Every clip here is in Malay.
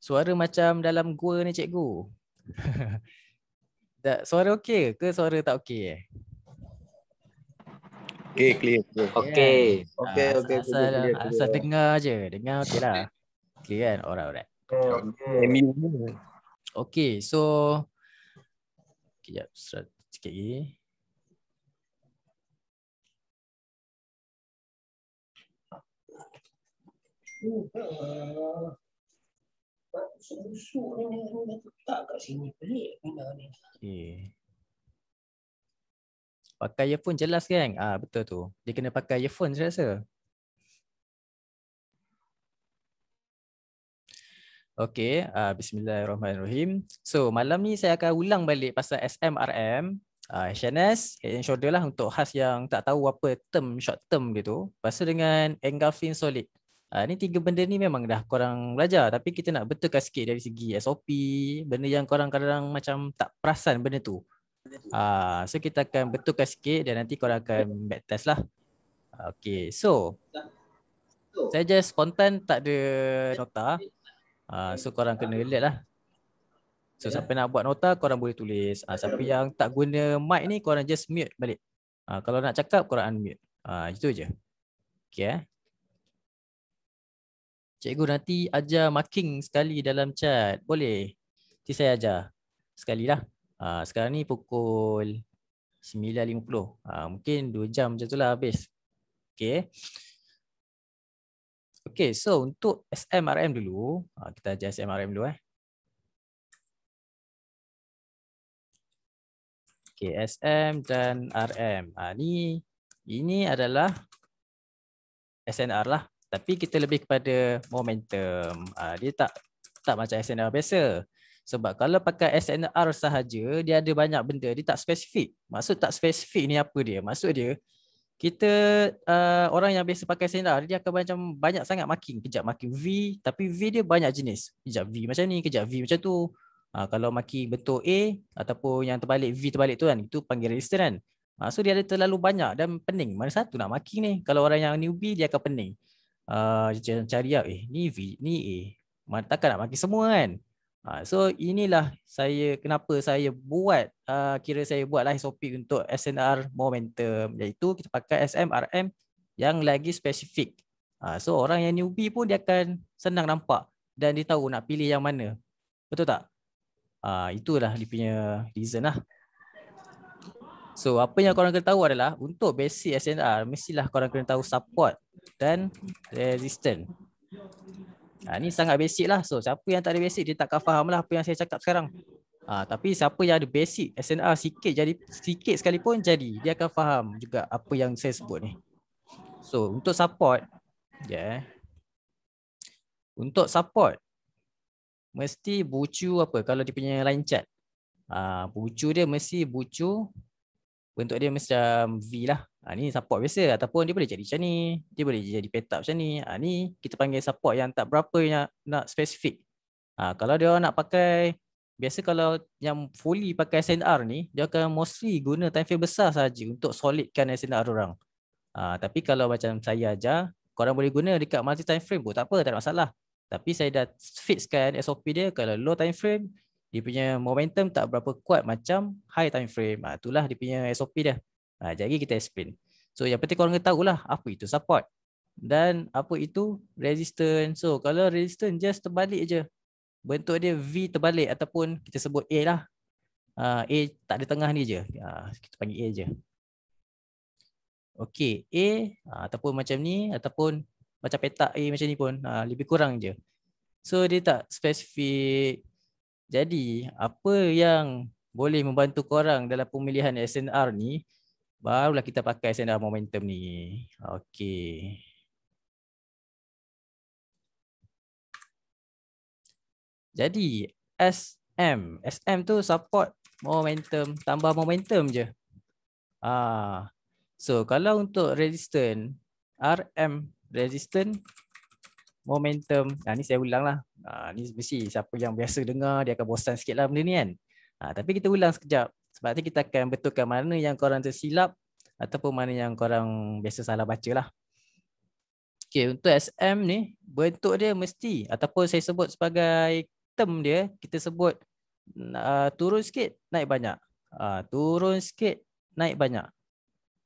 Suara macam dalam gua ni cikgu. Tak suara okey ke suara tak okey eh? Okey clear. Okey. Kan? Ah, okey okey okey. Asal, clear, clear, asal clear. dengar aje. Dengar okeylah. Okey kan? Alright alright. Okey. Okey so kejap strat sikit lagi. Uh, uh susu ni ni ni letak kat sini pelik benda ni. Okey. Pakai earphone jelas kan? Ah betul tu. Dia kena pakai earphone saya rasa. Okay, ah bismillahirrahmanirrahim. So, malam ni saya akan ulang balik pasal SMRM, ah Shanes, head and shoulder lah untuk khas yang tak tahu apa term short term dia Pasal dengan engulfing solid. Uh, ni tiga benda ni memang dah korang belajar tapi kita nak betulkan sikit dari segi SOP benda yang korang kadang-kadang macam tak perasan benda tu. uh, so kita akan betulkan sikit dan nanti korang akan back test lah. Okay so saya just spontan tak ada nota. uh, so korang kena relate lah. So siapa nak buat nota korang boleh tulis. Ah uh, siapa yang tak guna mic ni korang just mute balik. uh, kalau nak cakap korang unmute. Ah uh, itu je. Okay eh. Cikgu nanti ajar marking sekali dalam chat. Boleh? Nanti saya ajar. lah. Ha, sekarang ni pukul 9.50. Ha, mungkin 2 jam macam tu lah habis. Okay. Okay, so untuk SMRM dulu. Ha, kita ajar SMRM dulu eh. Okay, SM dan RM. Ha, ni, ini adalah SNR lah tapi kita lebih kepada momentum uh, dia tak tak macam SNR biasa sebab kalau pakai SNR sahaja dia ada banyak benda dia tak spesifik maksud tak spesifik ni apa dia maksud dia kita uh, orang yang biasa pakai SNR dia akan macam banyak sangat marking kejap marking V tapi V dia banyak jenis kejap V macam ni kejap V macam tu uh, kalau maki bentuk A ataupun yang terbalik V terbalik tu kan itu panggil resistor kan uh, so dia ada terlalu banyak dan pening mana satu nak maki ni kalau orang yang newbie dia akan pening uh, cari out eh ni V ni A eh, mana nak maki semua kan uh, so inilah saya kenapa saya buat uh, kira saya buatlah SOP untuk SNR momentum iaitu kita pakai SMRM yang lagi spesifik uh, so orang yang newbie pun dia akan senang nampak dan dia tahu nak pilih yang mana betul tak uh, itulah dia punya reason lah So apa yang korang kena tahu adalah untuk basic SNR mestilah korang kena tahu support dan resistance. Ha, ni sangat basic lah. So siapa yang tak ada basic dia takkan faham lah apa yang saya cakap sekarang. Ha, tapi siapa yang ada basic SNR sikit jadi sikit sekalipun jadi dia akan faham juga apa yang saya sebut ni. So untuk support yeah. Untuk support mesti bucu apa kalau dia punya line chat. Ha, bucu dia mesti bucu bentuk dia macam V lah. Ha, ni support biasa ataupun dia boleh jadi macam ni, dia boleh jadi petak macam ni. Ha, ni kita panggil support yang tak berapa yang nak spesifik. Ha, kalau dia nak pakai, biasa kalau yang fully pakai SNR ni, dia akan mostly guna time frame besar saja untuk solidkan SNR orang. Ha, tapi kalau macam saya aja, korang boleh guna dekat multi time frame pun tak apa, tak ada masalah. Tapi saya dah fixkan SOP dia kalau low time frame, dia punya momentum tak berapa kuat macam high time frame. Ha, itulah dia punya SOP dia. Ha, ah, jadi kita explain. So yang penting korang tahu lah apa itu support. Dan apa itu resistance. So kalau resistance just terbalik je. Bentuk dia V terbalik ataupun kita sebut A lah. Ha, A tak ada tengah ni je. Ha, kita panggil A je. Okay A ha, ataupun macam ni ataupun macam petak A macam ni pun ha, lebih kurang je. So dia tak spesifik jadi apa yang boleh membantu korang dalam pemilihan SNR ni Barulah kita pakai SNR momentum ni Okay Jadi SM SM tu support momentum Tambah momentum je Ah, So kalau untuk resistance RM resistance momentum Ha nah, ni saya ulang lah Ha, ni mesti siapa yang biasa dengar dia akan bosan sikit lah benda ni kan. Ha, tapi kita ulang sekejap. Sebab nanti kita akan betulkan mana yang korang tersilap ataupun mana yang korang biasa salah baca lah. Okay, untuk SM ni, bentuk dia mesti ataupun saya sebut sebagai term dia, kita sebut uh, turun sikit, naik banyak. Uh, turun sikit, naik banyak.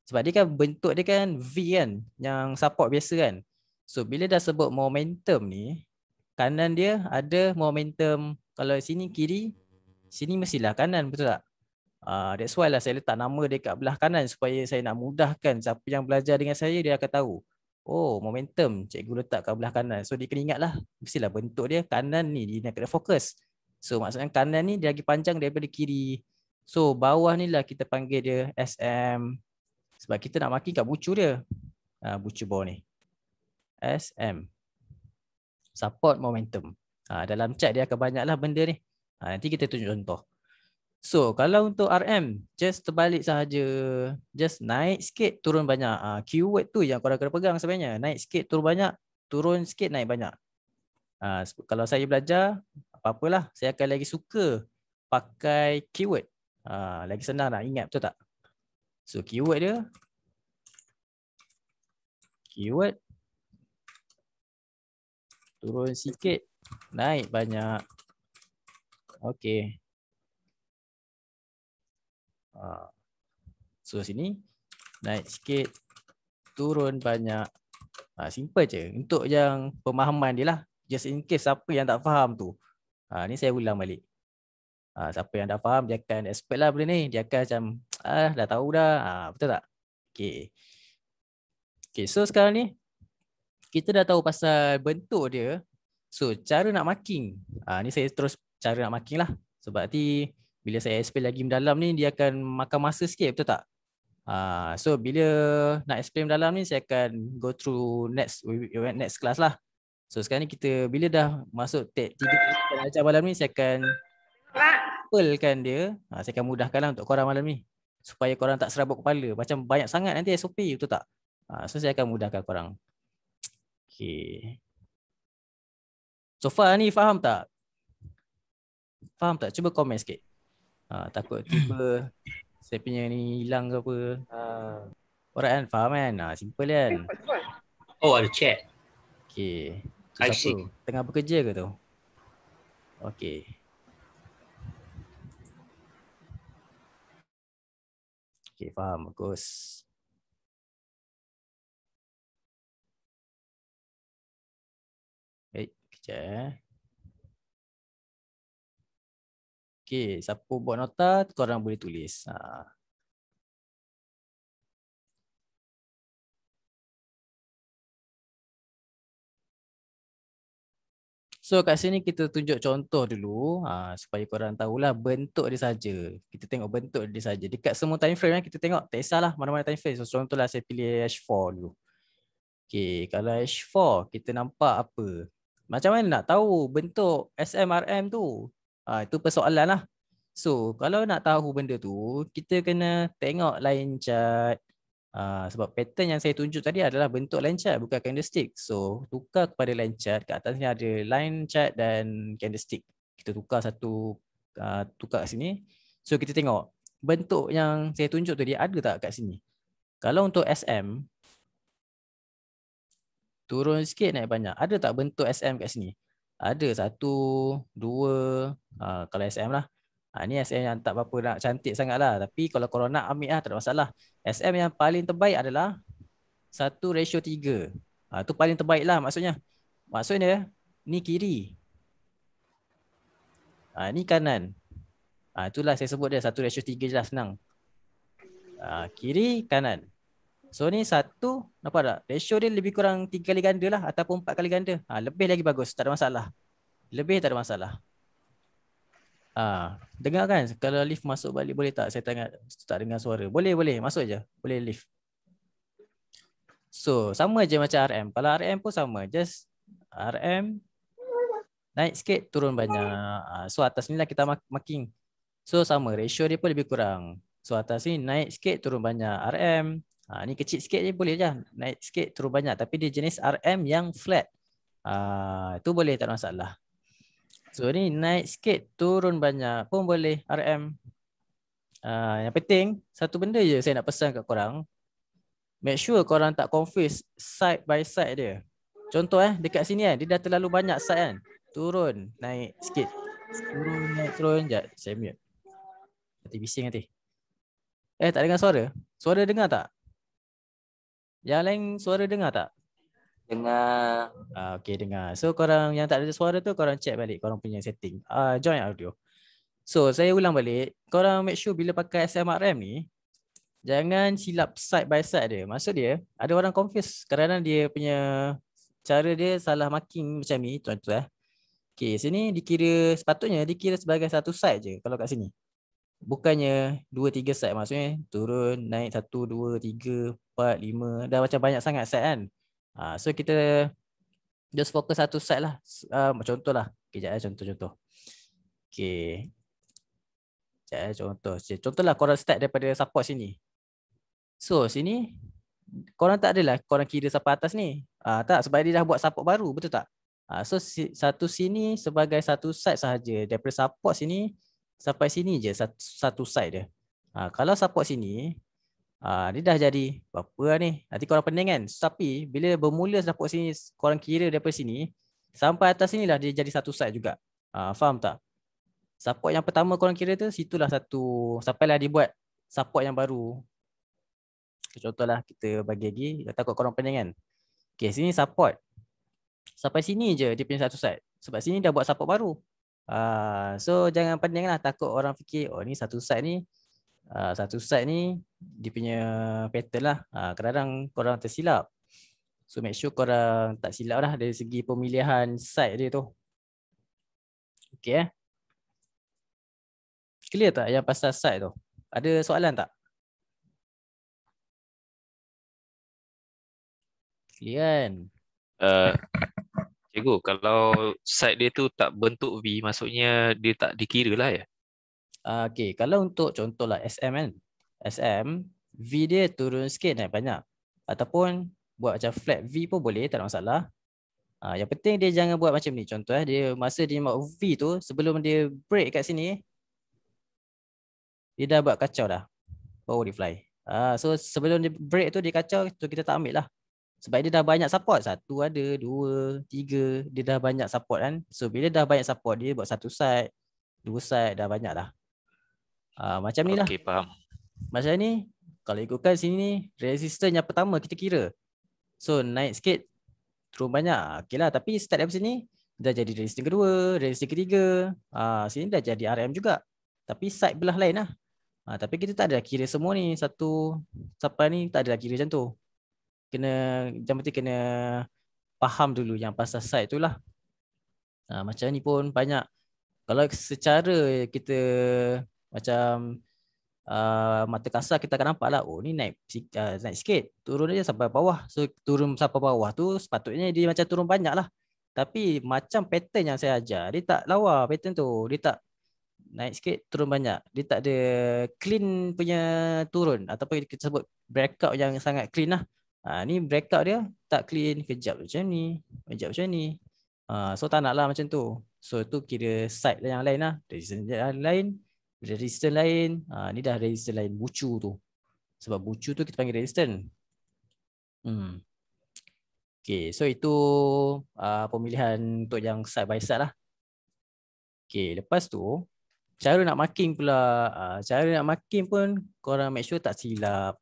Sebab dia kan bentuk dia kan V kan, yang support biasa kan. So, bila dah sebut momentum ni, kanan dia ada momentum kalau sini kiri sini mestilah kanan betul tak uh, that's why lah saya letak nama dia kat belah kanan supaya saya nak mudahkan siapa yang belajar dengan saya dia akan tahu oh momentum cikgu letak kat belah kanan so dia kena ingatlah mestilah bentuk dia kanan ni dia nak fokus so maksudnya kanan ni dia lagi panjang daripada kiri so bawah ni lah kita panggil dia sm sebab kita nak maki kat bucu dia uh, bucu bawah ni sm support momentum. Ha, dalam chart dia akan banyaklah benda ni. Ha, nanti kita tunjuk contoh. So kalau untuk RM, just terbalik sahaja. Just naik sikit, turun banyak. Ha, keyword tu yang korang kena pegang sebenarnya. Naik sikit, turun banyak. Turun sikit, naik banyak. Ha, kalau saya belajar, apa-apalah. Saya akan lagi suka pakai keyword. Ha, lagi senang nak ingat, betul tak? So keyword dia. Keyword. Turun sikit, naik banyak. Okey. Ah. So sini, naik sikit, turun banyak. Ha, simple je. Untuk yang pemahaman dia lah. Just in case siapa yang tak faham tu. Ha, ni saya ulang balik. Ha, siapa yang dah faham dia akan expect lah benda ni. Dia akan macam ah, dah tahu dah. Ha, betul tak? Okay. Okay so sekarang ni kita dah tahu pasal bentuk dia so cara nak marking ah ni saya terus cara nak marking lah sebab nanti bila saya explain lagi dalam ni dia akan makan masa sikit betul tak ah so bila nak explain dalam ni saya akan go through next next class lah so sekarang ni kita bila dah masuk tek tiga belajar malam ni saya akan simplekan dia ah saya akan mudahkanlah untuk korang malam ni supaya korang tak serabut kepala macam banyak sangat nanti SOP betul tak ah so saya akan mudahkan korang Okay. So far ni faham tak? Faham tak? Cuba komen sikit. Ha, takut tiba saya punya ni hilang ke apa. Ha. Orang kan? Faham kan? Ha, simple kan? Eh, kan? Oh, ada chat. Okay. So, I see. Tengah bekerja ke tu? Okay. Okay, faham. Bagus. Sekejap eh. Okay, siapa buat nota, korang boleh tulis. Ha. So kat sini kita tunjuk contoh dulu ha, supaya korang tahulah bentuk dia saja. Kita tengok bentuk dia saja. Dekat semua time frame eh, kita tengok tak kisahlah mana-mana time frame. So contohlah saya pilih H4 dulu. Okay, kalau H4 kita nampak apa? macam mana nak tahu bentuk SMRM tu? Ha, itu persoalan lah. So, kalau nak tahu benda tu, kita kena tengok line chart. Ha, sebab pattern yang saya tunjuk tadi adalah bentuk line chart, bukan candlestick. So, tukar kepada line chart. Kat atas ni ada line chart dan candlestick. Kita tukar satu, ha, tukar kat sini. So, kita tengok bentuk yang saya tunjuk tadi ada tak kat sini? Kalau untuk SM, turun sikit naik banyak. Ada tak bentuk SM kat sini? Ada satu, dua, ha, kalau SM lah. Ha, ni SM yang tak apa-apa nak cantik sangat lah. Tapi kalau korang nak ambil lah, tak ada masalah. SM yang paling terbaik adalah satu ratio tiga. Ha, tu paling terbaik lah maksudnya. Maksudnya, ni kiri. Ha, ni kanan. Ha, itulah saya sebut dia satu ratio tiga je lah senang. Ha, kiri, kanan. So ni satu, nampak tak? Ratio dia lebih kurang tiga kali ganda lah ataupun empat kali ganda. Ha, lebih lagi bagus, tak ada masalah. Lebih tak ada masalah. Ah, ha, dengar kan kalau lift masuk balik boleh tak? Saya tengah tak dengar suara. Boleh, boleh. Masuk je. Boleh lift. So, sama je macam RM. Kalau RM pun sama. Just RM naik sikit, turun banyak. Ha, so, atas ni lah kita marking. So, sama. Ratio dia pun lebih kurang. So, atas ni naik sikit, turun banyak. RM, Ha, ni kecil sikit je boleh je. Lah. Naik sikit turun banyak. Tapi dia jenis RM yang flat. Ha, boleh tak ada masalah. So ni naik sikit turun banyak pun boleh RM. Ha, yang penting satu benda je saya nak pesan kat korang. Make sure korang tak confuse side by side dia. Contoh eh dekat sini kan dia dah terlalu banyak side kan. Turun naik sikit. Turun naik turun je. Saya mute. Nanti bising nanti. Eh tak dengar suara? Suara dengar tak? Yang lain suara dengar tak? Dengar. Ah, okay, dengar. So, korang yang tak ada suara tu, korang check balik korang punya setting. Ah, join audio. So, saya ulang balik. Korang make sure bila pakai SMRM ni, jangan silap side by side dia. Maksud dia, ada orang confuse kerana dia punya cara dia salah marking macam ni. Contoh eh. Okay, sini dikira, sepatutnya dikira sebagai satu side je kalau kat sini bukannya 2 3 set maksudnya turun naik 1 2 3 4 5 dah macam banyak sangat set kan. Ha, so kita just fokus satu set lah. Ha, ah, contohlah. Kejap okay, eh contoh-contoh. Okay, Kejap eh contoh. lah korang start daripada support sini. So sini korang tak adalah korang kira sampai atas ni. Ah tak sebab dia dah buat support baru betul tak? Ha, so satu sini sebagai satu set sahaja daripada support sini sampai sini je satu, satu side dia. Ha, kalau support sini, ha, dia dah jadi apa lah ni. Nanti korang pening kan. Tapi bila bermula support sini, korang kira daripada sini, sampai atas sini lah dia jadi satu side juga. Ha, faham tak? Support yang pertama korang kira tu, situlah satu, sampailah dia buat support yang baru. Contoh lah kita bagi lagi, takut korang pening kan. Okay, sini support. Sampai sini je dia punya satu side. Sebab sini dah buat support baru. Ah, so jangan pandanglah takut orang fikir oh ni satu set ni uh, satu set ni dia punya pattern lah. Uh, kadang-kadang korang tersilap. So make sure korang tak silap lah dari segi pemilihan site dia tu. Okay eh. Clear tak yang pasal site tu? Ada soalan tak? Clear kan? Uh, Cikgu, kalau side dia tu tak bentuk V, maksudnya dia tak dikira lah ya? Ah, okay, kalau untuk contohlah SM kan. SM, V dia turun sikit naik banyak. Ataupun buat macam flat V pun boleh, tak ada masalah. Ah, yang penting dia jangan buat macam ni. Contoh eh, dia masa dia buat V tu, sebelum dia break kat sini, dia dah buat kacau dah. Baru dia fly. Ah, so sebelum dia break tu, dia kacau, tu kita tak ambil lah. Sebab dia dah banyak support Satu ada Dua Tiga Dia dah banyak support kan So bila dah banyak support Dia buat satu side Dua side Dah banyak lah uh, Macam ni lah Okay faham Macam ni Kalau ikutkan sini ni Resistance yang pertama kita kira So naik sikit Turun banyak ah, Okay lah Tapi start dari sini Dah jadi resistance kedua Resistance ketiga uh, Sini dah jadi RM juga Tapi side belah lain lah Ha, tapi kita tak ada kira semua ni Satu Sampai ni tak ada kira macam tu kena jam mesti kena faham dulu yang pasal site tu lah. Ha, macam ni pun banyak. Kalau secara kita macam uh, mata kasar kita akan nampak lah. Oh ni naik, uh, naik sikit. Turun aja sampai bawah. So turun sampai bawah tu sepatutnya dia macam turun banyak lah. Tapi macam pattern yang saya ajar. Dia tak lawa pattern tu. Dia tak naik sikit turun banyak. Dia tak ada clean punya turun. Ataupun kita sebut breakout yang sangat clean lah. Ha, ni breakout dia tak clean kejap macam ni kejap macam ni ha, so tak nak lah macam tu so tu kira side lah yang lain lah resistance yang lain resistance lain ha, ni dah resistance lain bucu tu sebab bucu tu kita panggil resistance hmm. okay, so itu uh, pemilihan untuk yang side by side lah okay, lepas tu cara nak marking pula uh, cara nak marking pun korang make sure tak silap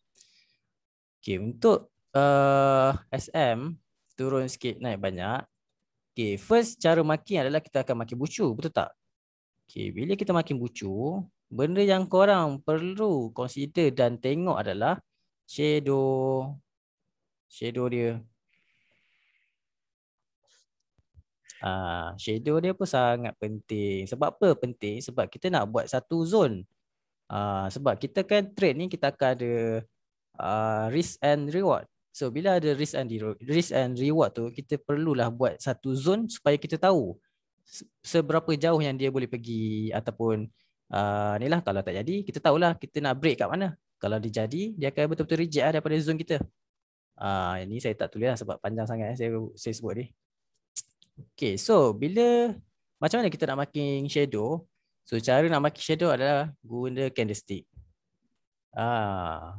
Okay, untuk uh, eh, SM turun sikit naik banyak. Okay, first cara makin adalah kita akan makin bucu, betul tak? Okay, bila kita makin bucu, benda yang korang perlu consider dan tengok adalah shadow shadow dia. Ah, shadow dia pun sangat penting. Sebab apa penting? Sebab kita nak buat satu zone. Ah, sebab kita kan trade ni kita akan ada ah, risk and reward. So bila ada risk and reward, risk and reward tu kita perlulah buat satu zone supaya kita tahu seberapa jauh yang dia boleh pergi ataupun uh, ni lah kalau tak jadi kita tahulah kita nak break kat mana. Kalau dia jadi dia akan betul-betul reject lah daripada zone kita. Uh, ini saya tak tulis lah sebab panjang sangat eh, saya, saya sebut ni. Okay so bila macam mana kita nak marking shadow So cara nak marking shadow adalah guna candlestick Ah,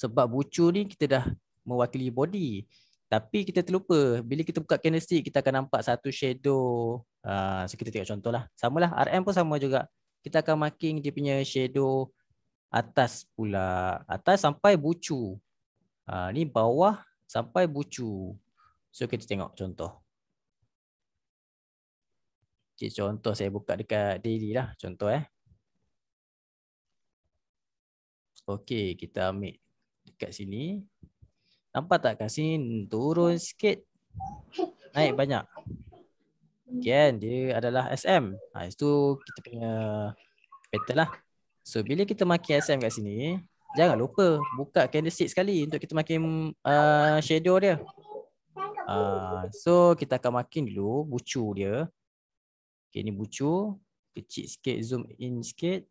sebab bucu ni kita dah mewakili body tapi kita terlupa bila kita buka candlestick kita akan nampak satu shadow uh, so kita tengok contoh lah sama lah RM pun sama juga kita akan marking dia punya shadow atas pula atas sampai bucu uh, ni bawah sampai bucu so kita tengok contoh Okay, contoh saya buka dekat daily lah contoh eh Okay kita ambil dekat sini. Nampak tak kat sini turun sikit. Naik banyak. Kan dia adalah SM. Ha, itu kita punya pattern lah. So bila kita makin SM kat sini. Jangan lupa buka candlestick sekali untuk kita makin uh, shadow dia. Uh, so kita akan makin dulu bucu dia. Okay ni bucu. Kecil sikit zoom in sikit.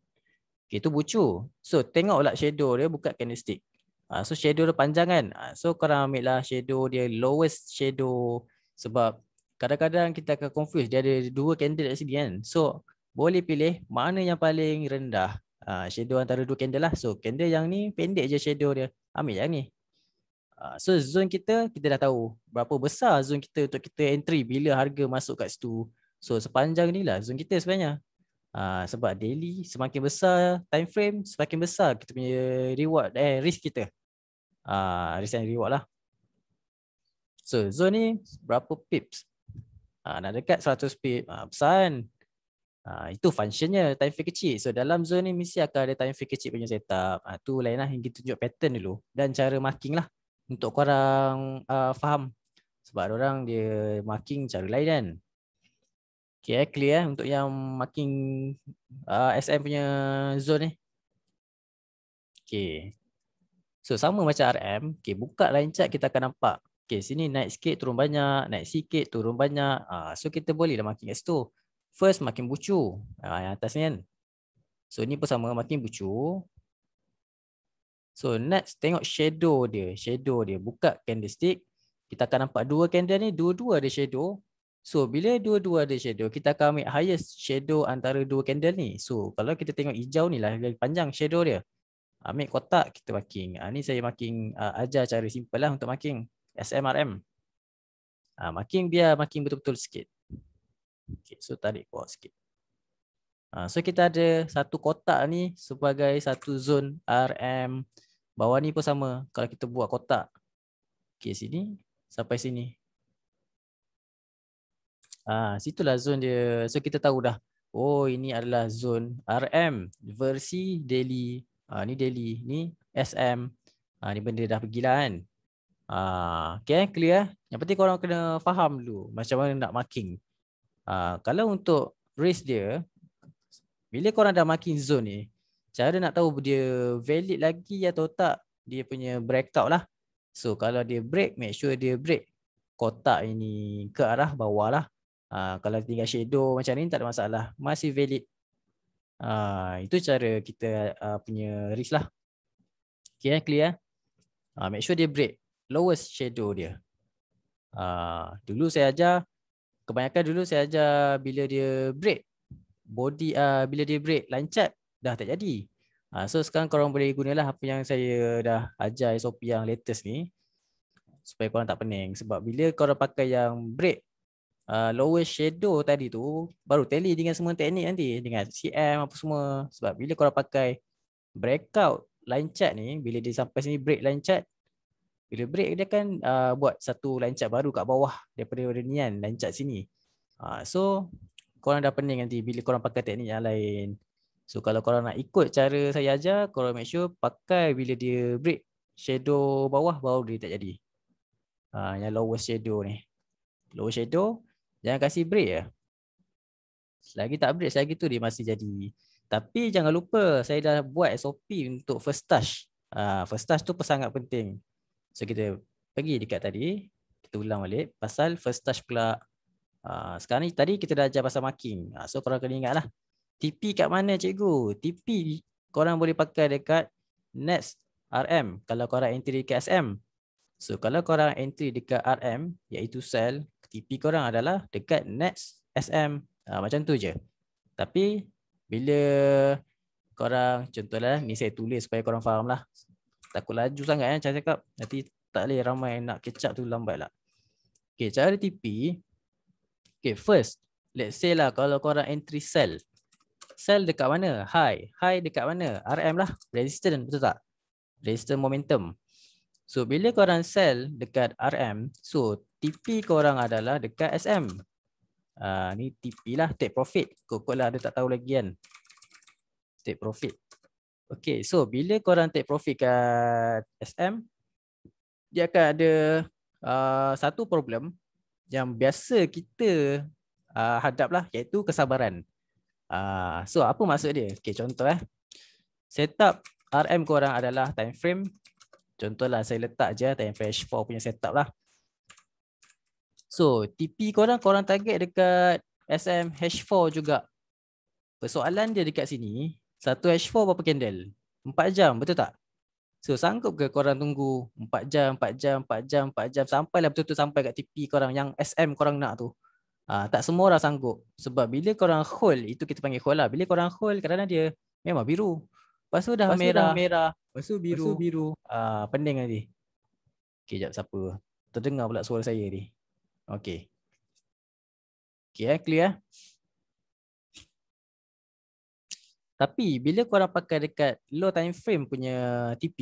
Okay tu bucu. So tengok pula shadow dia buka candlestick. Uh, so shadow dia panjang kan. Uh, so korang ambil lah shadow dia lowest shadow sebab kadang-kadang kita akan confuse dia ada dua candle kat sini kan. So boleh pilih mana yang paling rendah. Uh, shadow antara dua candle lah. So candle yang ni pendek je shadow dia. Ambil yang ni. So zone kita, kita dah tahu berapa besar zone kita untuk kita entry bila harga masuk kat situ So sepanjang ni lah zone kita sebenarnya uh, Sebab daily semakin besar time frame semakin besar kita punya reward eh, risk kita uh, ah, risk and reward lah. So zone ni berapa pips? Uh, nak dekat 100 pips. uh, pesan. Uh, itu functionnya time fee kecil. So dalam zone ni mesti akan ada time fee kecil punya setup. Uh, tu lain lah yang kita tunjuk pattern dulu dan cara marking lah. Untuk korang uh, faham. Sebab orang dia marking cara lain kan. Okay, eh, clear eh, untuk yang marking uh, SM punya zone ni. Okay, So sama macam RM, okay, buka line chart kita akan nampak Okay, sini naik sikit turun banyak, naik sikit turun banyak. Ah, so kita boleh lah marking kat situ. First makin bucu. Ah, yang atas ni kan. So ni pun sama makin bucu. So next tengok shadow dia. Shadow dia buka candlestick. Kita akan nampak dua candle ni dua-dua ada shadow. So bila dua-dua ada shadow, kita akan ambil highest shadow antara dua candle ni. So kalau kita tengok hijau ni lah lebih panjang shadow dia ambil kotak kita marking. Ah ni saya marking uh, ajar cara simple lah untuk marking SMRM. Ah marking biar marking betul-betul sikit. Okey, so tarik kuat sikit. Ah so kita ada satu kotak ni sebagai satu zone RM. Bawah ni pun sama kalau kita buat kotak. Okey, sini sampai sini. Ah situlah zone dia. So kita tahu dah. Oh, ini adalah zone RM versi daily uh, ni daily, ni SM, uh, ah, ni benda dah pergilah kan. Uh, okay, eh, clear. Eh? Yang penting korang kena faham dulu macam mana nak marking. Uh, kalau untuk race dia, bila korang dah marking zone ni, cara nak tahu dia valid lagi atau tak, dia punya breakout lah. So kalau dia break, make sure dia break kotak ini ke arah bawah lah. Uh, kalau tinggal shadow macam ni tak ada masalah. Masih valid Uh, itu cara kita uh, punya risk lah. Okay, eh, clear. Uh, make sure dia break. Lowest shadow dia. Uh, dulu saya ajar, kebanyakan dulu saya ajar bila dia break. Body, uh, bila dia break, lancat, dah tak jadi. Uh, so sekarang korang boleh gunalah apa yang saya dah ajar SOP yang latest ni. Supaya korang tak pening. Sebab bila korang pakai yang break, Ah, lower shadow tadi tu baru tally dengan semua teknik nanti dengan CM apa semua sebab bila kau pakai breakout line chart ni bila dia sampai sini break line chart bila break dia kan uh, buat satu line chart baru kat bawah daripada renian line chart sini uh, so kau orang dah pening nanti bila kau orang pakai teknik yang lain so kalau kau orang nak ikut cara saya aja kau orang make sure pakai bila dia break shadow bawah baru dia tak jadi uh, yang lower shadow ni lower shadow Jangan kasih break ya. Selagi tak break, selagi tu dia masih jadi. Tapi jangan lupa, saya dah buat SOP untuk first touch. Ha, first touch tu sangat penting. So kita pergi dekat tadi. Kita ulang balik. Pasal first touch pula. Ha, sekarang ni tadi kita dah ajar pasal marking. Ha, so korang kena ingat lah. TP kat mana cikgu? TP korang boleh pakai dekat next RM. Kalau korang entry dekat SM. So kalau korang entry dekat RM, iaitu cell, TP korang adalah dekat next SM uh, ah, macam tu je. Tapi bila korang contohlah ni saya tulis supaya korang faham lah. Takut laju sangat ya eh, cara cakap. Nanti tak leh ramai nak catch tu lambat lah. Okay cara TP. Okay first let's say lah kalau korang entry sell, sell dekat mana? High. High dekat mana? RM lah. Resistance betul tak? Resistance momentum. So bila korang sell dekat RM, so TP korang adalah dekat SM. Uh, ah, ni TP lah, take profit. kau lah, ada tak tahu lagi kan. Take profit. Okay, so bila korang take profit kat SM, dia akan ada uh, satu problem yang biasa kita uh, hadap lah, iaitu kesabaran. Uh, so apa maksud dia? Okay, contoh eh. Setup RM korang adalah time frame Contohlah saya letak je time fresh 4 punya setup lah. So TP korang, korang target dekat SM h 4 juga. Persoalan dia dekat sini, satu h 4 berapa candle? 4 jam, betul tak? So sanggup ke korang tunggu 4 jam, 4 jam, 4 jam, 4 jam sampailah betul-betul sampai kat TP korang yang SM korang nak tu. Ha, tak semua orang sanggup. Sebab bila korang hold, itu kita panggil hold lah. Bila korang hold, kadang-kadang dia memang biru. Lepas tu dah Lepas merah. Dah merah. Lepas tu biru. Lepas tu biru. Ah, uh, pending tadi. Okey, jap siapa? Terdengar pula suara saya ni. Okey. Okey, eh? clear eh? Tapi bila kau orang pakai dekat low time frame punya TP,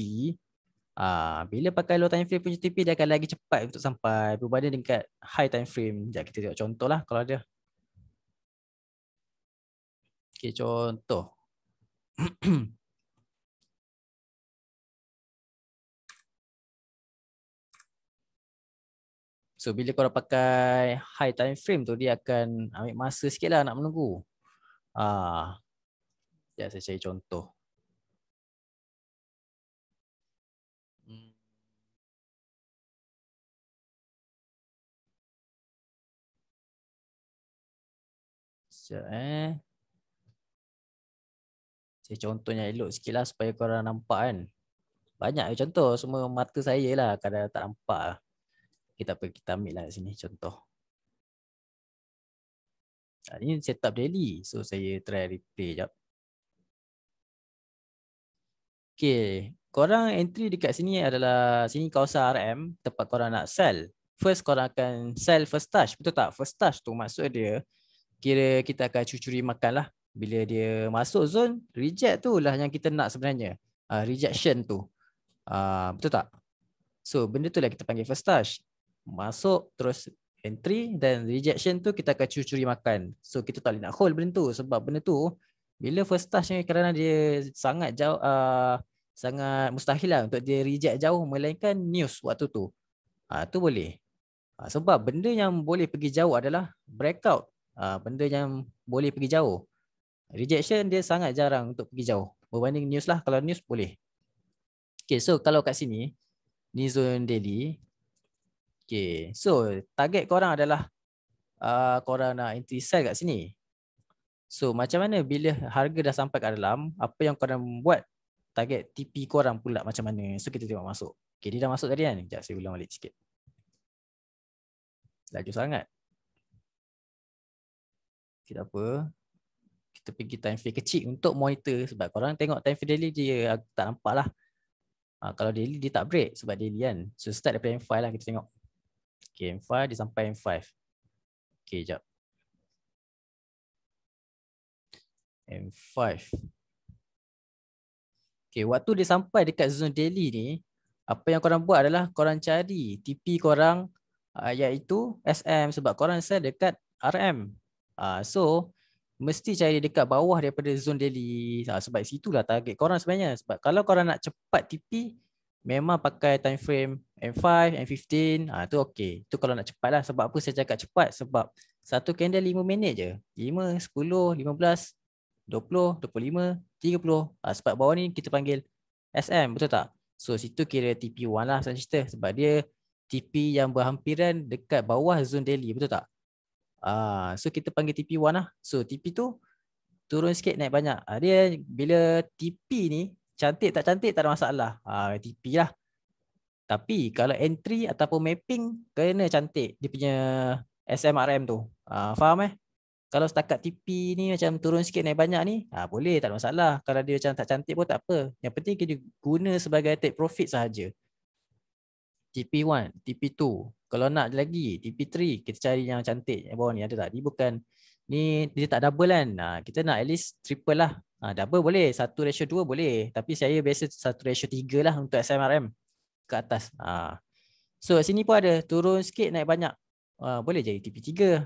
ah, bila pakai low time frame punya TP dia akan lagi cepat untuk sampai berbanding dekat high time frame. Jap kita tengok contohlah kalau dia. Okey, contoh. So bila korang pakai high time frame tu dia akan ambil masa sikit lah nak menunggu Ah, ya saya cari contoh Sekejap eh Saya contoh yang elok sikit lah supaya korang nampak kan Banyak contoh semua mata saya lah kadang tak nampak lah kita apa kita ambil lah sini contoh ini ha, setup daily so saya try replay jap okey korang entry dekat sini adalah sini kawasan RM tempat korang nak sell first korang akan sell first touch betul tak first touch tu maksud dia kira kita akan curi-curi makan lah bila dia masuk zone reject tu lah yang kita nak sebenarnya uh, rejection tu uh, betul tak so benda tu lah kita panggil first touch masuk terus entry dan rejection tu kita akan curi-curi makan. So kita tak boleh nak hold benda tu sebab benda tu bila first touch ni kerana dia sangat jauh uh, sangat mustahil lah untuk dia reject jauh melainkan news waktu tu. Ah uh, tu boleh. Uh, sebab benda yang boleh pergi jauh adalah breakout. uh, benda yang boleh pergi jauh. Rejection dia sangat jarang untuk pergi jauh. Berbanding news lah kalau news boleh. Okay, so kalau kat sini ni zone daily Okay, so target korang adalah uh, korang nak entry sell kat sini. So macam mana bila harga dah sampai kat dalam, apa yang korang buat target TP korang pula macam mana. So kita tengok masuk. Okay, dia dah masuk tadi kan? Sekejap, saya ulang balik sikit. Laju sangat. Kita apa? Kita pergi time frame kecil untuk monitor sebab korang tengok time frame daily dia tak nampak lah. Ha, kalau daily dia tak break sebab daily kan. So start daripada M5 lah kita tengok. Okay, M5 dia sampai M5. Okay, jap. M5. Okay, waktu dia sampai dekat zone daily ni, apa yang korang buat adalah korang cari TP korang uh, iaitu SM sebab korang sell dekat RM. Uh, ah, so, mesti cari dekat bawah daripada zone daily. Uh, sebab situlah target korang sebenarnya. Sebab kalau korang nak cepat TP, memang pakai time frame M5, M15 ah tu okey. Tu kalau nak cepatlah sebab apa saya cakap cepat sebab satu candle 5 minit je. 5, 10, 15, 20, 25, 30. Ah sebab bawah ni kita panggil SM betul tak? So situ kira TP1 lah saya cerita sebab dia TP yang berhampiran dekat bawah zone daily betul tak? Ah so kita panggil TP1 lah. So TP tu turun sikit naik banyak. Ah, dia bila TP ni cantik tak cantik tak ada masalah. Ah ha, TP lah. Tapi kalau entry ataupun mapping kena cantik dia punya SMRM tu. ha, faham eh? Kalau setakat TP ni macam turun sikit naik banyak ni, ha, boleh tak ada masalah. Kalau dia macam tak cantik pun tak apa. Yang penting kita guna sebagai take profit sahaja. TP1, TP2. Kalau nak lagi TP3, kita cari yang cantik. Eh, bawah ni ada tak? Dia bukan ni dia tak double kan. Ha, kita nak at least triple lah. Ah, double boleh, satu ratio dua boleh. Tapi saya biasa satu ratio tiga lah untuk SMRM ke atas. Ah. So sini pun ada, turun sikit naik banyak. Ah, boleh jadi TP3.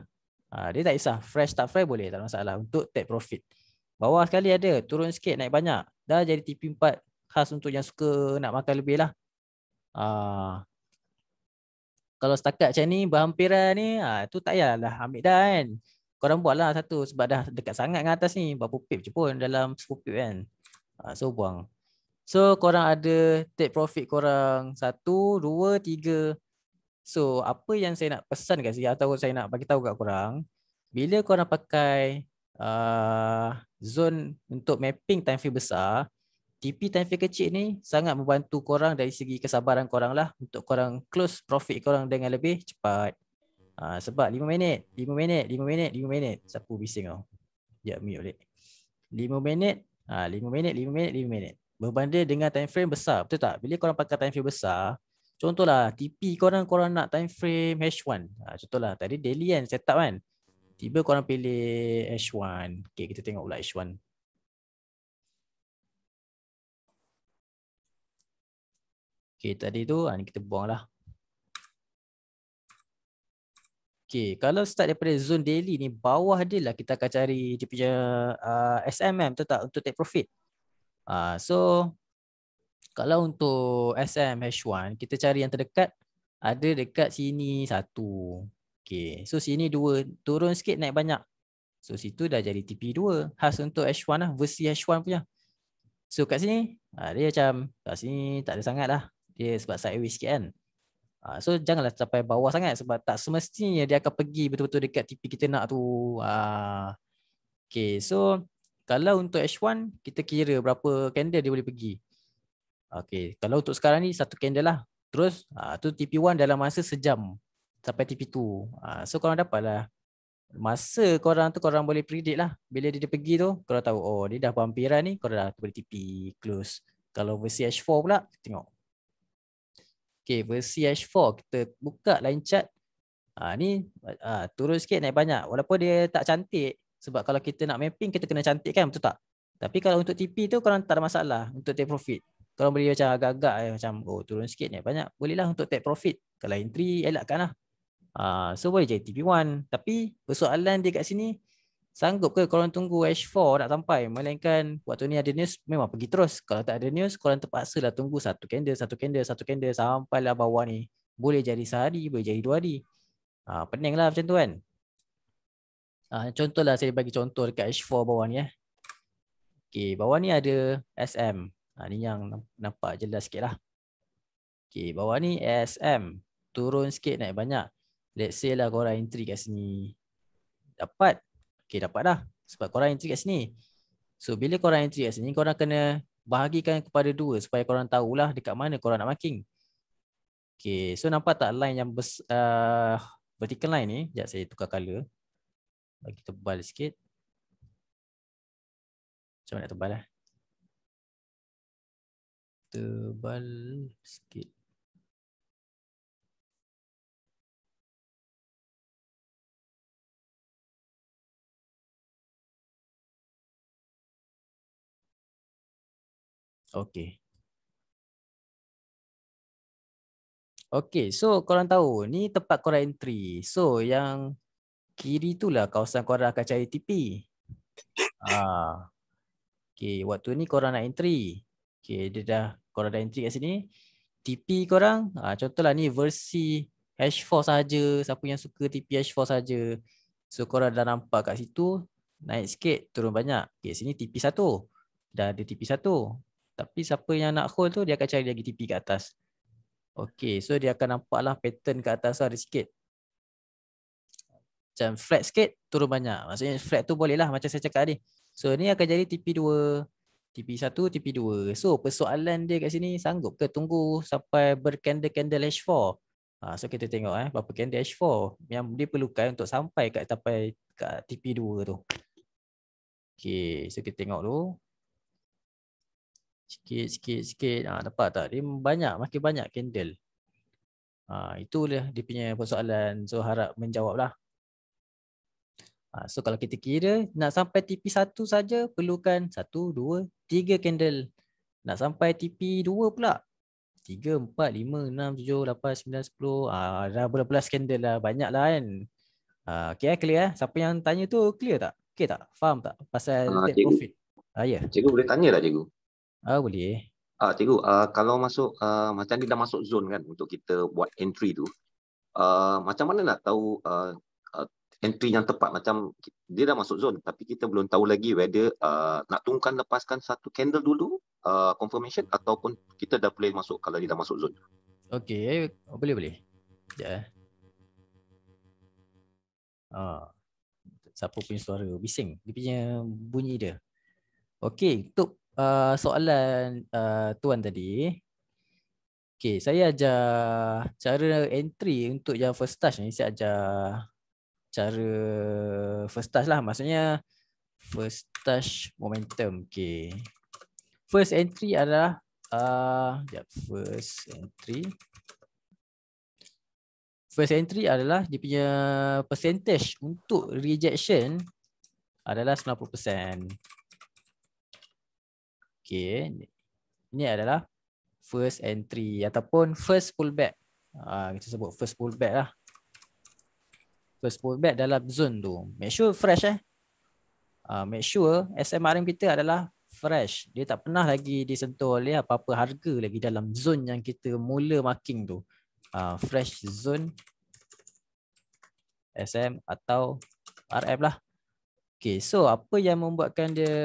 Ah, dia tak isah fresh tak fresh boleh, tak ada masalah untuk take profit. Bawah sekali ada, turun sikit naik banyak. Dah jadi TP4 khas untuk yang suka nak makan lebih lah. Ah. Kalau setakat macam ni, berhampiran ni, ah, tu tak payahlah ambil dah kan korang buatlah satu sebab dah dekat sangat dengan atas ni berapa pip je pun dalam 10 pip kan ha, so buang so korang ada take profit korang satu dua tiga so apa yang saya nak pesan kat sini atau saya nak bagi tahu kat korang bila korang pakai uh, zone untuk mapping time frame besar TP time frame kecil ni sangat membantu korang dari segi kesabaran korang lah untuk korang close profit korang dengan lebih cepat. Ha, sebab 5 minit, 5 minit, 5 minit, 5 minit. Siapa bising kau? Ya, mute boleh. 5 minit, ha, ah, 5 minit, 5 minit, 5 minit. Berbanding dengan time frame besar. Betul tak? Bila orang pakai time frame besar, contohlah TP korang, orang nak time frame H1. Ha, ah, contohlah tadi daily kan, setup kan. Tiba orang pilih H1. Okay, kita tengok pula H1. Okay, tadi tu ha, kita buang lah. Okay, kalau start daripada zone daily ni bawah dia lah kita akan cari dia punya uh, ah, SMM tu tak untuk take profit. Uh, so kalau untuk SM H1 kita cari yang terdekat ada dekat sini satu. Okay, so sini dua turun sikit naik banyak. So situ dah jadi TP2 khas untuk H1 lah versi H1 punya. So kat sini uh, dia macam kat sini tak ada sangat lah. Dia sebab sideways sikit kan. Uh, so janganlah sampai bawah sangat sebab tak semestinya dia akan pergi betul-betul dekat TP kita nak tu. Uh, ha, okay, so kalau untuk H1, kita kira berapa candle dia boleh pergi. Okay, kalau untuk sekarang ni satu candle lah. Terus uh, tu tipi 1 dalam masa sejam sampai tipi 2 Uh, so korang lah masa korang tu korang boleh predict lah bila dia, pergi tu korang tahu oh dia dah berhampiran ni korang dah boleh tipi close kalau versi H4 pula tengok Okay, versi H4 kita buka line chart. Ha, ni ha, turun sikit naik banyak. Walaupun dia tak cantik. Sebab kalau kita nak mapping, kita kena cantik kan? Betul tak? Tapi kalau untuk TP tu, korang tak ada masalah untuk take profit. Korang boleh macam agak-agak, eh, macam oh turun sikit naik banyak. Bolehlah untuk take profit. Kalau entry, elakkan lah. Ha, so boleh jadi TP1. Tapi persoalan dia kat sini, sanggup ke korang tunggu H4 tak sampai melainkan waktu ni ada news memang pergi terus kalau tak ada news korang terpaksalah tunggu satu candle satu candle satu candle sampai lah bawah ni boleh jadi sehari boleh jadi dua hari ha, pening lah macam tu kan ha, contohlah saya bagi contoh dekat H4 bawah ni eh. Okay, bawah ni ada SM ha, ni yang nampak jelas sikit lah okay, bawah ni SM turun sikit naik banyak let's say lah korang entry kat sini dapat Okay dapat dah Sebab korang entry kat sini So bila korang entry kat sini Korang kena bahagikan kepada dua Supaya korang tahulah dekat mana korang nak marking Okay so nampak tak line yang bes, uh, Vertical line ni Sekejap saya tukar colour Bagi tebal sikit Macam mana tebal lah Tebal sikit Okay. Okay, so korang tahu ni tempat korang entry. So yang kiri tu lah kawasan korang akan cari TP. ah. Okay, waktu ni korang nak entry. Okay, dia dah korang dah entry kat sini. TP korang, ah, contohlah ni versi H4 saja. Siapa yang suka TP H4 saja. So korang dah nampak kat situ. Naik sikit, turun banyak. Okay, sini TP satu. Dah ada TP satu. Tapi siapa yang nak hold tu dia akan cari lagi TP ke atas. Okay so dia akan lah pattern ke atas lah, ada sikit. Macam flat sikit turun banyak. Maksudnya flat tu boleh lah macam saya cakap tadi. So ni akan jadi TP2. TP1, TP2. So persoalan dia kat sini sanggup ke tunggu sampai berkandle-candle H4? Ha, so kita tengok eh, berapa candle H4 yang dia perlukan untuk sampai kat sampai kat TP2 tu. Okay, so kita tengok dulu sikit sikit sikit ah ha, nampak tak dia banyak makin banyak candle ha, itu dia dia punya persoalan so harap menjawablah ha, ah, so kalau kita kira nak sampai TP1 saja perlukan 1 2 3 candle nak sampai TP2 pula 3 4 5 6 7 8 9 10 ha, dah belas candle dah banyaklah kan ha, okay, lah, clear eh siapa yang tanya tu clear tak okey tak faham tak pasal ha, take profit Ah, ya. Cikgu boleh tanya tak cikgu? Ah uh, boleh. Ah uh, cikgu, uh, kalau masuk uh, macam ni dah masuk zone kan untuk kita buat entry tu. Uh, macam mana nak tahu uh, uh, entry yang tepat macam dia dah masuk zone tapi kita belum tahu lagi whether uh, nak tungkan lepaskan satu candle dulu uh, confirmation hmm. ataupun kita dah boleh masuk kalau dia dah masuk zone. Okey, oh, boleh boleh. Ya. Ah. Siapa punya suara bising? Dia punya bunyi dia. Okey, untuk Eh, soalan uh, tuan tadi. Okay, saya ajar cara entry untuk yang first touch ni. Saya ajar cara first touch lah. Maksudnya first touch momentum. Okay. First entry adalah uh, jap, first entry. First entry adalah dia punya percentage untuk rejection adalah 90% okay, ini adalah first entry ataupun first pullback. Ha, kita sebut first pullback lah. First pullback dalam zone tu. Make sure fresh eh. Ha, make sure SMRM kita adalah fresh. Dia tak pernah lagi disentuh oleh apa-apa harga lagi dalam zone yang kita mula marking tu. Ha, fresh zone SM atau RM lah. Okay, so apa yang membuatkan dia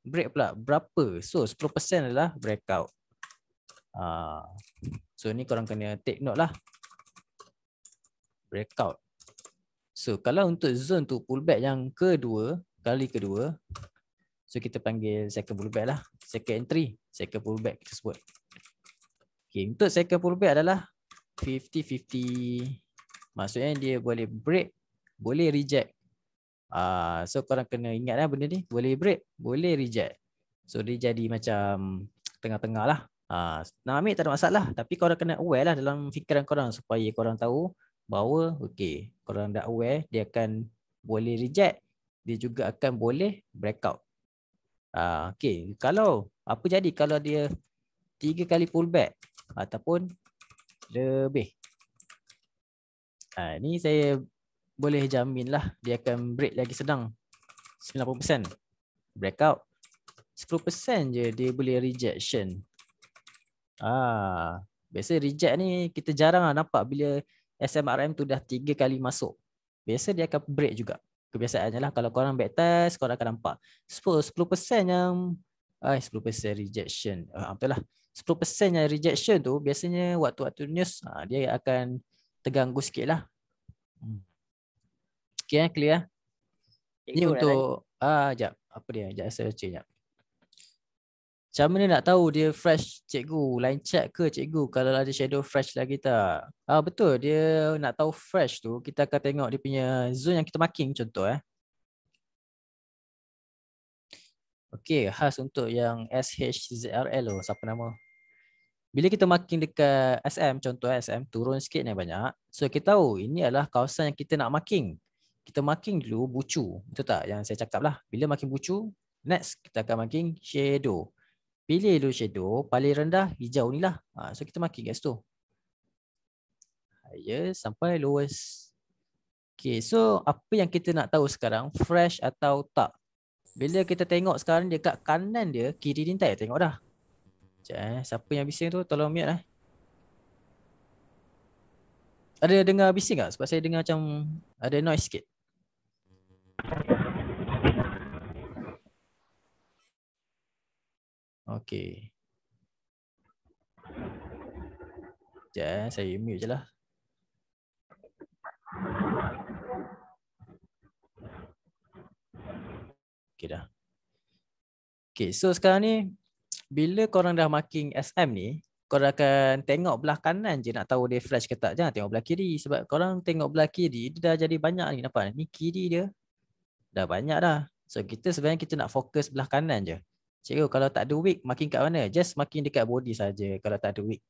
break pula? Berapa? So, 10% adalah breakout. Uh, so, ni korang kena take note lah. Breakout. So, kalau untuk zone tu pullback yang kedua, kali kedua. So, kita panggil second pullback lah. Second entry. Second pullback kita sebut. Okay, untuk second pullback adalah 50-50. Maksudnya dia boleh break, boleh reject. Uh, so korang kena ingat lah benda ni Boleh break Boleh reject So dia jadi macam Tengah-tengah lah uh, Nak ambil tak ada masalah Tapi korang kena aware lah Dalam fikiran korang Supaya korang tahu Bahawa Okay Korang dah aware Dia akan Boleh reject Dia juga akan boleh Breakout uh, ah, Okay Kalau Apa jadi kalau dia Tiga kali pullback Ataupun Lebih uh, Ni saya boleh jamin lah dia akan break lagi sedang 90% breakout 10% je dia boleh rejection ah biasa reject ni kita jarang lah nampak bila SMRM tu dah 3 kali masuk biasa dia akan break juga kebiasaannya lah kalau korang back test korang akan nampak 10%, 10% yang ay, 10% rejection ah, betul lah 10% yang rejection tu biasanya waktu-waktu news ah, dia akan terganggu sikit lah hmm. Okay, eh, clear. Ini eh, lah untuk ah uh, jap, apa dia? Jap saya cek jap. Macam mana nak tahu dia fresh cikgu? Lain chat ke cikgu kalau ada shadow fresh lagi tak? Ah betul, dia nak tahu fresh tu kita akan tengok dia punya zone yang kita marking contoh eh. Okay, khas untuk yang SHZRL tu siapa nama? Bila kita marking dekat SM contoh eh, SM turun sikit ni banyak. So kita tahu ini adalah kawasan yang kita nak marking kita marking dulu bucu. Betul tak yang saya cakap lah. Bila marking bucu, next kita akan marking shadow. Pilih dulu shadow, paling rendah hijau ni lah. Ha, so kita marking kat situ. Highest sampai lowest. Okay, so apa yang kita nak tahu sekarang, fresh atau tak? Bila kita tengok sekarang dia kat kanan dia, kiri dia tak tengok dah. Sekejap eh, siapa yang bising tu tolong mute eh. Ada dengar bising tak? Sebab saya dengar macam ada noise sikit. Okay. Sekejap eh, saya mute je lah. Okay dah. Okay, so sekarang ni bila korang dah marking SM ni, korang akan tengok belah kanan je nak tahu dia flash ke tak. Jangan tengok belah kiri sebab korang tengok belah kiri dia dah jadi banyak ni. Nampak ni kiri dia, dah banyak dah. So kita sebenarnya kita nak fokus belah kanan je. Cikgu kalau tak ada weak makin kat mana? Just makin dekat body saja kalau tak ada weak.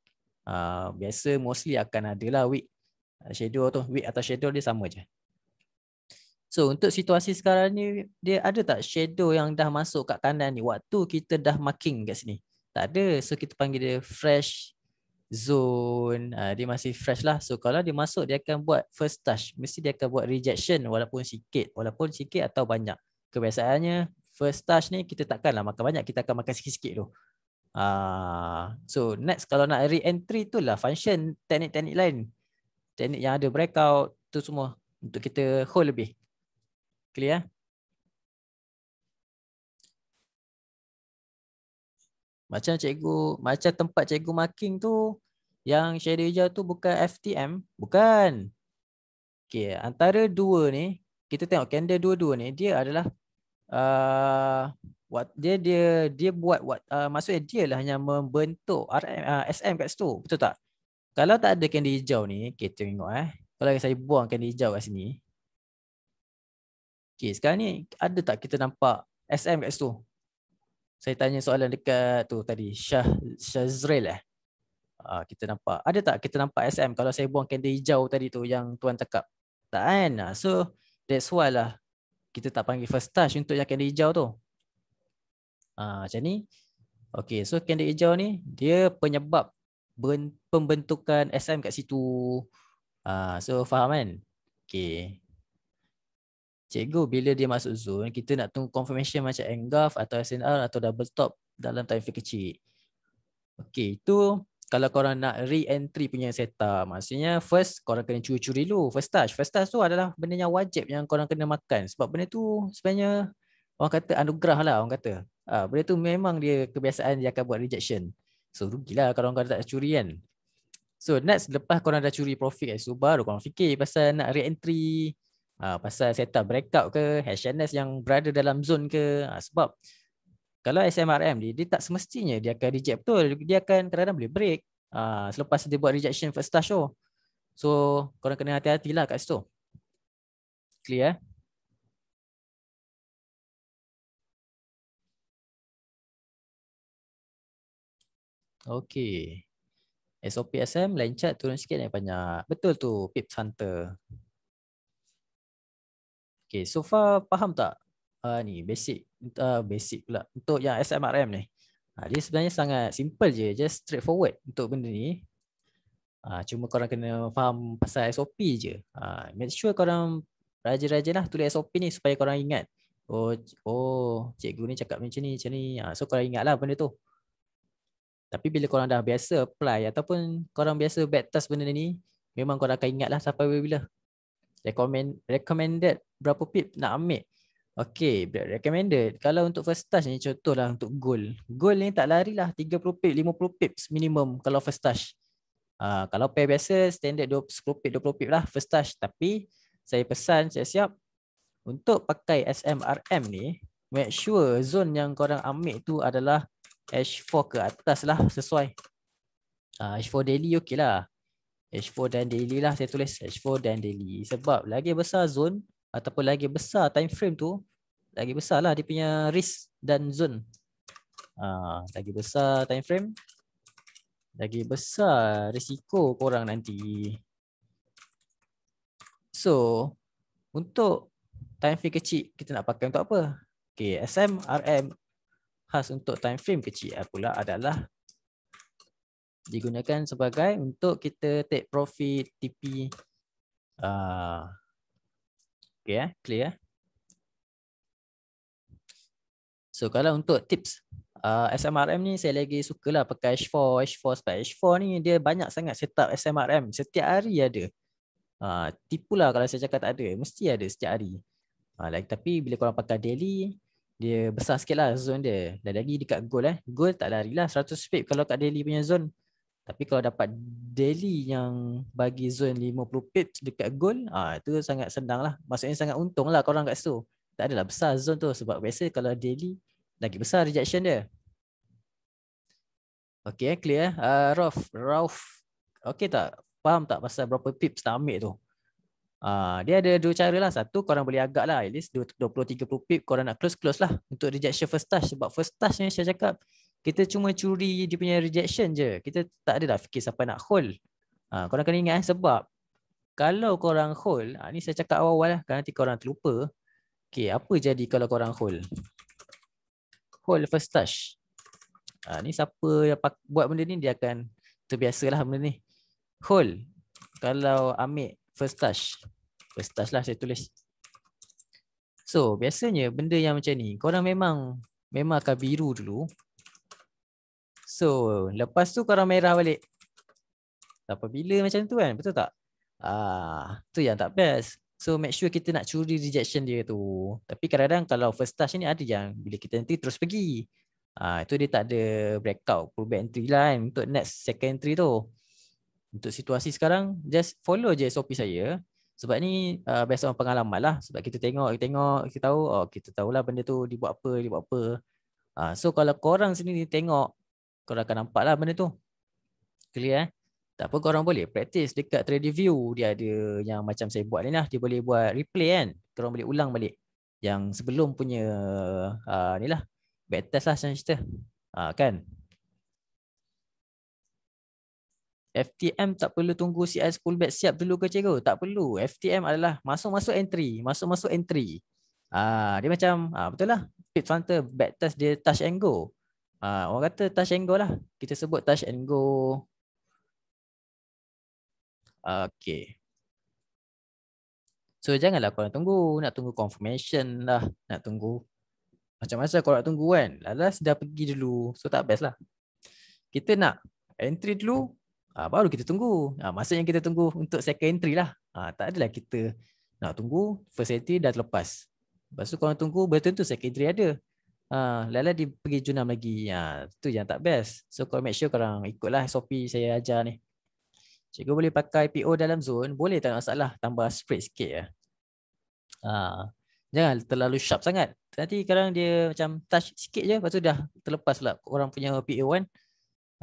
Uh, ah, biasa mostly akan ada lah weak. Shadow tu weak atau shadow dia sama je. So untuk situasi sekarang ni dia ada tak shadow yang dah masuk kat kanan ni waktu kita dah marking kat sini? Tak ada. So kita panggil dia fresh zone uh, dia masih fresh lah so kalau dia masuk dia akan buat first touch mesti dia akan buat rejection walaupun sikit walaupun sikit atau banyak kebiasaannya first touch ni kita takkan lah. makan banyak kita akan makan sikit-sikit tu Ah, uh, so next kalau nak re-entry tu lah function teknik-teknik lain teknik yang ada breakout tu semua untuk kita hold lebih clear macam cikgu macam tempat cikgu marking tu yang shader hijau tu bukan FTM Bukan Okay antara dua ni Kita tengok candle dua-dua ni Dia adalah uh, what, Dia dia dia buat what, uh, Maksudnya dia lah yang membentuk RM, uh, SM kat situ Betul tak? Kalau tak ada candle hijau ni Okay tengok eh Kalau saya buang candle hijau kat sini Okay sekarang ni Ada tak kita nampak SM kat situ? Saya tanya soalan dekat tu tadi Shah Syazril eh Uh, kita nampak. Ada tak kita nampak SM kalau saya buang candle hijau tadi tu yang tuan cakap? Tak kan? Ah, so that's why lah kita tak panggil first touch untuk yang candle hijau tu. Uh, macam ni. Okay so candle hijau ni dia penyebab pembentukan SM kat situ. Uh, so faham kan? Okay. Cikgu bila dia masuk zone kita nak tunggu confirmation macam engulf atau SNR atau double top dalam time frame kecil. Okay itu kalau korang nak re-entry punya setup maksudnya first korang kena curi-curi dulu first touch first touch tu adalah benda yang wajib yang korang kena makan sebab benda tu sebenarnya orang kata anugerah lah orang kata ha, benda tu memang dia kebiasaan dia akan buat rejection so rugilah kalau korang tak curi kan so next lepas korang dah curi profit kat eh, situ baru korang fikir pasal nak re-entry ha, pasal setup breakout ke HNS yang berada dalam zone ke ha, sebab kalau SMRM ni dia tak semestinya dia akan reject betul dia akan kadang-kadang boleh break uh, selepas dia buat rejection first touch tu so korang kena hati-hati lah kat situ clear eh? Okay. SOP SM lancat turun sikit yang banyak. Betul tu, Pip Hunter. Okay, so far faham tak? uh, ni basic uh, basic pula untuk yang SMRM ni. Ha, dia sebenarnya sangat simple je, just straightforward untuk benda ni. Ha, cuma korang kena faham pasal SOP je. Ha, make sure korang rajin-rajin lah tulis SOP ni supaya korang ingat. Oh, oh cikgu ni cakap macam ni, macam ni. Ha, so korang ingat lah benda tu. Tapi bila korang dah biasa apply ataupun korang biasa backtest benda ni, memang korang akan ingat lah sampai bila-bila. Recommend, recommended berapa pip nak ambil Okay, Black recommended. Kalau untuk first touch ni contohlah untuk goal. Goal ni tak lari lah 30 pip, 50 pips minimum kalau first touch. Uh, kalau pair biasa standard 20 pip, 20 pip lah first touch. Tapi saya pesan saya siap untuk pakai SMRM ni, make sure zone yang korang ambil tu adalah H4 ke atas lah sesuai. Uh, ah, H4 daily okey lah. H4 dan daily lah saya tulis. H4 dan daily. Sebab lagi besar zone, ataupun lagi besar time frame tu lagi besarlah dia punya risk dan zone. Ha, lagi besar time frame lagi besar risiko korang nanti. So untuk time frame kecil kita nak pakai untuk apa? Okay, SMRM khas untuk time frame kecil lah pula adalah digunakan sebagai untuk kita take profit TP uh, ah, Okay, eh? clear. Eh? So kalau untuk tips uh, SMRM ni saya lagi suka lah pakai H4, H4 sebab H4 ni dia banyak sangat setup SMRM. Setiap hari ada. Uh, lah kalau saya cakap tak ada. Mesti ada setiap hari. Uh, like, tapi bila korang pakai daily, dia besar sikit lah zone dia. Dan lagi dekat goal eh. Gold tak lari lah 100 pip. kalau kat daily punya zone. Tapi kalau dapat daily yang bagi zone 50 pips dekat goal, ah itu sangat senang lah. Maksudnya sangat untung lah korang kat situ. Tak adalah besar zone tu sebab biasa kalau daily, lagi besar rejection dia. Okay, eh, clear. Eh? Uh, ah, Ralph, Ralph, okay tak? Faham tak pasal berapa pips tak ambil tu? Uh, dia ada dua cara lah. Satu, korang boleh agak lah. At least 20-30 pip korang nak close-close lah untuk rejection first touch. Sebab first touch ni saya cakap, kita cuma curi dia punya rejection je. Kita tak ada dah fikir siapa nak hold. Ha, korang kena ingat eh, sebab kalau korang hold, ha, ni saya cakap awal-awal lah eh, kerana nanti korang terlupa. Okay, apa jadi kalau korang hold? Hold first touch. Ha, ni siapa yang buat benda ni, dia akan terbiasalah benda ni. Hold. Kalau ambil first touch. First touch lah saya tulis. So, biasanya benda yang macam ni, korang memang memang akan biru dulu So lepas tu korang merah balik Apa bila macam tu kan betul tak Ah, tu yang tak best So make sure kita nak curi rejection dia tu Tapi kadang-kadang kalau first touch ni ada yang Bila kita nanti terus pergi ah, Itu dia tak ada breakout pullback entry lah kan Untuk next second entry tu Untuk situasi sekarang Just follow je SOP saya Sebab ni uh, ah, based on pengalaman lah Sebab kita tengok, kita tengok, kita tahu oh, Kita tahulah benda tu dia buat apa, dia apa ah, So kalau korang sendiri tengok korang akan nampak lah benda tu Clear eh Tak apa korang boleh practice dekat trade view Dia ada yang macam saya buat ni lah Dia boleh buat replay kan Korang boleh ulang balik Yang sebelum punya uh, ni lah Backtest lah macam cerita uh, Kan FTM tak perlu tunggu CI school bag siap dulu ke cikgu? Tak perlu. FTM adalah masuk-masuk entry. Masuk-masuk entry. Ah, dia macam ah, betul lah. Pit Funter back test dia touch and go uh, orang kata touch and go lah. Kita sebut touch and go. Ah, okay. So janganlah korang tunggu. Nak tunggu confirmation lah. Nak tunggu. Macam masa korang nak tunggu kan. Last dah pergi dulu. So tak best lah. Kita nak entry dulu. Uh, baru kita tunggu. Uh, yang kita tunggu untuk second entry lah. Uh, tak adalah kita nak tunggu. First entry dah terlepas. Lepas tu korang tunggu. Betul tu second entry ada. Ha, Lala di pergi junam lagi ha, tu yang tak best So korang make sure korang ikutlah SOP saya ajar ni Cikgu boleh pakai PO dalam zone Boleh tak masalah Tambah spread sikit ya. ha, Jangan terlalu sharp sangat Nanti kadang dia macam touch sikit je Lepas tu dah terlepas lah korang punya PO kan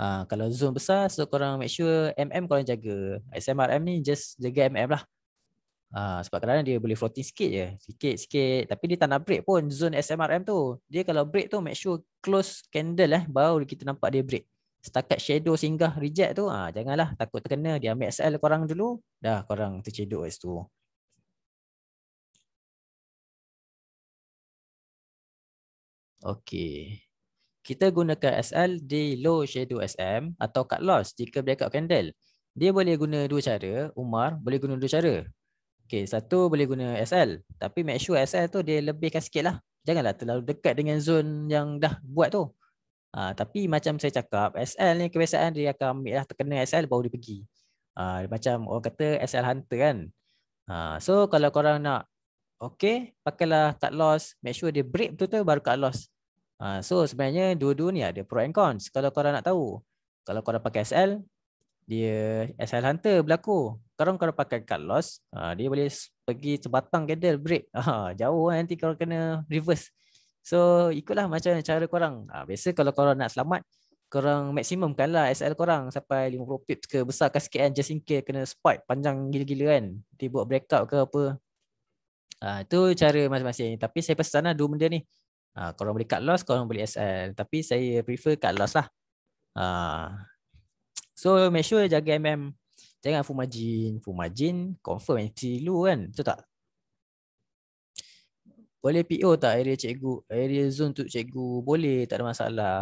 ha, Kalau zoom besar So korang make sure MM korang jaga SMRM ni just jaga MM lah Ah, sebab kadang-kadang dia boleh floating sikit je Sikit-sikit Tapi dia tak nak break pun zone SMRM tu Dia kalau break tu make sure close candle eh Baru kita nampak dia break Setakat shadow singgah reject tu ah Janganlah takut terkena dia ambil SL korang dulu Dah korang tercedok kat situ Okay kita gunakan SL di low shadow SM atau cut loss jika break breakout candle. Dia boleh guna dua cara, Umar boleh guna dua cara. Okay, satu boleh guna SL. Tapi make sure SL tu dia lebihkan sikit lah. Janganlah terlalu dekat dengan zone yang dah buat tu. Ha, tapi macam saya cakap, SL ni kebiasaan dia akan ambil lah terkena SL baru dia pergi. Ha, macam orang kata SL Hunter kan. Ha, so kalau korang nak okay, pakailah cut loss. Make sure dia break tu tu baru cut loss. Ha, so sebenarnya dua-dua ni ada pro and cons. Kalau korang nak tahu. Kalau korang pakai SL, dia SL Hunter berlaku sekarang kalau pakai cut loss uh, dia boleh pergi sebatang candle break uh, jauh lah nanti kalau kena reverse so ikutlah macam cara korang uh, biasa kalau korang nak selamat korang maksimumkan lah SL korang sampai 50 pips ke besarkan sikit kan just in case kena spike panjang gila-gila kan dia buat breakout ke apa itu uh, cara masing-masing tapi saya pesan lah dua benda ni uh, korang boleh cut loss korang boleh SL tapi saya prefer cut loss lah uh, so make sure jaga MM Jangan fumajin. Fumajin confirm MC lu kan. Betul tak? Boleh PO tak area cikgu? Area zone untuk cikgu? Boleh. Tak ada masalah.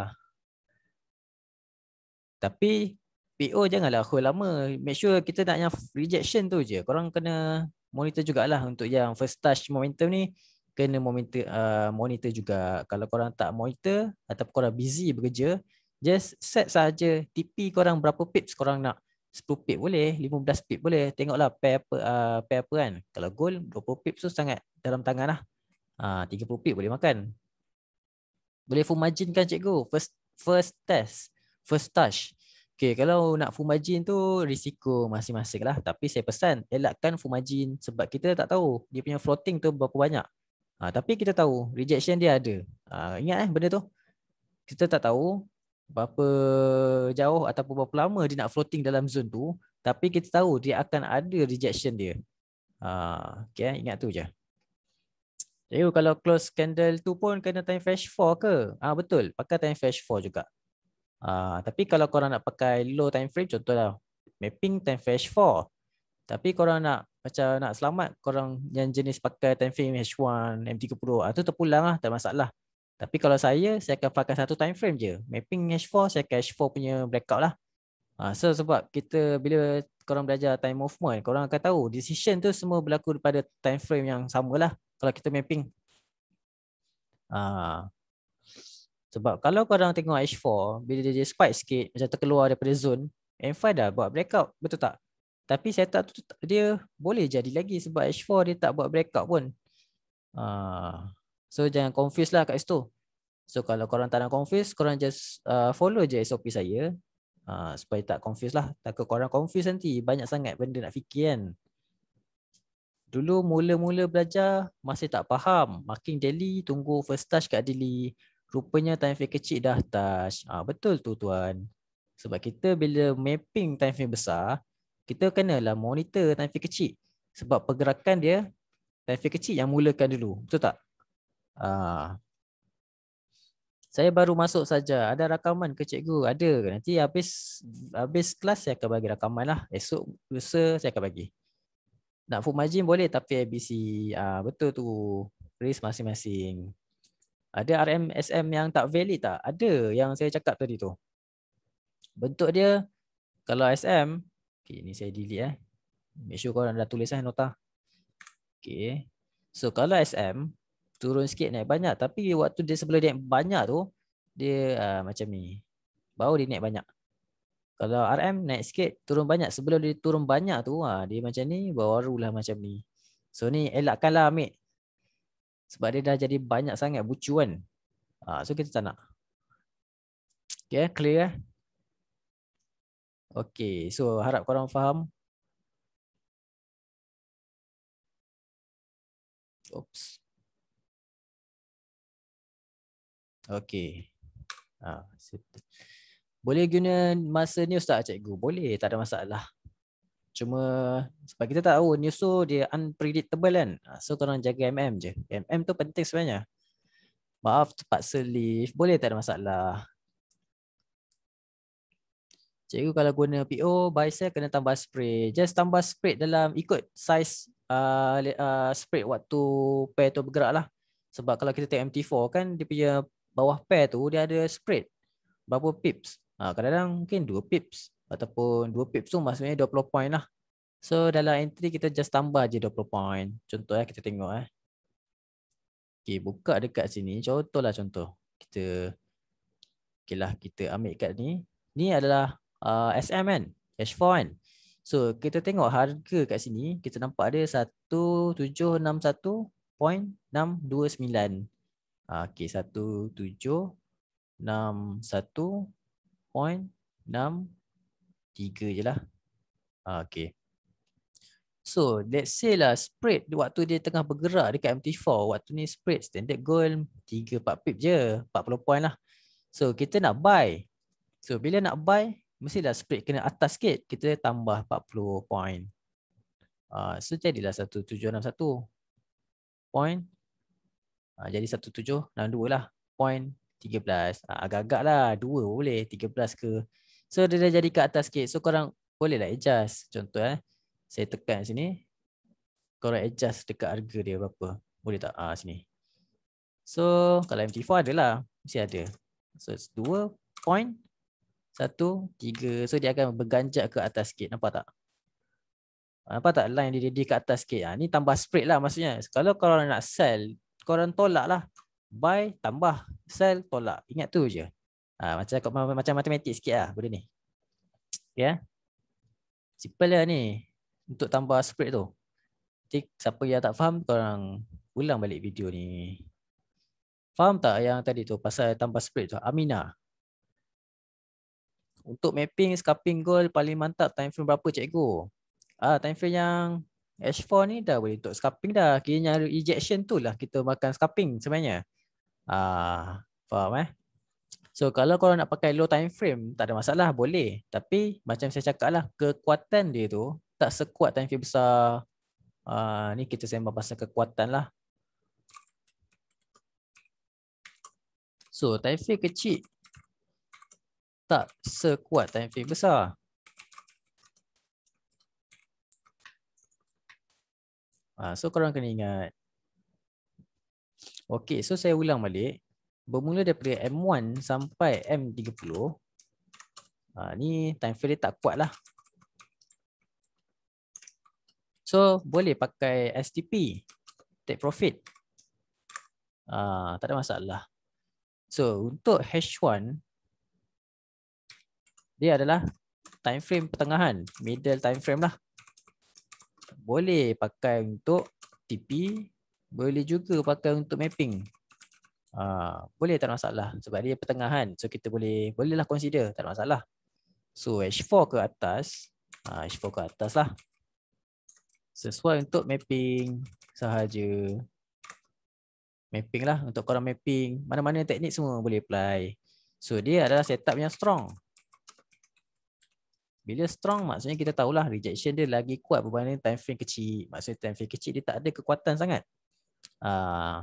Tapi PO janganlah kau lama. Make sure kita nak yang rejection tu je. Korang kena monitor jugalah untuk yang first touch momentum ni. Kena monitor, uh, monitor juga. Kalau korang tak monitor atau korang busy bekerja. Just set saja TP korang berapa pips korang nak 10 pip boleh, 15 pip boleh. Tengoklah pair apa uh, pair apa kan. Kalau gold 20 pip tu sangat dalam tanganlah. Ah uh, 30 pip boleh makan. Boleh full margin kan cikgu? First first test, first touch. Okay, kalau nak full margin tu risiko masing-masing lah. Tapi saya pesan elakkan full margin sebab kita tak tahu dia punya floating tu berapa banyak. Ha, tapi kita tahu rejection dia ada. Ha, ingat eh benda tu. Kita tak tahu berapa jauh ataupun berapa lama dia nak floating dalam zone tu tapi kita tahu dia akan ada rejection dia. Ha, okay, eh, ingat tu je. Jadi kalau close candle tu pun kena time flash 4 ke? Ah Betul, pakai time flash 4 juga. Ha, tapi kalau korang nak pakai low time frame, contohlah mapping time flash 4. Tapi korang nak macam nak selamat, korang yang jenis pakai time frame H1, M30, tu terpulang lah, tak masalah. Tapi kalau saya, saya akan pakai satu time frame je. Mapping H4, saya akan H4 punya breakout lah. Ha, so sebab kita bila korang belajar time movement, korang akan tahu decision tu semua berlaku pada time frame yang sama lah. kalau kita mapping. Ha. Sebab kalau korang tengok H4, bila dia spike sikit, macam terkeluar daripada zone, M5 dah buat breakout, betul tak? Tapi setup tu dia boleh jadi lagi sebab H4 dia tak buat breakout pun. Haa. So jangan confuse lah kat situ. So kalau korang tak nak confuse, korang just uh, follow je SOP saya. Uh, supaya tak confuse lah. Takut korang confuse nanti. Banyak sangat benda nak fikir kan. Dulu mula-mula belajar, masih tak faham. makin daily, tunggu first touch kat daily. Rupanya time frame kecil dah touch. uh, betul tu tuan. Sebab kita bila mapping time frame besar, kita kenalah monitor time frame kecil. Sebab pergerakan dia, time frame kecil yang mulakan dulu. Betul tak? Ah. saya baru masuk saja. Ada rakaman ke cikgu? Ada. Nanti habis habis kelas saya akan bagi rakaman lah. Esok lusa saya akan bagi. Nak full margin boleh tapi ABC uh, ah, betul tu. Risk masing-masing. Ada RMSM yang tak valid tak? Ada yang saya cakap tadi tu. Bentuk dia kalau SM, okey ni saya delete eh. Make sure kau dah tulis eh nota. Okay, So kalau SM, turun sikit naik banyak tapi waktu dia sebelum dia naik banyak tu dia uh, macam ni baru dia naik banyak kalau RM naik sikit turun banyak sebelum dia turun banyak tu uh, dia macam ni barulah macam ni so ni elakkanlah amik sebab dia dah jadi banyak sangat bucu kan uh, ah, so kita tak nak okay clear eh okay so harap korang faham Oops. Okay, Ha, ah, boleh guna masa news tak cikgu? Boleh, tak ada masalah. Cuma sebab kita tahu news tu dia unpredictable kan. Ah, so korang jaga MM je. MM tu penting sebenarnya. Maaf terpaksa leave. Boleh tak ada masalah. Cikgu kalau guna PO, buy sell kena tambah spray. Just tambah spray dalam ikut size uh, uh, spray waktu pair tu bergerak lah. Sebab kalau kita take MT4 kan dia punya bawah pair tu dia ada spread berapa pips ha, kadang-kadang mungkin 2 pips ataupun 2 pips tu maksudnya 20 point lah so dalam entry kita just tambah je 20 point contoh eh, kita tengok eh okay, buka dekat sini contoh lah contoh kita ok lah, kita ambil kat ni ni adalah uh, SM kan H4 kan so kita tengok harga kat sini kita nampak dia 1761 point 629 Ah, okay, satu tujuh enam satu point enam tiga je lah. Ah, okay. So, let's say lah spread waktu dia tengah bergerak dekat MT4. Waktu ni spread standard goal 3-4 pip je. 40 point lah. So, kita nak buy. So, bila nak buy, mestilah spread kena atas sikit. Kita tambah 40 point. Uh, so, jadilah 1761. Point Ah, jadi 17 dalam 2 lah. Point 13. Ah, agak-agak lah. 2 boleh. 13 ke. So dia dah jadi kat atas sikit. So korang boleh lah adjust. Contoh eh. Saya tekan sini. Korang adjust dekat harga dia berapa. Boleh tak? Ah sini. So kalau MT4 ada lah. Mesti ada. So 2 point. 1, 3. So dia akan berganjak ke atas sikit. Nampak tak? Ah, nampak tak line dia, dia, dia atas sikit. Ha, ni tambah spread lah maksudnya. Kalau korang nak sell korang tolak lah Buy tambah Sell tolak Ingat tu je ha, macam, macam matematik sikit lah benda ni Ya yeah. Simple lah ni Untuk tambah spread tu Jadi siapa yang tak faham Korang ulang balik video ni Faham tak yang tadi tu Pasal tambah spread tu Amina Untuk mapping scalping goal Paling mantap time frame berapa cikgu Ah, time frame yang H4 ni dah boleh untuk scuping dah. Kiranya ejection tu lah kita makan scuping sebenarnya. Ah, faham eh? So kalau korang nak pakai low time frame tak ada masalah boleh. Tapi macam saya cakap lah kekuatan dia tu tak sekuat time frame besar. Ah, ni kita sembang pasal kekuatan lah. So time frame kecil tak sekuat time frame besar. Ah, so korang kena ingat Okay so saya ulang balik Bermula daripada M1 sampai M30 ah, Ni time frame tak kuat lah So boleh pakai STP Take profit ah, Tak ada masalah So untuk H1 Dia adalah time frame pertengahan Middle time frame lah boleh pakai untuk TP boleh juga pakai untuk mapping uh, boleh tak masalah sebab dia pertengahan so kita boleh bolehlah consider tak masalah so H4 ke atas uh, ah, H4 ke atas lah sesuai untuk mapping sahaja mapping lah untuk korang mapping mana-mana teknik semua boleh apply so dia adalah setup yang strong bila strong maksudnya kita tahulah rejection dia lagi kuat berbanding time frame kecil. Maksudnya time frame kecil dia tak ada kekuatan sangat. Uh,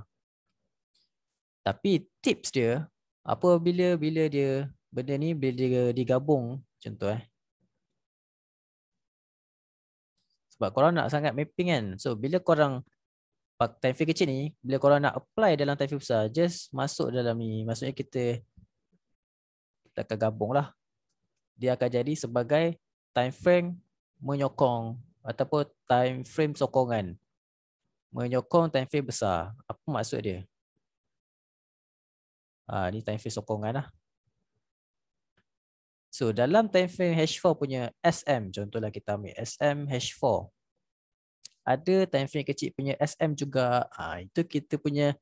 tapi tips dia apa bila bila dia benda ni bila dia digabung contoh eh. Sebab korang nak sangat mapping kan. So bila korang pakai time frame kecil ni bila korang nak apply dalam time frame besar just masuk dalam ni. Maksudnya kita kita akan gabung lah dia akan jadi sebagai time frame menyokong ataupun time frame sokongan menyokong time frame besar apa maksud dia ah ni time frame sokongan lah so dalam time frame h4 punya sm contohlah kita ambil sm h4 ada time frame kecil punya sm juga ha, itu kita punya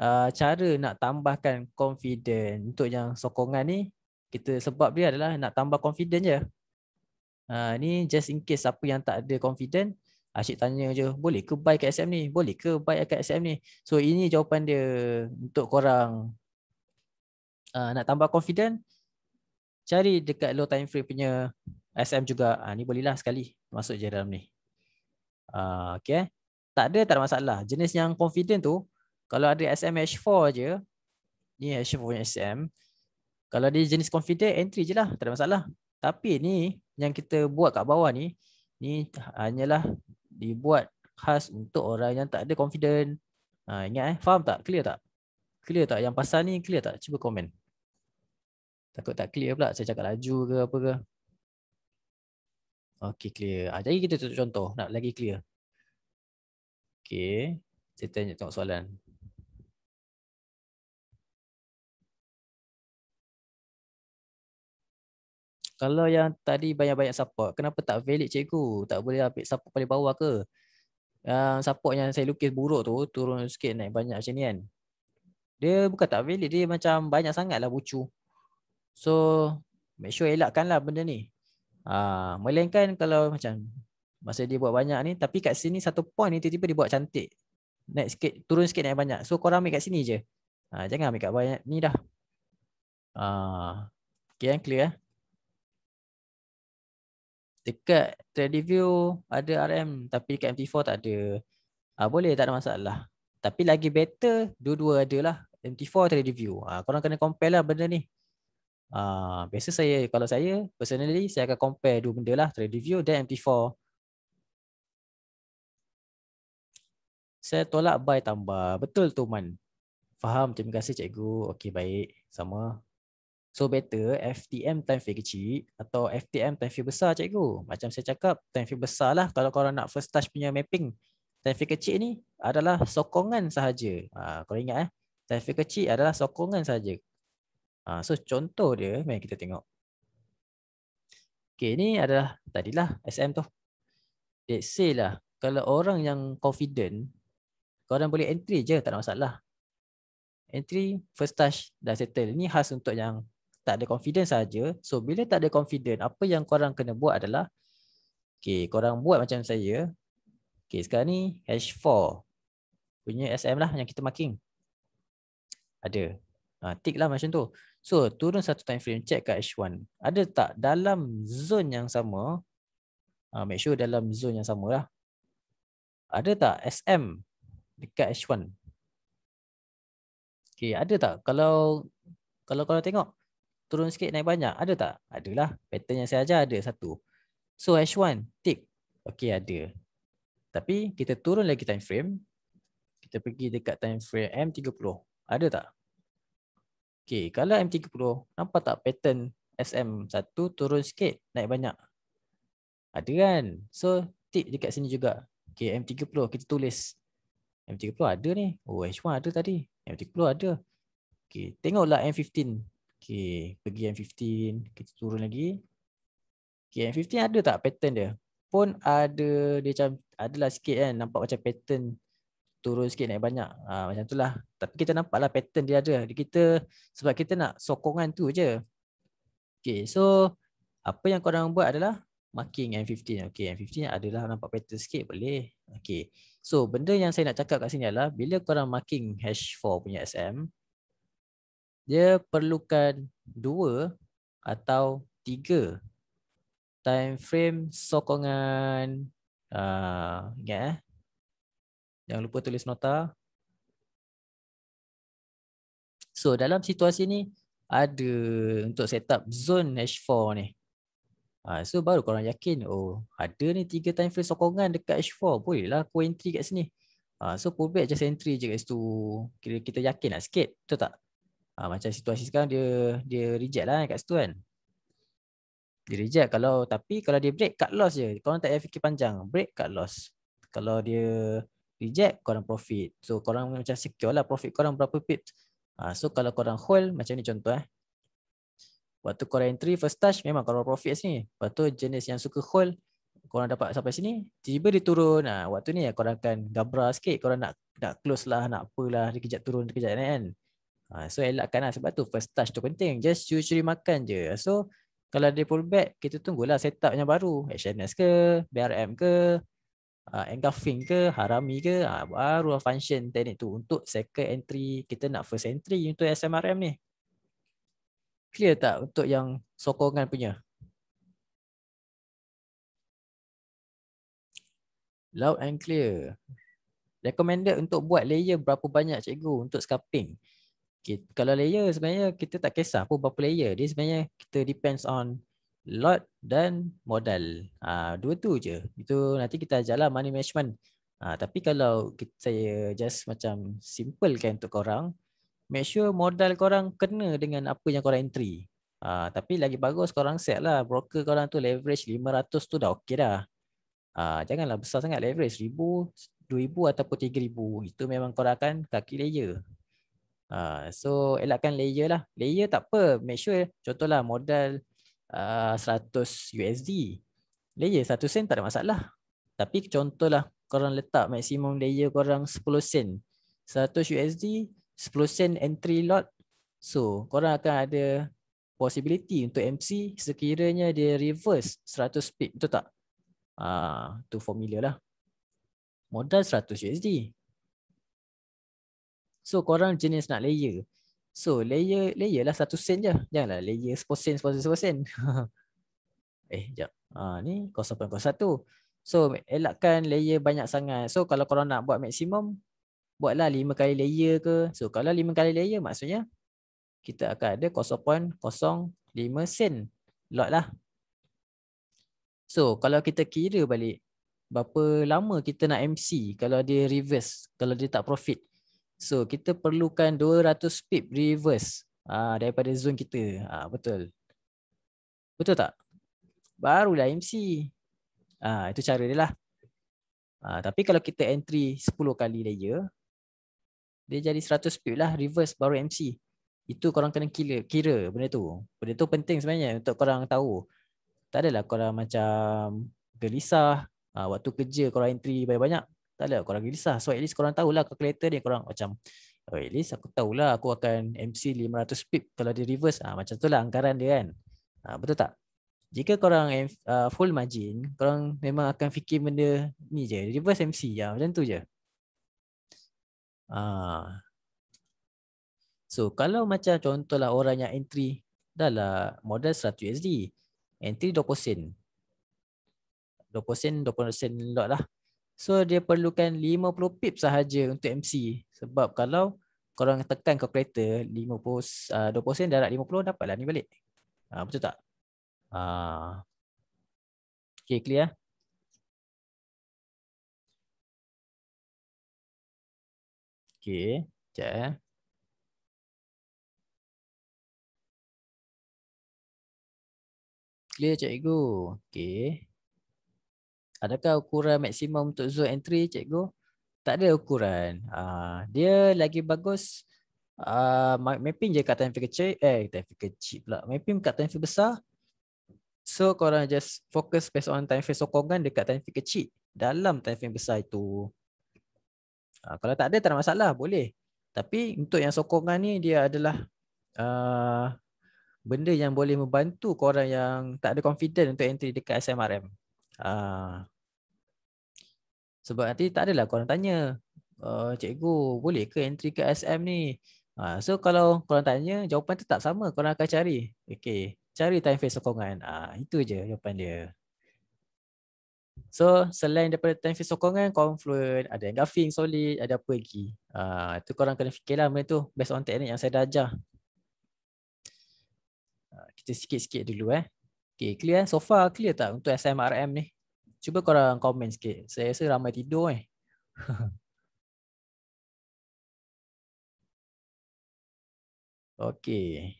uh, cara nak tambahkan confidence untuk yang sokongan ni kita sebab dia adalah nak tambah confident je. Ha, ni just in case siapa yang tak ada confident, asyik tanya je, boleh ke buy kat SM ni? Boleh ke buy kat SM ni? So ini jawapan dia untuk korang ha, nak tambah confident, cari dekat low time frame punya SM juga. Ha, ni bolehlah sekali masuk je dalam ni. Ha, okay. Eh. Tak ada, tak ada masalah. Jenis yang confident tu, kalau ada smh 4 je, ni H4 SM, kalau dia jenis confident entry je lah Tak ada masalah Tapi ni yang kita buat kat bawah ni Ni hanyalah dibuat khas untuk orang yang tak ada confident ha, Ingat eh faham tak clear tak Clear tak yang pasal ni clear tak Cuba komen Takut tak clear pula saya cakap laju ke apa ke Okay clear ha, Jadi kita tutup contoh nak lagi clear Okay Saya tanya tengok soalan kalau yang tadi banyak-banyak support, kenapa tak valid cikgu? Tak boleh ambil support paling bawah ke? Yang support yang saya lukis buruk tu, turun sikit naik banyak macam ni kan. Dia bukan tak valid, dia macam banyak sangat lah bucu. So, make sure elakkan lah benda ni. Ha, melainkan kalau macam, masa dia buat banyak ni, tapi kat sini satu point ni tiba-tiba dia buat cantik. Naik sikit, turun sikit naik banyak. So, korang ambil kat sini je. Ha, jangan ambil kat banyak ni dah. Ha, okay, eh, clear eh dekat trade view ada RM tapi dekat MT4 tak ada. Ah boleh tak ada masalah. Tapi lagi better dua-dua ada lah MT4 trade view. Ah korang kena compare lah benda ni. Ah biasa saya kalau saya personally saya akan compare dua benda lah trade view dan MT4. Saya tolak buy tambah. Betul tu man. Faham. Terima kasih cikgu. Okey baik. Sama. So better FTM time fee kecil atau FTM time fee besar cikgu. Macam saya cakap time fee besar lah kalau korang nak first touch punya mapping. Time fee kecil ni adalah sokongan sahaja. Ha, korang ingat eh. Time fee kecil adalah sokongan sahaja. Ha, so contoh dia mari kita tengok. Okay ni adalah tadilah SM tu. Let's say lah kalau orang yang confident korang boleh entry je tak ada masalah. Entry first touch dah settle. Ni khas untuk yang tak ada confidence saja. So bila tak ada confidence, apa yang korang kena buat adalah okay, korang buat macam saya. Okay sekarang ni H4 punya SM lah yang kita marking. Ada. Ha, tick lah macam tu. So turun satu time frame check kat H1. Ada tak dalam zone yang sama? Ha, make sure dalam zone yang sama lah. Ada tak SM dekat H1? Okay, ada tak? Kalau kalau korang tengok turun sikit naik banyak ada tak adalah pattern yang saya ajar ada satu so h1 tick okey ada tapi kita turun lagi time frame kita pergi dekat time frame m30 ada tak okey kalau m30 nampak tak pattern sm1 turun sikit naik banyak ada kan so tick dekat sini juga okey m30 kita tulis m30 ada ni oh h1 ada tadi m30 ada Okay, tengoklah M15 Okay, pergi M15, kita turun lagi. Okay, M15 ada tak pattern dia? Pun ada, dia macam, adalah sikit kan, nampak macam pattern turun sikit naik banyak. Ha, macam lah. Tapi kita nampak lah pattern dia ada. Jadi kita, sebab kita nak sokongan tu je. Okay, so, apa yang korang buat adalah, marking M15. Okay, M15 adalah nampak pattern sikit boleh. Okay, so benda yang saya nak cakap kat sini adalah, bila korang marking hash 4 punya SM, dia perlukan dua atau tiga time frame sokongan uh, ingat eh jangan lupa tulis nota so dalam situasi ni ada untuk setup zone H4 ni uh, so baru korang yakin oh ada ni tiga time frame sokongan dekat H4 boleh lah aku entry kat sini uh, so pullback just entry je kat situ kita yakin lah sikit betul tak Ha, macam situasi sekarang dia dia reject lah kat situ kan. Dia reject kalau tapi kalau dia break cut loss je. Kau tak payah fikir panjang. Break cut loss. Kalau dia reject korang profit. So korang macam secure lah profit korang berapa pips. Ha, so kalau korang hold macam ni contoh eh. Waktu korang entry first touch memang korang profit sini. Waktu jenis yang suka hold korang dapat sampai sini, tiba dia turun. Ah ha, waktu ni ya kau akan gabra sikit. Korang nak nak close lah, nak apalah, dia kejap turun, dia kejap naik kan. Ha, so elakkanlah sebab tu first touch tu penting. Just curi-curi makan je. So kalau dia back kita tunggulah setup yang baru. HNS ke, BRM ke, uh, engulfing ke, harami ke. Ha, baru lah function teknik tu untuk second entry. Kita nak first entry untuk SMRM ni. Clear tak untuk yang sokongan punya? Loud and clear. Recommended untuk buat layer berapa banyak cikgu untuk scalping kita, kalau layer sebenarnya kita tak kisah pun berapa layer dia sebenarnya kita depends on lot dan modal ha, dua tu je itu nanti kita ajarlah money management ha, tapi kalau kita, saya just macam simple kan untuk korang make sure modal korang kena dengan apa yang korang entry ha, tapi lagi bagus korang set lah broker korang tu leverage 500 tu dah ok dah ha, janganlah besar sangat leverage 1000 2000 ataupun 3000 itu memang korang akan kaki layer Uh, so elakkan layer lah. Layer tak apa. Make sure contohlah modal uh, 100 USD. Layer 1 sen tak ada masalah. Tapi contohlah korang letak maksimum layer korang 10 sen. 100 USD, 10 sen entry lot. So korang akan ada possibility untuk MC sekiranya dia reverse 100 pip. Betul tak? Uh, tu formula lah. Modal 100 USD. So korang jenis nak layer So layer layer lah satu sen je Janganlah layer sepuluh sen sepuluh sen sepuluh sen Eh jap ha, Ni 0.01 So elakkan layer banyak sangat So kalau korang nak buat maksimum Buatlah lima kali layer ke So kalau lima kali layer maksudnya Kita akan ada 0.05 sen Lot lah So kalau kita kira balik Berapa lama kita nak MC Kalau dia reverse Kalau dia tak profit So kita perlukan 200 pip reverse uh, daripada zone kita. Uh, betul. Betul tak? Barulah MC. Uh, ah, itu cara dia lah. Uh, tapi kalau kita entry 10 kali layer, dia jadi 100 pip lah reverse baru MC. Itu korang kena kira, kira benda tu. Benda tu penting sebenarnya untuk korang tahu. Tak adalah korang macam gelisah. Uh, waktu kerja korang entry banyak-banyak. Tak ada, korang gelisah. So at least korang tahulah calculator dia korang macam oh, at least aku tahulah aku akan MC 500 pip kalau dia reverse. Ha, macam tu lah angkaran dia kan. Ha, betul tak? Jika korang uh, full margin, korang memang akan fikir benda ni je. Reverse MC ya lah, Macam tu je. Ha. So kalau macam contohlah orang yang entry dalam model 100 USD. Entry 20 sen. 20 sen, 20 sen lot lah. So dia perlukan 50 pip sahaja untuk MC Sebab kalau korang tekan kalkulator 50, 20 sen darat 50 dapatlah ni balik ha, Betul tak? Ha. Okay clear Okay sekejap eh Clear cikgu Okay Adakah ukuran maksimum untuk zone entry cikgu? Tak ada ukuran. Uh, dia lagi bagus uh, mapping je kat time kecil. Eh, time kecil pula. Mapping kat time besar. So, korang just focus based on time frame sokongan dekat time frame kecil. Dalam time frame besar itu. Uh, kalau tak ada, tak ada masalah. Boleh. Tapi untuk yang sokongan ni, dia adalah uh, benda yang boleh membantu korang yang tak ada confident untuk entry dekat SMRM. Uh, sebab nanti tak adalah korang tanya uh, Cikgu boleh ke entry ke SM ni uh, So kalau korang tanya jawapan tu tak sama korang akan cari Okay cari time phase sokongan uh, Itu je jawapan dia So selain daripada time phase sokongan Confluent ada yang gaffing solid ada apa lagi uh, Itu korang kena fikir lah tu based on teknik yang saya dah ajar uh, Kita sikit-sikit dulu eh Okay clear eh? so far clear tak untuk SMRM ni Cuba korang komen sikit. Saya rasa ramai tidur eh. okay.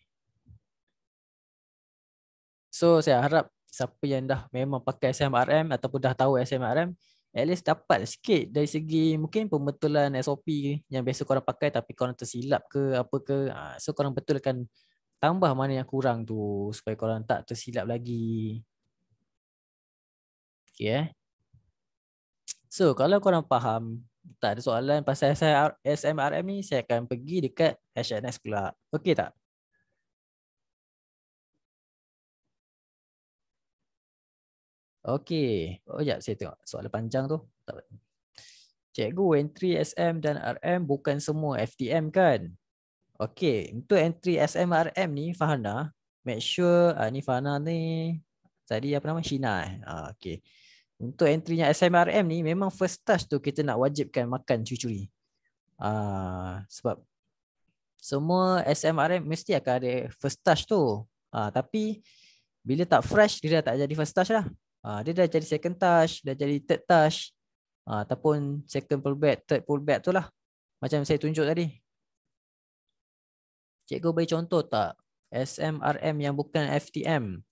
So saya harap siapa yang dah memang pakai SMRM ataupun dah tahu SMRM at least dapat sikit dari segi mungkin pembetulan SOP yang biasa korang pakai tapi korang tersilap ke apa ke ah, so korang betulkan tambah mana yang kurang tu supaya korang tak tersilap lagi Okay eh. So kalau korang faham tak ada soalan pasal SMRM ni saya akan pergi dekat HNS pula. Okay tak? Okay. Oh jap saya tengok soalan panjang tu. Tak Cikgu entry SM dan RM bukan semua FTM kan? Okay. Untuk entry SM RM ni Fahana. Make sure uh, ni Fahana ni. Tadi apa nama? Shina. Uh, okay untuk entrynya SMRM ni memang first touch tu kita nak wajibkan makan cuci-cuci. Ah uh, sebab semua SMRM mesti akan ada first touch tu. Ah uh, tapi bila tak fresh dia dah tak jadi first touch lah. Ah uh, dia dah jadi second touch, dah jadi third touch uh, ataupun second pullback, third pullback tu lah. Macam saya tunjuk tadi. Cikgu bagi contoh tak SMRM yang bukan FTM?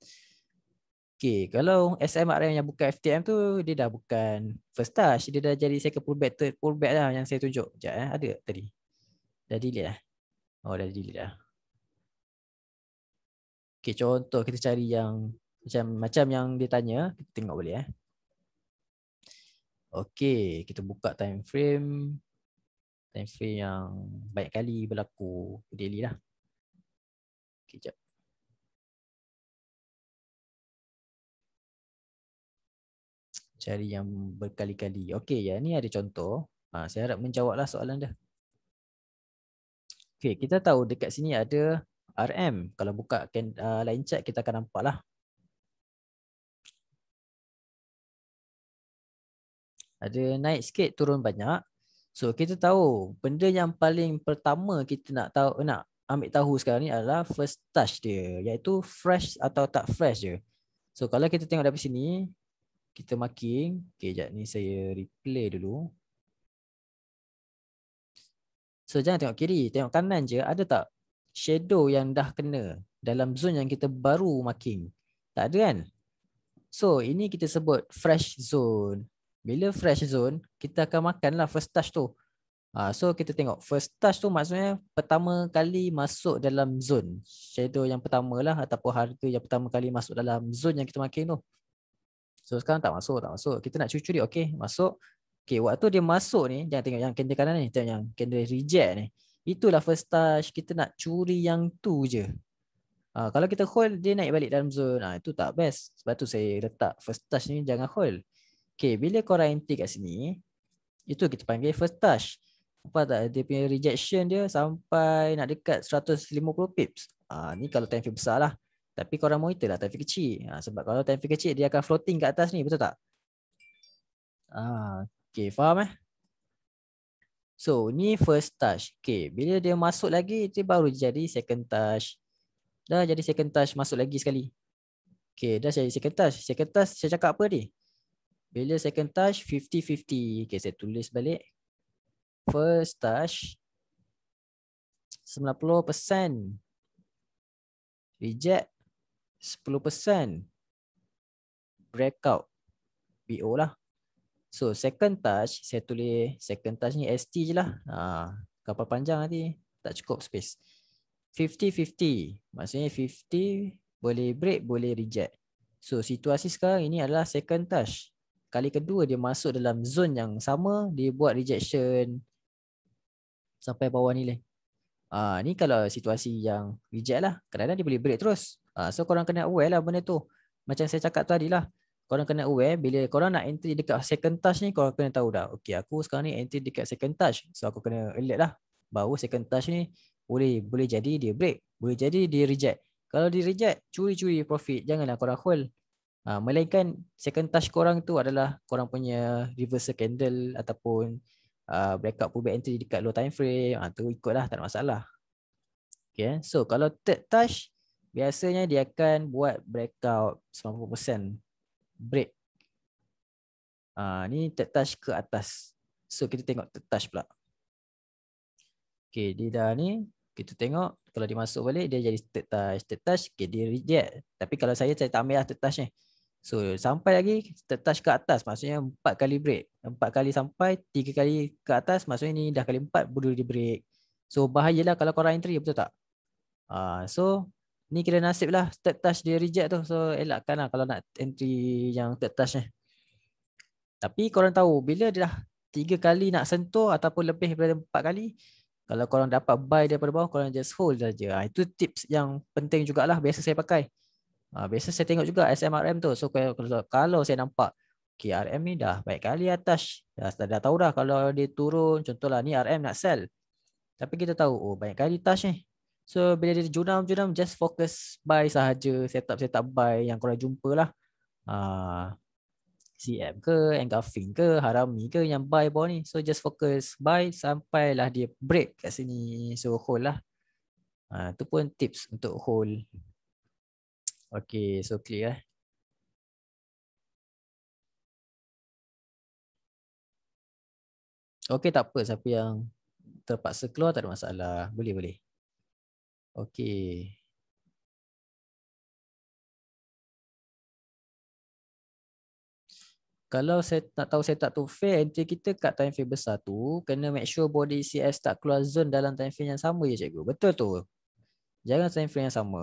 Okay, kalau SMRM yang bukan FTM tu, dia dah bukan first touch. Dia dah jadi second pullback, third pullback lah yang saya tunjuk. Sekejap eh, ada tadi? Dah delete lah. Oh, dah delete lah. Okay, contoh kita cari yang macam macam yang dia tanya. Kita tengok boleh eh. Okay, kita buka time frame. Time frame yang banyak kali berlaku daily lah. Okay, sekejap. cari yang berkali-kali. Okey, ya ni ada contoh. Ha, saya harap menjawablah soalan dia. Okey, kita tahu dekat sini ada RM. Kalau buka kan uh, line chat kita akan nampaklah. Ada naik sikit, turun banyak. So kita tahu benda yang paling pertama kita nak tahu nak ambil tahu sekarang ni adalah first touch dia iaitu fresh atau tak fresh je. So kalau kita tengok dari sini kita marking. Okay, sekejap ni saya replay dulu. So, jangan tengok kiri. Tengok kanan je. Ada tak shadow yang dah kena dalam zone yang kita baru marking? Tak ada kan? So, ini kita sebut fresh zone. Bila fresh zone, kita akan makan lah first touch tu. Ha, so, kita tengok. First touch tu maksudnya pertama kali masuk dalam zone. Shadow yang pertama lah ataupun harga yang pertama kali masuk dalam zone yang kita marking tu. So sekarang tak masuk, tak masuk. Kita nak cucu dia, okey, masuk. Okey, waktu dia masuk ni, jangan tengok yang candle kanan ni, tengok yang candle reject ni. Itulah first touch, kita nak curi yang tu je. Ha, kalau kita hold, dia naik balik dalam zone. Ha, itu tak best. Sebab tu saya letak first touch ni, jangan hold. Okey, bila korang enter kat sini, itu kita panggil first touch. Apa tak? Dia punya rejection dia sampai nak dekat 150 pips. Ha, ni kalau time frame besar lah. Tapi korang monitor lah trafik kecil ha, Sebab kalau trafik kecil dia akan floating kat atas ni betul tak? Ha, okay faham eh? So ni first touch Okay bila dia masuk lagi dia baru jadi second touch Dah jadi second touch masuk lagi sekali Okay dah jadi second touch Second touch saya cakap apa ni? Bila second touch 50-50 Okay saya tulis balik First touch 90% Reject 10% breakout BO lah. So second touch, saya tulis second touch ni ST je lah. Ha, kapal panjang nanti, tak cukup space. 50-50, maksudnya 50 boleh break, boleh reject. So situasi sekarang ini adalah second touch. Kali kedua dia masuk dalam zone yang sama, dia buat rejection sampai bawah ni lah. Ha, ni kalau situasi yang reject lah, kerana dia boleh break terus. Uh, so korang kena aware lah benda tu. Macam saya cakap tadi lah. Korang kena aware bila korang nak entry dekat second touch ni korang kena tahu dah. Okay aku sekarang ni entry dekat second touch. So aku kena alert lah. Bahawa second touch ni boleh boleh jadi dia break. Boleh jadi dia reject. Kalau dia reject, curi-curi profit. Janganlah korang hold. Uh, melainkan second touch korang tu adalah korang punya reverse candle ataupun uh, breakout pullback entry dekat low time frame. Uh, tu ikutlah tak ada masalah. Okay, so kalau third touch, biasanya dia akan buat breakout 90% break. Ah uh, ni third touch ke atas. So kita tengok third touch pula. Okey, dia dah ni kita tengok kalau dia masuk balik dia jadi third touch, third touch okay, dia reject. Tapi kalau saya saya tak ambil lah third touch ni. So sampai lagi third touch ke atas maksudnya empat kali break. Empat kali sampai, tiga kali ke atas maksudnya ni dah kali empat boleh di break. So bahayalah kalau korang entry betul tak? Ah uh, so ni kira nasib lah third touch dia reject tu so elakkan lah kalau nak entry yang third touch ni tapi korang tahu bila dia dah tiga kali nak sentuh ataupun lebih daripada empat kali kalau korang dapat buy daripada bawah korang just hold saja. Ha, itu tips yang penting jugalah biasa saya pakai ha, biasa saya tengok juga SMRM tu so kalau, kalau saya nampak KRM ni dah baik kali atas dah, dah, dah tahu dah kalau dia turun contohlah ni RM nak sell tapi kita tahu oh banyak kali touch ni So bila dia jurnal-jurnal just focus buy sahaja setup-setup buy yang korang jumpa lah. Uh, ah, CM ke, Engulfing ke, Harami ke yang buy bawah ni. So just focus buy sampailah dia break kat sini. So hold lah. Uh, tu pun tips untuk hold. Okay, so clear eh. Okay, tak apa. Siapa yang terpaksa keluar tak ada masalah. Boleh, boleh. Okay, Kalau saya nak tahu saya tak tu fail entry kita kat time frame besar tu kena make sure body CS tak keluar zone dalam time frame yang sama je cikgu. Betul tu. Jangan time frame yang sama.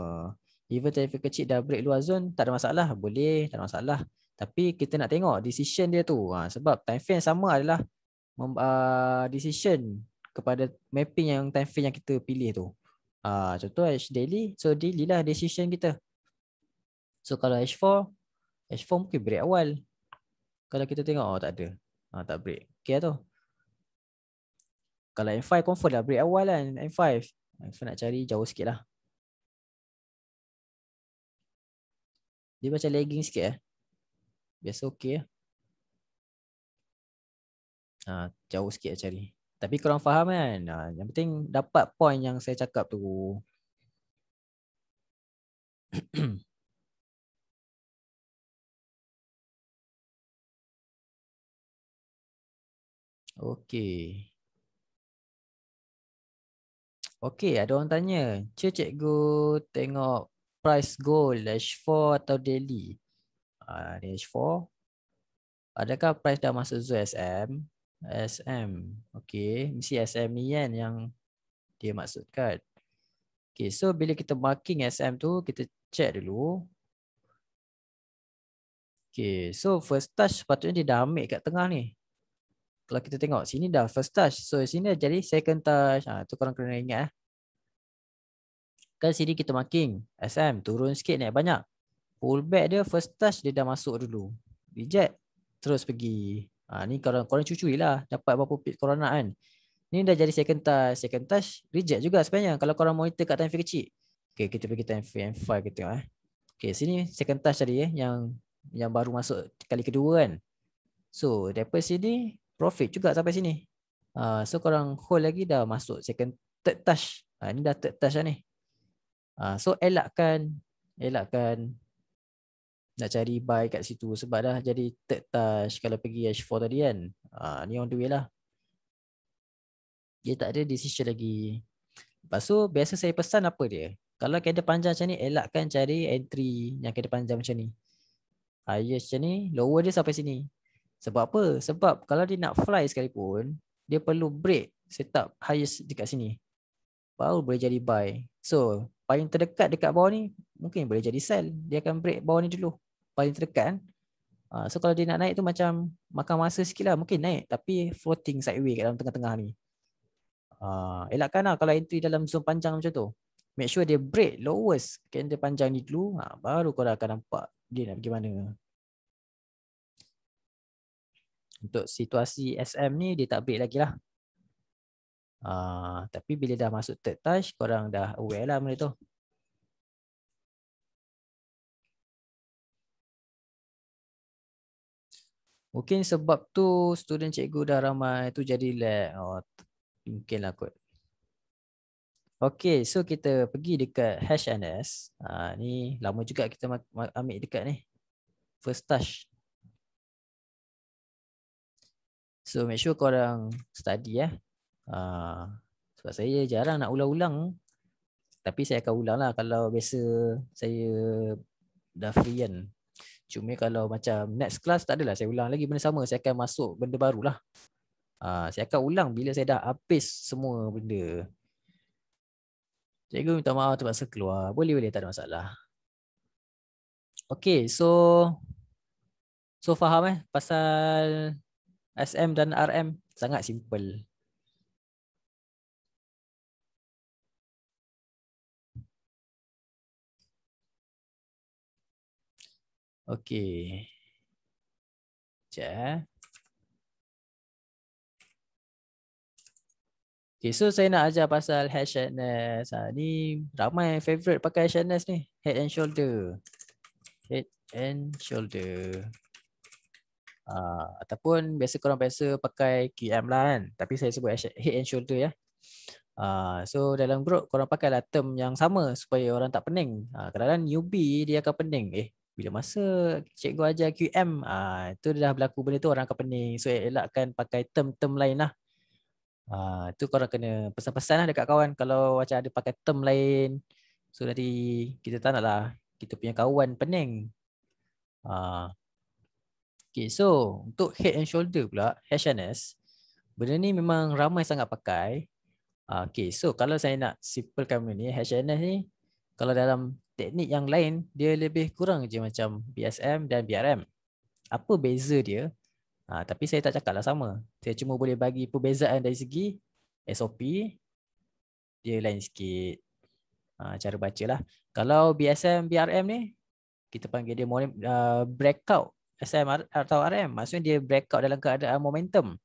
Even time frame kecil dah break luar zone tak ada masalah, boleh, tak ada masalah. Tapi kita nak tengok decision dia tu. Ha, sebab time frame yang sama adalah uh, decision kepada mapping yang time frame yang kita pilih tu. Ah, uh, contoh H daily, so daily lah decision kita. So kalau H4, H4 mungkin break awal. Kalau kita tengok, oh tak ada. Ah, uh, tak break. Okay lah tu. Kalau M5 confirm dah break awal kan M5. M5 nak cari jauh sikit lah. Dia macam lagging sikit eh. Biasa okay eh. Ah, jauh sikit cari. Tapi korang faham kan? Ha, yang penting dapat point yang saya cakap tu. Okey. Okey, ada orang tanya. Cik cikgu tengok price gold H4 atau daily? Ah, uh, H4. Adakah price dah masuk sm? SM. Okay. Mesti SM ni kan yang dia maksudkan. Okay. So bila kita marking SM tu kita check dulu. Okay. So first touch sepatutnya dia dah ambil kat tengah ni. Kalau kita tengok sini dah first touch. So sini dah jadi second touch. Ha, tu korang kena ingat. Eh. Kan sini kita marking SM. Turun sikit naik banyak. Pullback dia first touch dia dah masuk dulu. Reject. Terus pergi. Ha, ni korang, korang cucui lah dapat berapa pit korang nak kan. Ni dah jadi second touch. Second touch reject juga sebenarnya. Kalau korang monitor kat time fee kecil. Okay, kita pergi time fee M5 kita tengok eh. Okay, sini second touch tadi eh. Yang yang baru masuk kali kedua kan. So, daripada sini profit juga sampai sini. Ha, so, korang hold lagi dah masuk second third touch. Ha, ni dah third touch lah ni. Ha, so, elakkan elakkan nak cari buy kat situ sebab dah jadi third touch kalau pergi H4 tadi kan ha, ni on the way lah dia tak ada decision lagi lepas tu biasa saya pesan apa dia kalau candle panjang macam ni elakkan cari entry yang candle panjang macam ni highest ha, ya, macam ni lower dia sampai sini sebab apa sebab kalau dia nak fly sekalipun dia perlu break setup highest dekat sini baru boleh jadi buy so paling terdekat dekat bawah ni mungkin boleh jadi sell dia akan break bawah ni dulu paling terdekat kan. Ah, so kalau dia nak naik tu macam makan masa sikit lah mungkin naik tapi floating sideways kat dalam tengah-tengah ni. Ah, elakkan lah kalau entry dalam zone panjang macam tu. Make sure dia break lowest candle panjang ni dulu ah, baru kau akan nampak dia nak pergi mana. Untuk situasi SM ni dia tak break lagi lah. Uh, tapi bila dah masuk third touch korang dah aware lah benda tu Mungkin sebab tu student cikgu dah ramai tu jadi lag. Oh, mungkinlah kot. Okay, so kita pergi dekat hash ns. Ha, ni lama juga kita ambil dekat ni. First touch. So make sure korang study ya. Eh. Ha, sebab saya jarang nak ulang-ulang. Tapi saya akan ulang lah kalau biasa saya dah free kan. Cuma kalau macam next class tak adalah saya ulang lagi benda sama. Saya akan masuk benda baru lah. Ha, ah, saya akan ulang bila saya dah habis semua benda. Cikgu minta maaf terpaksa keluar. Boleh-boleh tak ada masalah. Okay so so faham eh pasal SM dan RM sangat simple. Okey. Sekejap. Eh. Okay, so saya nak ajar pasal head shadness. Ha, ah, ni ramai favorite pakai shadness ni. Head and shoulder. Head and shoulder. Ha, ataupun biasa korang biasa pakai QM lah kan. Tapi saya sebut head and shoulder ya. Ha, so dalam group korang pakailah term yang sama supaya orang tak pening. Ha, kadang-kadang newbie dia akan pening. Eh, bila masa cikgu ajar QM ah tu dah berlaku benda tu orang akan pening so elakkan pakai term-term lain lah ah tu korang kena pesan-pesan lah dekat kawan kalau macam ada pakai term lain so nanti kita tak nak lah kita punya kawan pening ah okay, so untuk head and shoulder pula HNS benda ni memang ramai sangat pakai ah, Okay, so kalau saya nak simplekan benda ni, HNS ni kalau dalam teknik yang lain dia lebih kurang je macam BSM dan BRM apa beza dia ha, tapi saya tak cakaplah sama saya cuma boleh bagi perbezaan dari segi SOP dia lain sikit ha, cara baca lah kalau BSM BRM ni kita panggil dia uh, breakout SMR atau RM maksudnya dia breakout dalam keadaan momentum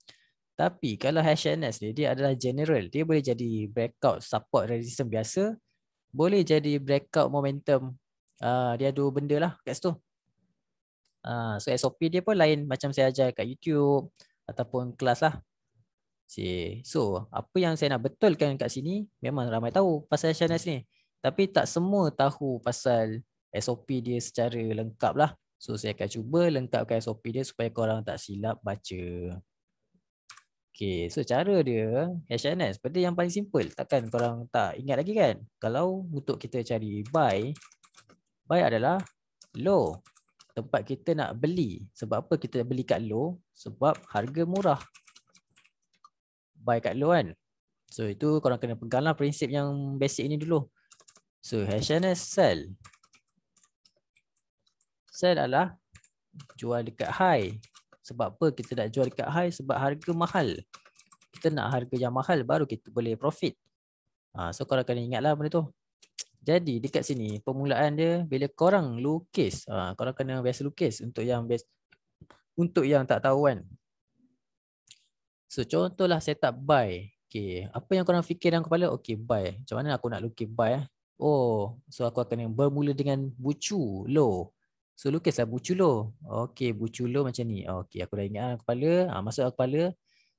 tapi kalau HNS ni dia adalah general dia boleh jadi breakout support resistance biasa boleh jadi breakout momentum uh, dia ada benda lah kat situ. Uh, so SOP dia pun lain macam saya ajar kat YouTube ataupun kelas lah. So apa yang saya nak betulkan kat sini memang ramai tahu pasal channel ni. Tapi tak semua tahu pasal SOP dia secara lengkap lah. So saya akan cuba lengkapkan SOP dia supaya korang tak silap baca. Okay, so cara dia H&S. seperti yang paling simple. Takkan korang tak ingat lagi kan? Kalau untuk kita cari buy, buy adalah low. Tempat kita nak beli. Sebab apa kita beli kat low? Sebab harga murah. Buy kat low kan? So itu korang kena pegang lah prinsip yang basic ini dulu. So H&S sell. Sell adalah jual dekat high. Sebab apa kita nak jual dekat high sebab harga mahal. Kita nak harga yang mahal baru kita boleh profit. Ha, so korang kena ingatlah benda tu. Jadi dekat sini permulaan dia bila korang lukis. Ha, korang kena biasa lukis untuk yang best, untuk yang tak tahu kan. So contohlah setup buy. Okay. Apa yang korang fikir dalam kepala? Okay buy. Macam mana aku nak lukis buy? Eh? Oh so aku akan bermula dengan bucu low. So lukislah buculo. Okey, buculo macam ni. Okey, aku dah ingat lah kepala. Ha, masuk kepala.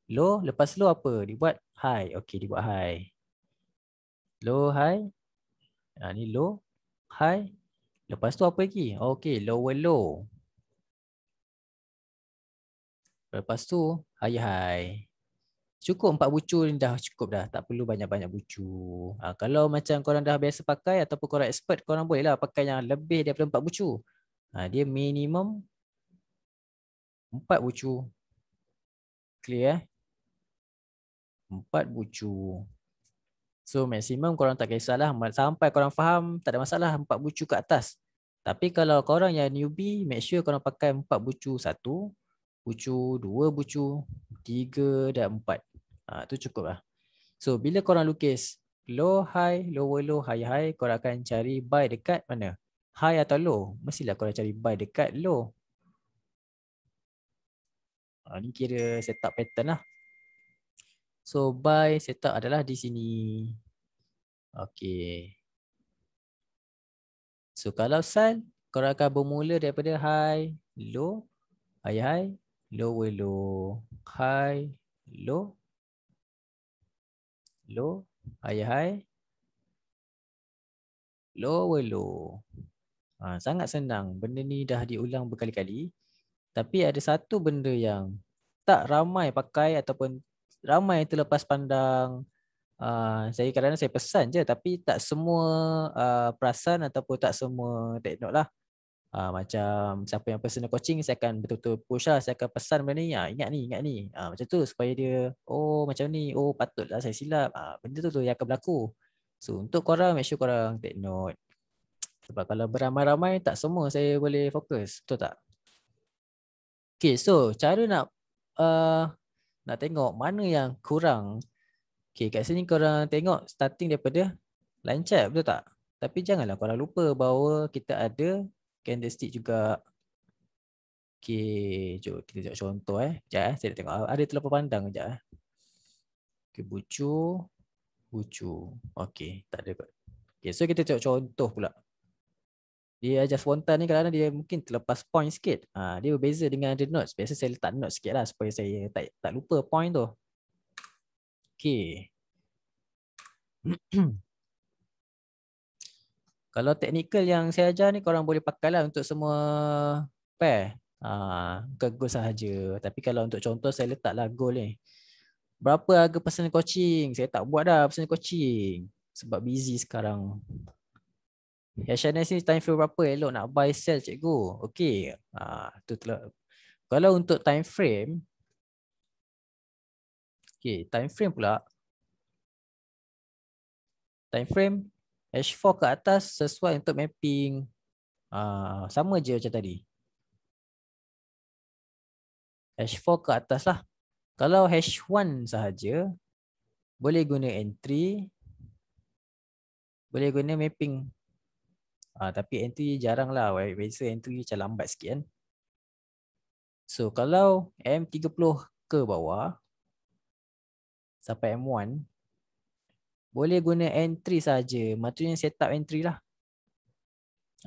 Lo, lepas lo apa? Dibuat high. Okey, dibuat high. Low high. Ha, ni low high. Lepas tu apa lagi? Okey, lower low. Lepas tu, high high. Cukup empat bucu ni dah cukup dah. Tak perlu banyak-banyak bucu. Ha, ah, kalau macam korang dah biasa pakai ataupun korang expert, korang boleh lah pakai yang lebih daripada empat bucu. Ha, dia minimum 4 bucu. Clear eh? 4 bucu. So maksimum korang tak kisahlah sampai korang faham tak ada masalah 4 bucu ke atas. Tapi kalau korang yang newbie make sure korang pakai 4 bucu 1, bucu 2 bucu, 3 dan 4. Ah ha, tu cukup lah. So bila korang lukis low high, lower low, high high, korang akan cari buy dekat mana? high atau low? Mestilah kau dah cari buy dekat low. Ha, ni kira setup pattern lah. So buy setup adalah di sini. Okay. So kalau sell, kau akan bermula daripada high, low, high, high, low, low, high, low, low, high, high, low, low. Ha, sangat senang. Benda ni dah diulang berkali-kali. Tapi ada satu benda yang tak ramai pakai ataupun ramai terlepas pandang. Uh, saya kadang-kadang saya pesan je tapi tak semua uh, perasan ataupun tak semua take lah. Uh, macam siapa yang personal coaching saya akan betul-betul push lah. Saya akan pesan benda ni. Uh, ingat ni, ingat ni. Uh, macam tu supaya dia oh macam ni. Oh patutlah saya silap. Uh, benda tu tu yang akan berlaku. So untuk korang make sure korang take sebab kalau beramai-ramai tak semua saya boleh fokus, betul tak? Okay, so cara nak uh, nak tengok mana yang kurang. Okay, kat sini korang tengok starting daripada line chart, betul tak? Tapi janganlah korang lupa bahawa kita ada candlestick juga. Okay, jom kita tengok contoh eh. Sekejap eh, saya nak tengok. Ada terlalu pandang sekejap eh. Okay, bucu. Bucu. Okay, tak ada kot. Okay, so kita tengok contoh pula dia just spontan ni kerana dia mungkin terlepas point sikit ha, dia berbeza dengan the notes biasa saya letak notes sikit lah supaya saya tak, tak lupa point tu Okay. Kalau teknikal yang saya ajar ni korang boleh pakai lah untuk semua pair ha, Bukan goal sahaja Tapi kalau untuk contoh saya letak lah goal ni Berapa harga personal coaching? Saya tak buat dah personal coaching Sebab busy sekarang HNS ni time frame berapa elok nak buy sell cikgu? okay, Ah tu telah. Kalau untuk time frame okay, time frame pula. Time frame H4 ke atas sesuai untuk mapping ah sama je macam tadi. H4 ke atas lah. Kalau H1 sahaja boleh guna entry boleh guna mapping Uh, tapi entry jarang lah. Biasa entry macam lambat sikit kan. So kalau M30 ke bawah. Sampai M1. Boleh guna entry saja. Maksudnya up entry lah.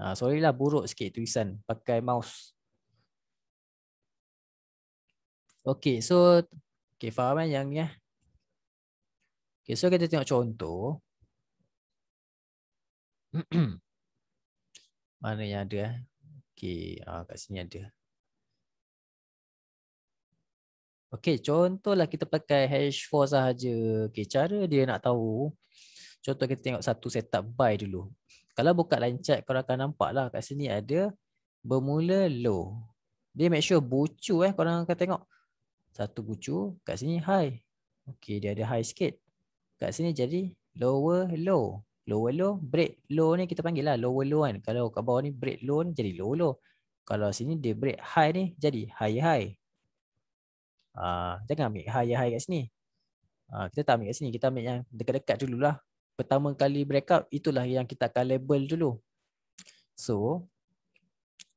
Uh, sorry lah buruk sikit tulisan. Pakai mouse. Okay so. Okay faham kan yang ni lah. Okay so kita tengok contoh. Mana yang ada eh? Okey, ah, kat sini ada. Okey, contohlah kita pakai hash for sahaja. Okey, cara dia nak tahu. Contoh kita tengok satu setup buy dulu. Kalau buka line chart, korang akan nampak lah kat sini ada bermula low. Dia make sure bucu eh, korang akan tengok. Satu bucu, kat sini high. Okey, dia ada high sikit. Kat sini jadi lower low lower low, break low ni kita panggil lah lower low kan. Kalau kat bawah ni break low ni jadi lower low. Kalau sini dia break high ni jadi high high. Uh, ah, jangan ambil high high kat sini. Uh, kita tak ambil kat sini. Kita ambil yang dekat-dekat dululah. Pertama kali breakout itulah yang kita akan label dulu. So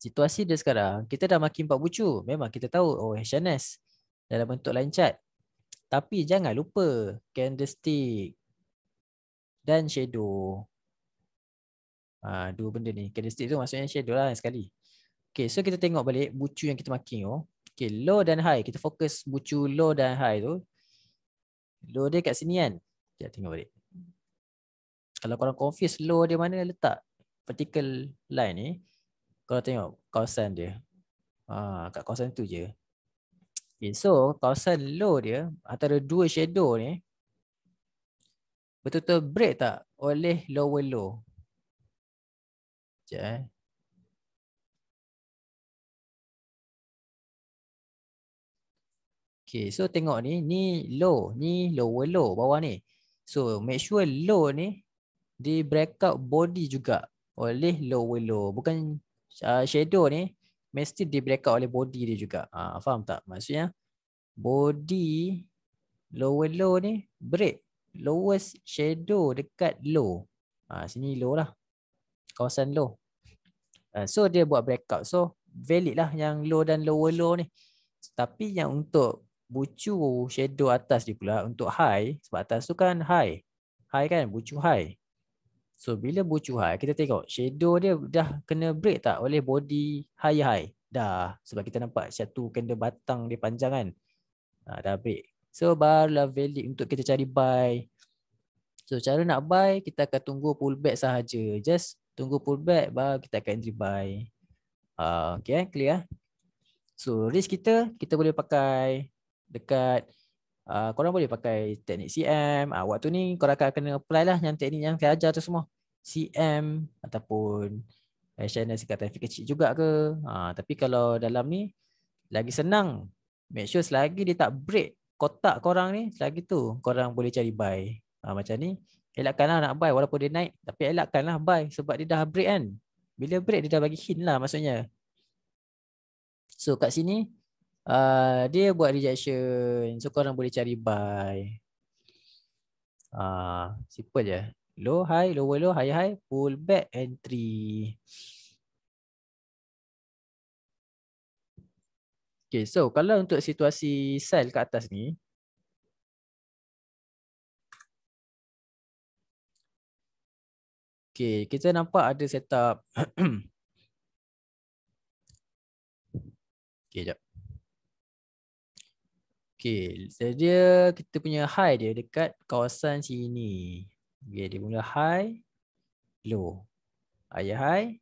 situasi dia sekarang kita dah makin empat bucu. Memang kita tahu oh HNS dalam bentuk line chart. Tapi jangan lupa candlestick dan shadow. Ha, dua benda ni. Candlestick tu maksudnya shadow lah sekali. Okay, so kita tengok balik bucu yang kita marking tu. Okay, low dan high. Kita fokus bucu low dan high tu. Low dia kat sini kan? Kita tengok balik. Kalau korang confuse low dia mana letak particle line ni. Korang tengok kawasan dia. Ha, kat kawasan tu je. Okay, so kawasan low dia antara dua shadow ni betul-betul break tak oleh lower low? Sekejap eh. Okay, so tengok ni, ni low, ni lower low bawah ni. So make sure low ni di break out body juga oleh lower low. Bukan uh, shadow ni mesti di break out oleh body dia juga. uh, faham tak maksudnya? Body lower low ni break lowest shadow dekat low. Ha, sini low lah. Kawasan low. Ha, so dia buat breakout. So valid lah yang low dan lower low ni. Tapi yang untuk bucu shadow atas dia pula. Untuk high. Sebab atas tu kan high. High kan? Bucu high. So bila bucu high. Kita tengok shadow dia dah kena break tak oleh body high-high. Dah. Sebab kita nampak satu candle batang dia panjang kan. Ha, dah break. So barulah valid untuk kita cari buy. So cara nak buy kita akan tunggu pullback sahaja. Just tunggu pullback baru kita akan entry buy. Ah uh, okey eh? clear eh? So risk kita kita boleh pakai dekat ah uh, korang boleh pakai teknik CM. Ah uh, waktu ni korang akan kena apply lah yang teknik yang saya ajar tu semua. CM ataupun eh, channel sikat traffic kecil juga ke. Ah tapi kalau dalam ni lagi senang make sure selagi dia tak break kotak korang ni selagi tu korang boleh cari buy ha, macam ni elakkanlah nak buy walaupun dia naik tapi elakkanlah buy sebab dia dah break kan bila break dia dah bagi hint lah maksudnya so kat sini uh, dia buat rejection so korang boleh cari buy uh, simple je low high lower low high high pull back entry Okay, so kalau untuk situasi sel kat atas ni, okay, kita nampak ada setup. okay, sekejap. Okay, jadi dia, kita punya high dia dekat kawasan sini. Okay, dia mula high, low. Ayah high,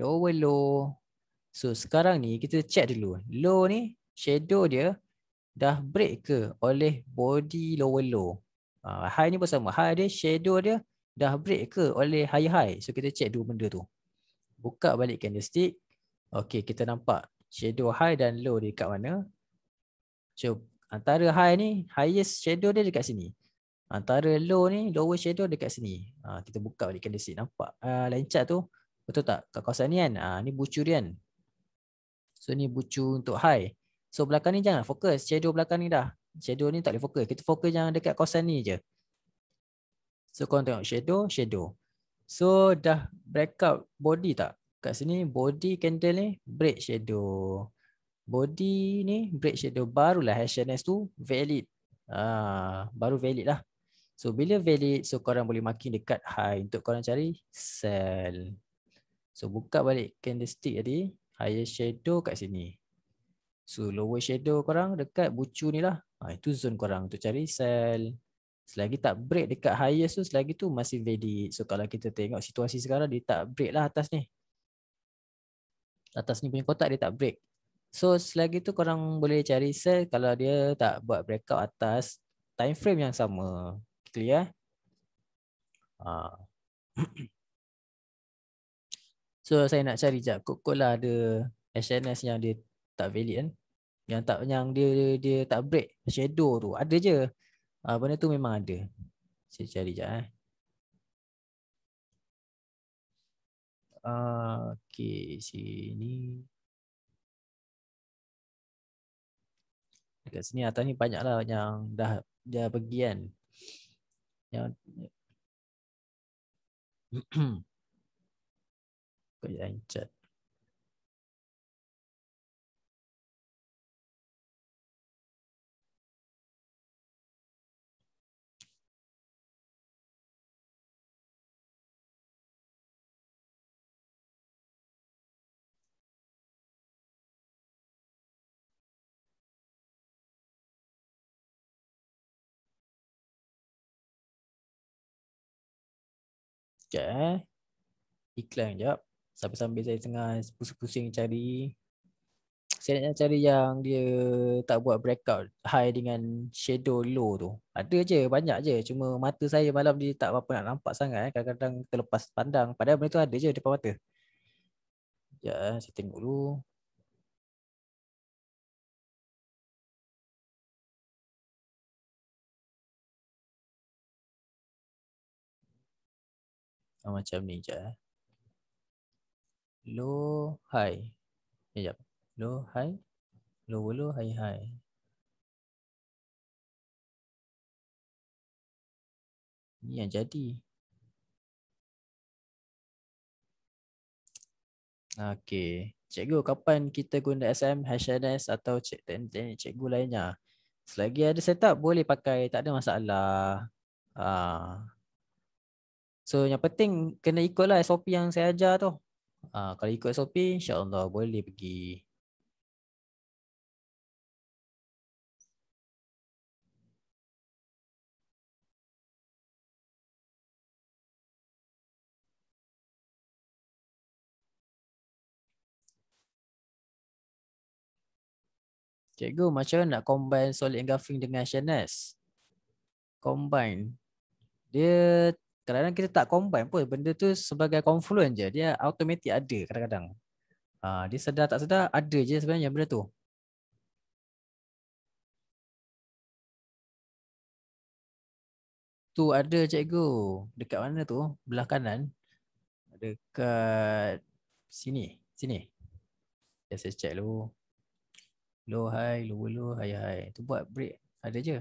lower low. So sekarang ni kita check dulu. Low ni shadow dia dah break ke oleh body lower low. Uh, high ni pun sama. High dia shadow dia dah break ke oleh high high. So kita check dua benda tu. Buka balik candlestick. Okay kita nampak shadow high dan low dia dekat mana. So antara high ni highest shadow dia dekat sini. Antara low ni lower shadow dekat sini. Uh, kita buka balik candlestick. Nampak uh, ah, line tu. Betul tak? Kat kawasan ni kan. Uh, ni bucur So ni bucu untuk high. So belakang ni jangan fokus. Shadow belakang ni dah. Shadow ni tak boleh fokus. Kita fokus yang dekat kawasan ni je. So korang tengok shadow, shadow. So dah breakout body tak? Kat sini body candle ni break shadow. Body ni break shadow. Barulah hashness tu valid. Ah, baru valid lah. So bila valid, so korang boleh marking dekat high untuk korang cari sell. So buka balik candlestick tadi higher shadow kat sini. So lower shadow korang dekat bucu ni lah. Ha, itu zone korang untuk cari sell. Selagi tak break dekat highest tu, selagi tu masih valid. So kalau kita tengok situasi sekarang, dia tak break lah atas ni. Atas ni punya kotak dia tak break. So selagi tu korang boleh cari sell kalau dia tak buat breakout atas time frame yang sama. Clear? Ha. So saya nak cari je kod-kod lah ada SNS yang dia tak valid kan. Yang tak yang dia dia tak break shadow tu. Ada je. Ah uh, benda tu memang ada. Saya cari je eh. Ah, okay, sini. Dekat sini atas ni banyaklah yang dah dah pergi kan. Yang của anh Trần trễ iklan jawab sambil-sambil saya tengah pusing-pusing cari saya nak cari yang dia tak buat breakout high dengan shadow low tu ada je banyak je cuma mata saya malam dia tak apa nak nampak sangat eh. kadang-kadang terlepas pandang padahal benda tu ada je depan mata ya saya tengok dulu ah, macam ni je eh low high sekejap eh, low high low low high high ni yang jadi Okay. Cikgu, kapan kita guna SM, HNS atau cik, teknik cikgu lainnya? Selagi ada setup, boleh pakai. Tak ada masalah. Uh. So, yang penting kena ikutlah SOP yang saya ajar tu. Uh, kalau ikut SOP insyaAllah boleh pergi Cikgu macam mana nak combine solid engulfing dengan shenes? Combine Dia kadang-kadang kita tak combine pun benda tu sebagai confluent je dia automatik ada kadang-kadang ha, dia sedar tak sedar ada je sebenarnya benda tu tu ada cikgu dekat mana tu belah kanan dekat sini sini saya check dulu low high low low high high tu buat break ada je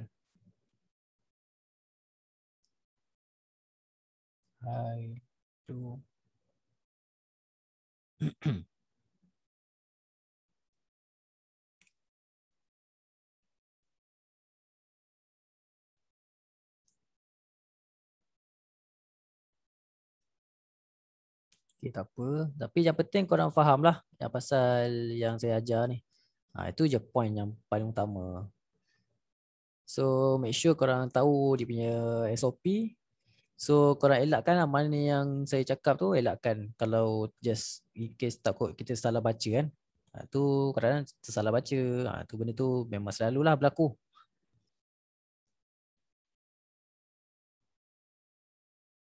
hi to Okay, tak apa. Tapi yang penting korang faham lah yang pasal yang saya ajar ni. Ha, itu je point yang paling utama. So make sure korang tahu dia punya SOP. So korang elakkan lah mana yang saya cakap tu elakkan kalau just in case takut kita salah baca kan. Ha, tu kadang-kadang tersalah baca. Ha, tu benda tu memang selalu lah berlaku.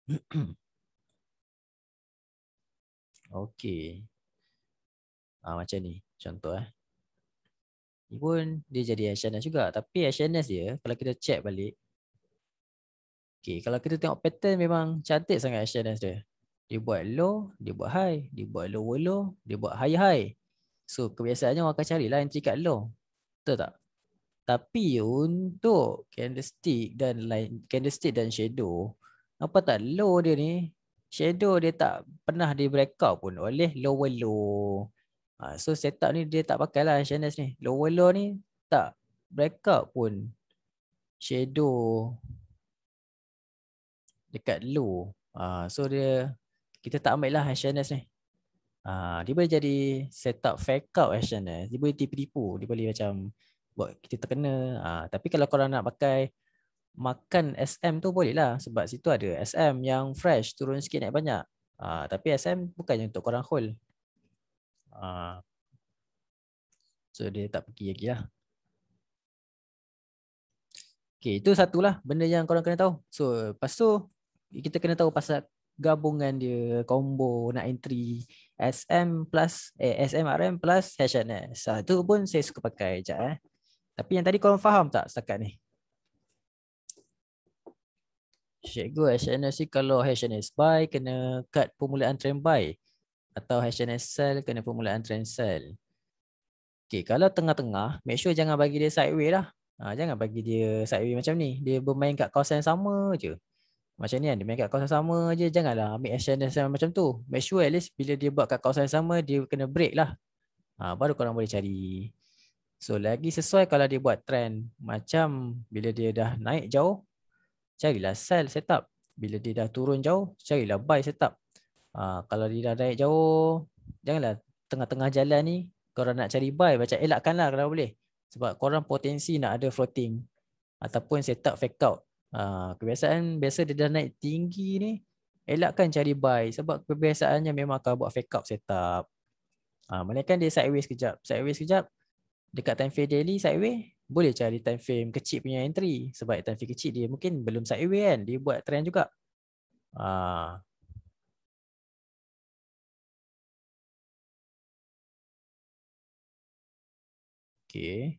okay. Ha, macam ni contoh eh. Ni pun dia jadi HNS juga. Tapi HNS dia kalau kita check balik Okay, kalau kita tengok pattern memang cantik sangat assurance dia. Dia buat low, dia buat high, dia buat low low, dia buat high high. So kebiasaannya orang akan carilah entry kat low. Betul tak? Tapi untuk candlestick dan line, candlestick dan shadow, apa tak low dia ni, shadow dia tak pernah di breakout pun oleh lower low. Ha, so setup ni dia tak pakai lah assurance ni. Lower low ni tak breakout pun shadow dekat low. Uh, ah, so dia kita tak ambil lah HNS ni. Uh, dia boleh jadi setup fake out HNS. Dia boleh tipu-tipu. Dia boleh macam buat kita terkena. Uh, tapi kalau korang nak pakai makan SM tu boleh lah. Sebab situ ada SM yang fresh turun sikit naik banyak. Uh, tapi SM bukan untuk korang hold. Uh, so dia tak pergi lagi lah. Okay, itu satulah benda yang korang kena tahu. So, lepas tu kita kena tahu pasal gabungan dia combo nak entry SM plus eh, SMRM plus HNS. Ha, ah, tu pun saya suka pakai je eh. Tapi yang tadi kau faham tak setakat ni? Cikgu HNS ni kalau HNS buy kena cut permulaan trend buy atau HNS sell kena permulaan trend sell. Okay, kalau tengah-tengah, make sure jangan bagi dia sideways lah. Ha, jangan bagi dia sideways macam ni. Dia bermain kat kawasan yang sama je macam ni kan dia main kat kawasan sama je janganlah ambil action yang macam tu make sure at least bila dia buat kat kawasan yang sama dia kena break lah ha, baru korang boleh cari so lagi sesuai kalau dia buat trend macam bila dia dah naik jauh carilah sell setup bila dia dah turun jauh carilah buy setup ha, kalau dia dah naik jauh janganlah tengah-tengah jalan ni korang nak cari buy macam elakkan lah kalau boleh sebab korang potensi nak ada floating ataupun setup fake out Ah, kebiasaan biasa dia dah naik tinggi ni elakkan cari buy sebab kebiasaannya memang akan buat fake up setup. Ah uh, malaikan dia sideways kejap, sideways kejap dekat time frame daily sideways boleh cari time frame kecil punya entry sebab time frame kecil dia mungkin belum sideways kan dia buat trend juga. Ah Okay.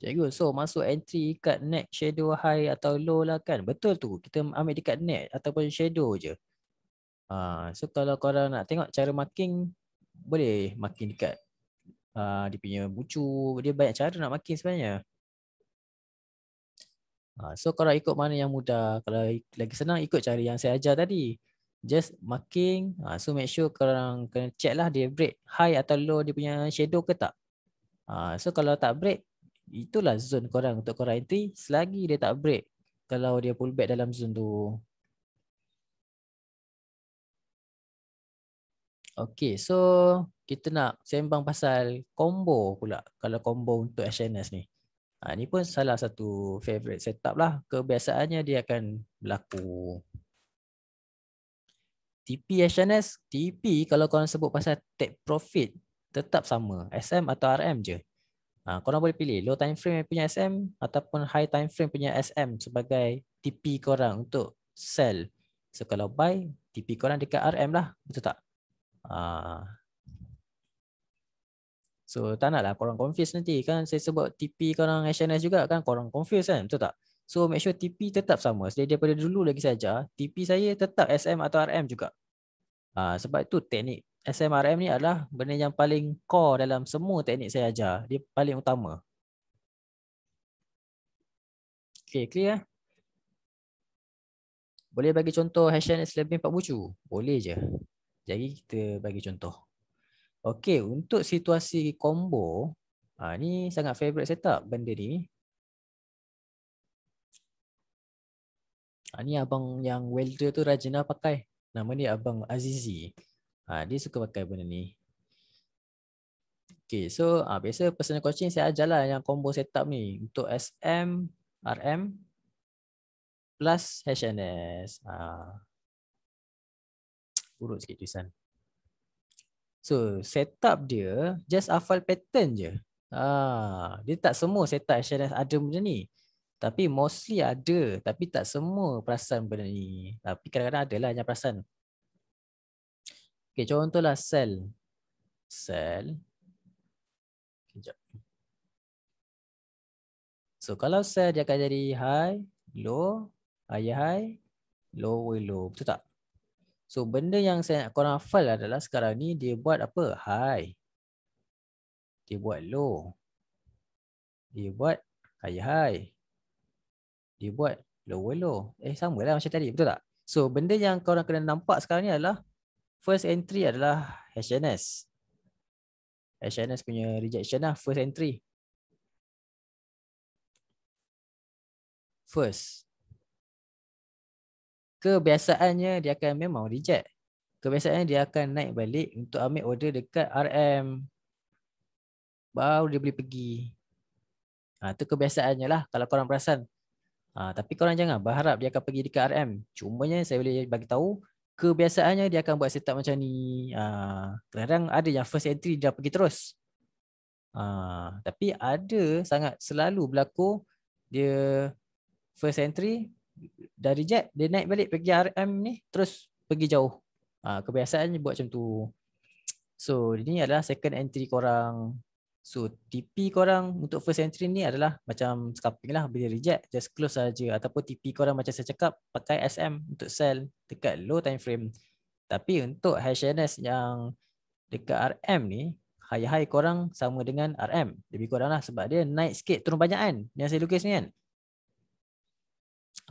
Cikgu, so masuk entry kat net shadow high atau low lah kan? Betul tu. Kita ambil dekat net ataupun shadow je. Uh, so kalau korang nak tengok cara marking, boleh marking dekat uh, dia punya bucu. Dia banyak cara nak marking sebenarnya. Ah, so korang ikut mana yang mudah Kalau lagi senang ikut cara yang saya ajar tadi Just marking So make sure korang kena check lah Dia break high atau low dia punya shadow ke tak So kalau tak break Itulah zone korang untuk korang entry selagi dia tak break kalau dia pull back dalam zone tu. Okay, so kita nak sembang pasal combo pula kalau combo untuk SNS ni. Ha, ni pun salah satu favorite setup lah. Kebiasaannya dia akan berlaku. TP SNS, TP kalau korang sebut pasal take profit tetap sama SM atau RM je. Ha, korang boleh pilih low time frame punya SM ataupun high time frame punya SM sebagai TP korang untuk sell. So kalau buy, TP korang dekat RM lah. Betul tak? Ha. So tak nak lah korang confuse nanti. Kan saya sebut TP korang HNS juga kan korang confuse kan? Betul tak? So make sure TP tetap sama. Jadi daripada dulu lagi saja TP saya tetap SM atau RM juga. Ha, sebab tu teknik SMRM ni adalah benda yang paling core dalam semua teknik saya ajar. Dia paling utama. Okay, clear? Boleh bagi contoh hashtag is lebih 4 bucu? Boleh je. Jadi kita bagi contoh. Okay, untuk situasi combo, ha, ni sangat favourite setup benda ni. Ini ha, abang yang welder tu Rajana pakai. Nama ni Abang Azizi. Ha, dia suka pakai benda ni. Okay, so ha, biasa personal coaching saya ajar lah yang combo setup ni untuk SM, RM plus HNS. Ha. Urut sikit tulisan. So setup dia just hafal pattern je. Ha. Dia tak semua setup HNS ada benda ni. Tapi mostly ada. Tapi tak semua perasan benda ni. Tapi kadang-kadang ada lah yang perasan. Okay, contohlah sel. Sel. Kejap. So kalau sel dia akan jadi high, low, high, high, low, low. Betul tak? So benda yang saya nak korang hafal adalah sekarang ni dia buat apa? High. Dia buat low. Dia buat high, high. Dia buat low, low. Eh sama lah macam tadi. Betul tak? So benda yang korang kena nampak sekarang ni adalah first entry adalah HNS. HNS punya rejection lah first entry. First. Kebiasaannya dia akan memang reject. Kebiasaannya dia akan naik balik untuk ambil order dekat RM. Baru dia boleh pergi. Ha, tu kebiasaannya lah kalau korang perasan. Ha, tapi korang jangan berharap dia akan pergi dekat RM. Cumanya saya boleh bagi tahu kebiasaannya dia akan buat setup macam ni. Ah, kadang-kadang ada yang first entry dia pergi terus. Uh, tapi ada sangat selalu berlaku dia first entry dari jet dia naik balik pergi RM ni terus pergi jauh. Uh, kebiasaannya buat macam tu. So ini adalah second entry korang So TP korang untuk first entry ni adalah macam scalping lah Bila reject just close saja. Ataupun TP korang macam saya cakap pakai SM untuk sell dekat low time frame Tapi untuk HNS yang dekat RM ni High-high korang sama dengan RM Lebih kurang lah sebab dia naik sikit turun banyak kan Yang saya lukis ni kan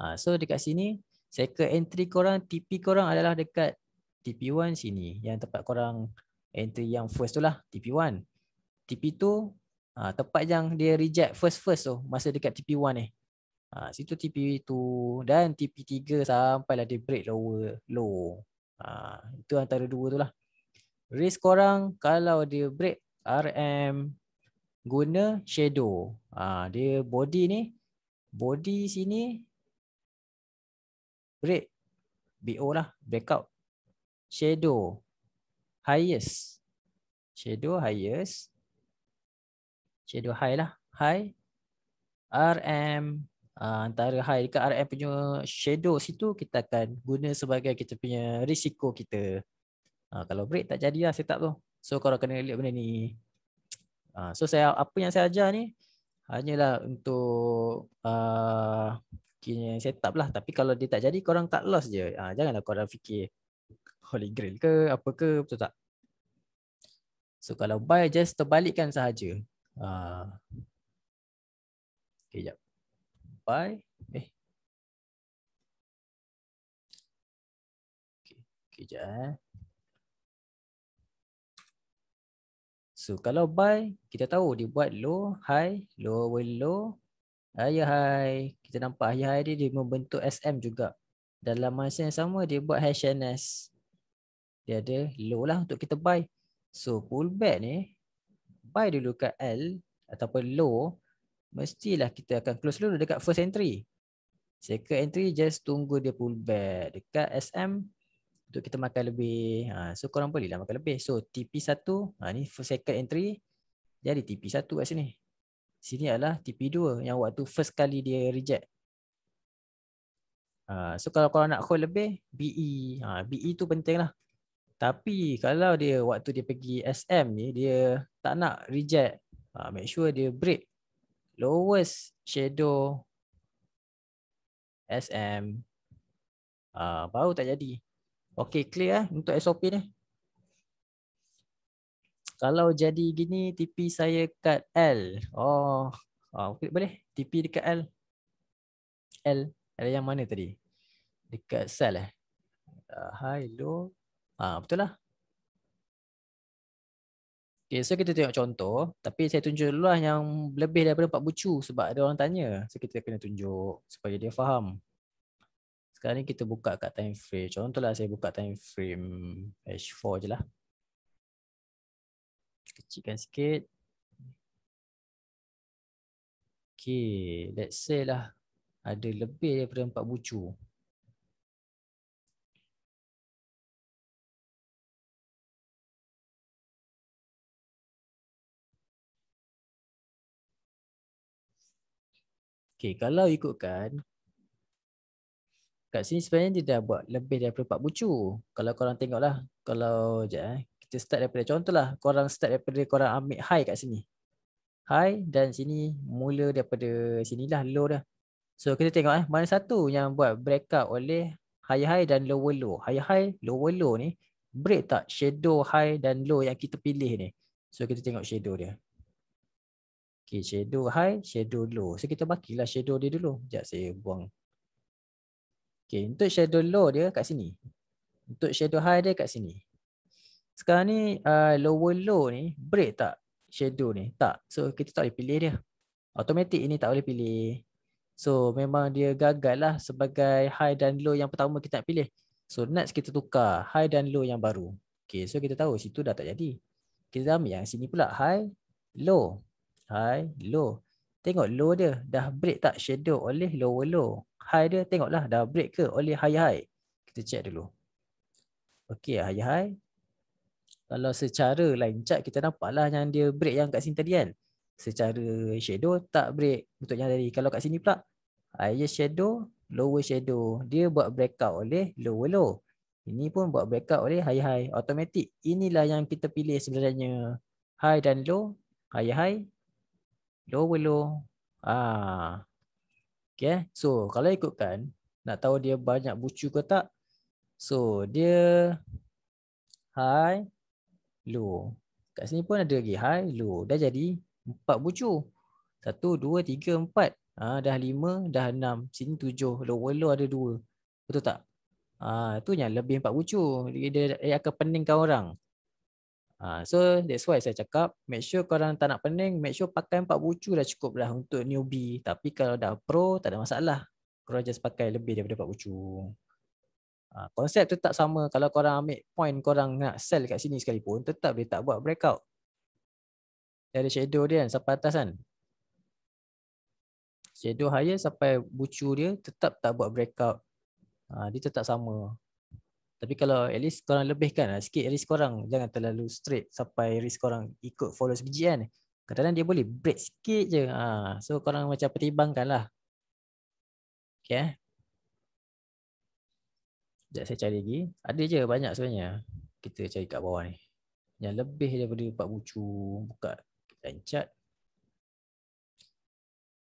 uh, So dekat sini second entry korang TP korang adalah dekat TP1 sini Yang tempat korang entry yang first tu lah TP1 TP2 ha, ah, tepat yang dia reject first-first tu masa dekat TP1 ni. Ha, situ TP2 dan TP3 lah dia break lower low. Ha, itu antara dua tu lah. Risk korang kalau dia break RM guna shadow. Ha, dia body ni, body sini break BO lah, breakout. Shadow highest. Shadow highest. Shadow high lah. High. Ah, RM. Uh, antara high dekat RM punya shadow situ kita akan guna sebagai kita punya risiko kita. Uh, kalau break tak jadi lah setup tu. So korang kena lihat benda ni. Uh, so saya apa yang saya ajar ni hanyalah untuk uh, setup lah. Tapi kalau dia tak jadi korang tak lost je. Uh, janganlah korang fikir holy grail ke apa ke betul tak. So kalau buy just terbalikkan sahaja. Ah. okay, jap. Pi. Eh. Okay, okay jap eh. So, kalau buy kita tahu dia buat low, high, low, well low, higher, high. Kita nampak higher, high dia, dia membentuk SM juga. Dalam masa yang sama, dia buat hash Dia ada low lah untuk kita buy. So, pullback ni, buy dulu kat L ataupun low mestilah kita akan close dulu dekat first entry second entry just tunggu dia pull back dekat SM untuk kita makan lebih ha, so korang boleh lah makan lebih so TP1 ha, ni first second entry jadi TP1 kat sini sini adalah TP2 yang waktu first kali dia reject ha, so kalau korang nak hold lebih BE ha, BE tu penting lah tapi kalau dia waktu dia pergi SM ni dia tak nak reject uh, make sure dia break lowest shadow SM uh, ah, baru tak jadi Okay clear eh, untuk SOP ni kalau jadi gini TP saya kat L oh uh, boleh TP dekat L L ada yang mana tadi dekat sel eh uh, high low ah uh, betul lah Okay, so kita tengok contoh tapi saya tunjuk dulu lah yang lebih daripada empat bucu sebab ada orang tanya. So kita kena tunjuk supaya dia faham. Sekarang ni kita buka kat time frame. Contohlah saya buka time frame H4 je lah. Kecilkan sikit. Okay, let's say lah ada lebih daripada empat bucu. Okay, kalau ikutkan Kat sini sebenarnya dia dah buat lebih daripada 4 bucu Kalau korang tengoklah, Kalau sekejap eh Kita start daripada contohlah, Korang start daripada korang ambil high kat sini High dan sini mula daripada sinilah low dah So kita tengok eh Mana satu yang buat breakout oleh High high dan low low High high, low low ni Break tak shadow high dan low yang kita pilih ni So kita tengok shadow dia Okay, shadow high, shadow low. So kita bakilah shadow dia dulu. Sekejap saya buang. Okay, untuk shadow low dia kat sini. Untuk shadow high dia kat sini. Sekarang ni uh, lower low ni break tak shadow ni? Tak. So kita tak boleh pilih dia. Automatic ini tak boleh pilih. So memang dia gagal lah sebagai high dan low yang pertama kita nak pilih. So next kita tukar high dan low yang baru. Okay, so kita tahu situ dah tak jadi. Kita ambil yang sini pula high, low high, low. Tengok low dia dah break tak shadow oleh lower low. High dia tengoklah dah break ke oleh high high. Kita check dulu. Okey, high high. Kalau secara line chart kita nampaklah yang dia break yang kat sini tadi kan. Secara shadow tak break betul yang tadi. Kalau kat sini pula high shadow, lower shadow. Dia buat breakout oleh lower low. Ini pun buat breakout oleh high high. Automatik. Inilah yang kita pilih sebenarnya. High dan low. High high. Lower low. Ah. Okay. So kalau ikutkan. Nak tahu dia banyak bucu ke tak. So dia. High. Low. Kat sini pun ada lagi. High. Low. Dah jadi. Empat bucu. Satu. Dua. Tiga. Empat. Ah, dah lima. Dah enam. Sini tujuh. Lower low ada dua. Betul tak? Ah, tu yang lebih empat bucu. Dia, dia akan kau orang. Ha, so that's why saya cakap Make sure korang tak nak pening Make sure pakai empat bucu dah cukup lah Untuk newbie Tapi kalau dah pro Tak ada masalah Korang just pakai lebih daripada empat bucu ha, Konsep tetap sama Kalau korang ambil point Korang nak sell kat sini sekalipun Tetap dia tak buat breakout Dari shadow dia kan Sampai atas kan Shadow higher sampai bucu dia Tetap tak buat breakout ha, Dia tetap sama tapi kalau at least korang lebihkan lah sikit risk korang Jangan terlalu straight sampai risk korang ikut follow sebiji kan Kadang-kadang dia boleh break sikit je ha. So korang macam pertimbangkan lah Okay eh. Sekejap saya cari lagi Ada je banyak sebenarnya Kita cari kat bawah ni Yang lebih daripada Pak Bucu Buka Lancat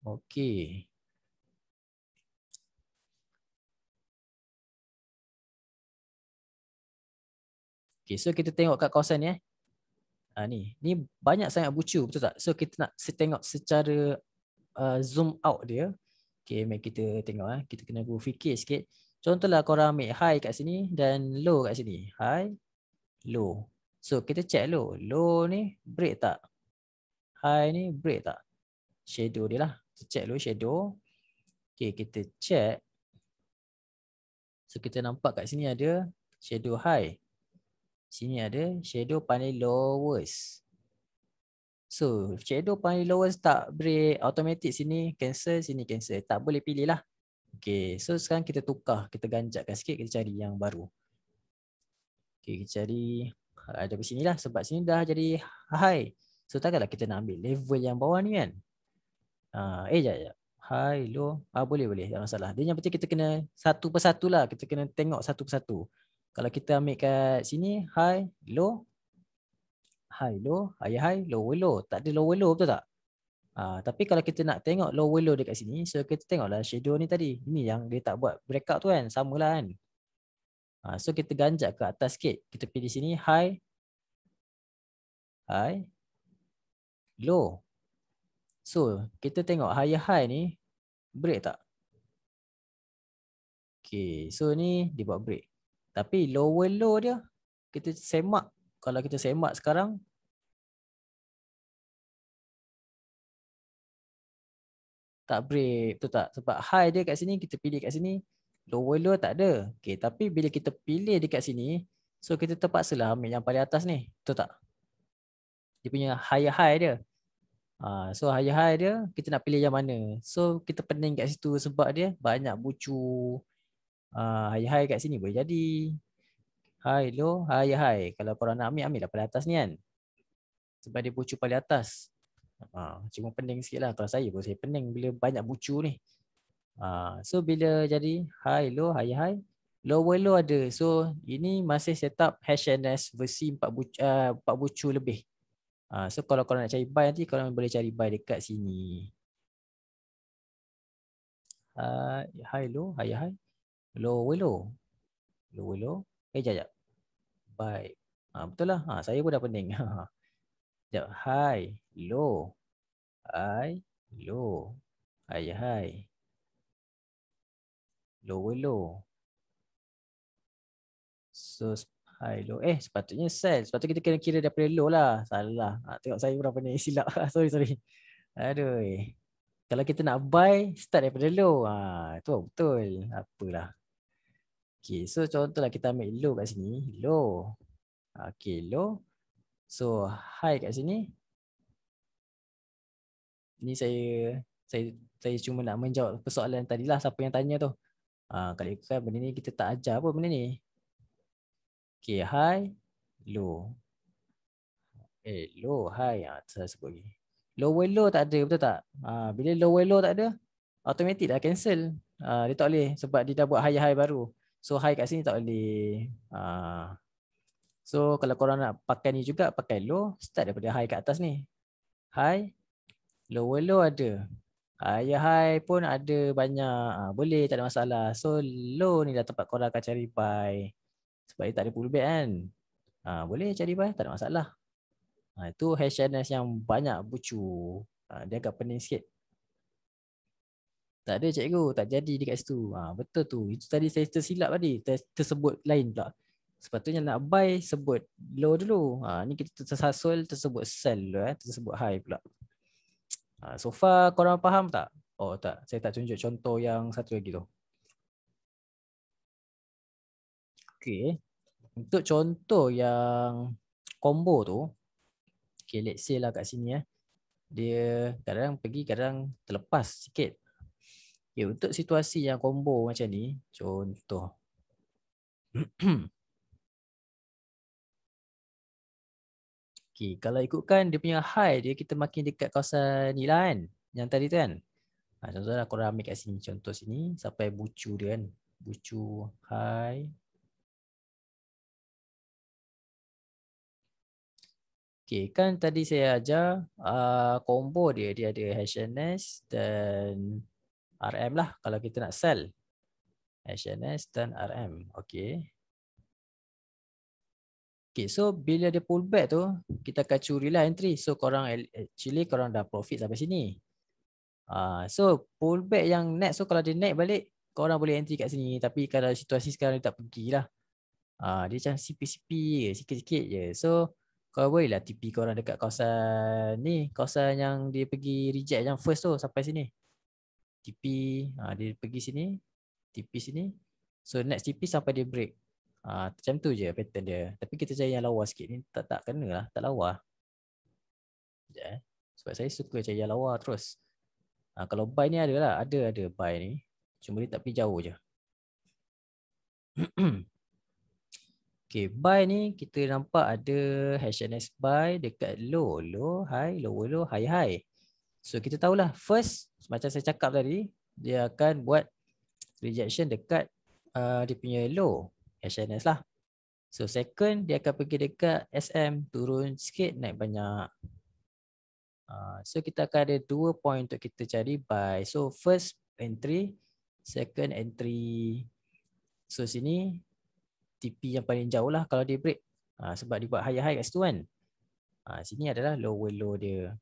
Okay Okay, so kita tengok kat kawasan ni eh. Ha, ni. ni banyak sangat bucu betul tak? So kita nak tengok secara uh, zoom out dia. Okay, mari kita tengok. Eh. Kita kena go fikir sikit. Contohlah korang ambil high kat sini dan low kat sini. High, low. So kita check low. Low ni break tak? High ni break tak? Shadow dia lah. Kita check low shadow. Okay, kita check. So kita nampak kat sini ada shadow high. Sini ada shadow paling lowest. So shadow paling lowest tak break automatic sini cancel sini cancel. Tak boleh pilih lah. Okay so sekarang kita tukar. Kita ganjakkan sikit kita cari yang baru. Okay kita cari ada di sini lah sebab sini dah jadi high. So takkanlah kita nak ambil level yang bawah ni kan. Uh, eh jap jap. High, low. Ah, boleh boleh. Tak masalah. Dia yang penting kita kena satu persatu lah. Kita kena tengok satu persatu. Kalau kita ambil kat sini high, low. High, low, high, high, low, low. Tak ada low, low betul tak? Ha, tapi kalau kita nak tengok low, low dekat sini. So kita tengoklah shadow ni tadi. Ini yang dia tak buat breakout tu kan. Sama lah kan. Ha, so kita ganjak ke atas sikit. Kita pilih sini high. High. Low. So kita tengok high, high ni break tak? Okay, so ni dia buat break. Tapi lower low dia kita semak. Kalau kita semak sekarang tak break tu tak sebab high dia kat sini kita pilih kat sini lower low tak ada. Okay. tapi bila kita pilih dekat sini, so kita terpaksalah ambil yang paling atas ni. tu tak? Dia punya higher high dia. Ah, so higher high dia kita nak pilih yang mana? So kita pening kat situ sebab dia banyak bucu hai ah, hai kat sini boleh jadi. Hai lo, hai hai. Kalau korang nak ambil, ambil lah paling atas ni kan. Sebab dia bucu paling atas. Ha, cuma pening sikit lah. Kalau saya pun saya pening bila banyak bucu ni. Ha, so bila jadi hai lo, hai hai. Lower low ada. So ini masih setup HNS versi 4 bucu, uh, 4 bucu lebih. Ha, so kalau korang nak cari buy nanti korang boleh cari buy dekat sini. Hai, hai lo, hai hai. Low willow. Low willow. Eh, jap, jap. Baik. Ha, betul lah. Ha, saya pun dah pening. Ha. Sekejap. Hi. Low. Hi. Low. Hi, hi. Low, low. So, hi, low. Eh, sepatutnya sell. Sepatutnya kita kena kira daripada low lah. Salah. Ha, tengok saya berapa ni. Silap. sorry, sorry. Aduh. Eh. Kalau kita nak buy, start daripada low. Ha, Itu betul. Apalah. Okay, so contohlah kita ambil low kat sini. low, Okay, low. So, hi kat sini. Ni saya saya saya cuma nak menjawab persoalan tadi lah siapa yang tanya tu. Ah, kali kan benda ni kita tak ajar pun benda ni. Okay, hi. Hello. Eh, low, hi. Ah, saya sebut lagi. Lower low tak ada betul tak? Ah, bila lower low tak ada, automatic dah cancel. Ah, dia tak boleh sebab dia dah buat high high baru. So high kat sini tak boleh. Uh, so kalau korang nak pakai ni juga, pakai low. Start daripada high kat atas ni. High. Lower low ada. Higher ah, high pun ada banyak. Uh, boleh, tak ada masalah. So low ni dah tempat korang akan cari buy. Sebab dia tak ada pullback kan. Uh, boleh cari buy, tak ada masalah. Uh, itu hash yang banyak bucu. Uh, dia agak pening sikit. Tak ada cikgu, tak jadi dekat situ. Ha, betul tu. Itu tadi saya tersilap tadi. Tersebut lain pula. Sepatutnya nak buy, sebut low dulu. Ha, ni kita tersasul, tersebut sell dulu. Eh. Tersebut high pula. Ha, so far korang faham tak? Oh tak, saya tak tunjuk contoh yang satu lagi tu. Okay. Untuk contoh yang combo tu. Okay, let's say lah kat sini. Eh. Dia kadang pergi, kadang terlepas sikit. Okay, ya, untuk situasi yang combo macam ni, contoh. okay, kalau ikutkan dia punya high dia kita makin dekat kawasan ni lah kan. Yang tadi tu kan. Ha, contohlah korang ambil kat sini. Contoh sini sampai bucu dia kan. Bucu high. Okay, kan tadi saya ajar uh, combo dia. Dia ada HNS dan RM lah kalau kita nak sell HNS dan RM okay. Okay, so bila dia pullback tu kita akan lah entry so korang actually korang dah profit sampai sini uh, so pullback yang next so kalau dia naik balik korang boleh entry kat sini tapi kalau situasi sekarang dia tak pergi lah uh, dia macam CP-CP je sikit-sikit je so kalau boleh lah TP korang dekat kawasan ni kawasan yang dia pergi reject yang first tu sampai sini TP uh, ah, Dia pergi sini TP sini So next TP sampai dia break uh, Macam tu je pattern dia Tapi kita cari yang lawa sikit ni Tak tak kena lah Tak lawa Sekejap eh Sebab saya suka cari yang lawa terus uh, Kalau buy ni ada lah Ada ada buy ni Cuma dia tak pergi jauh je Okay, buy ni kita nampak ada HNS buy dekat low, low, high, lower, low, high, high. So kita tahulah first macam saya cakap tadi dia akan buat rejection dekat uh, dia punya low SNS lah. So second dia akan pergi dekat SM turun sikit naik banyak. Uh, so kita akan ada dua point untuk kita cari buy. So first entry, second entry. So sini TP yang paling jauh lah kalau dia break. Uh, sebab dia buat high-high kat situ kan. Uh, sini adalah lower low dia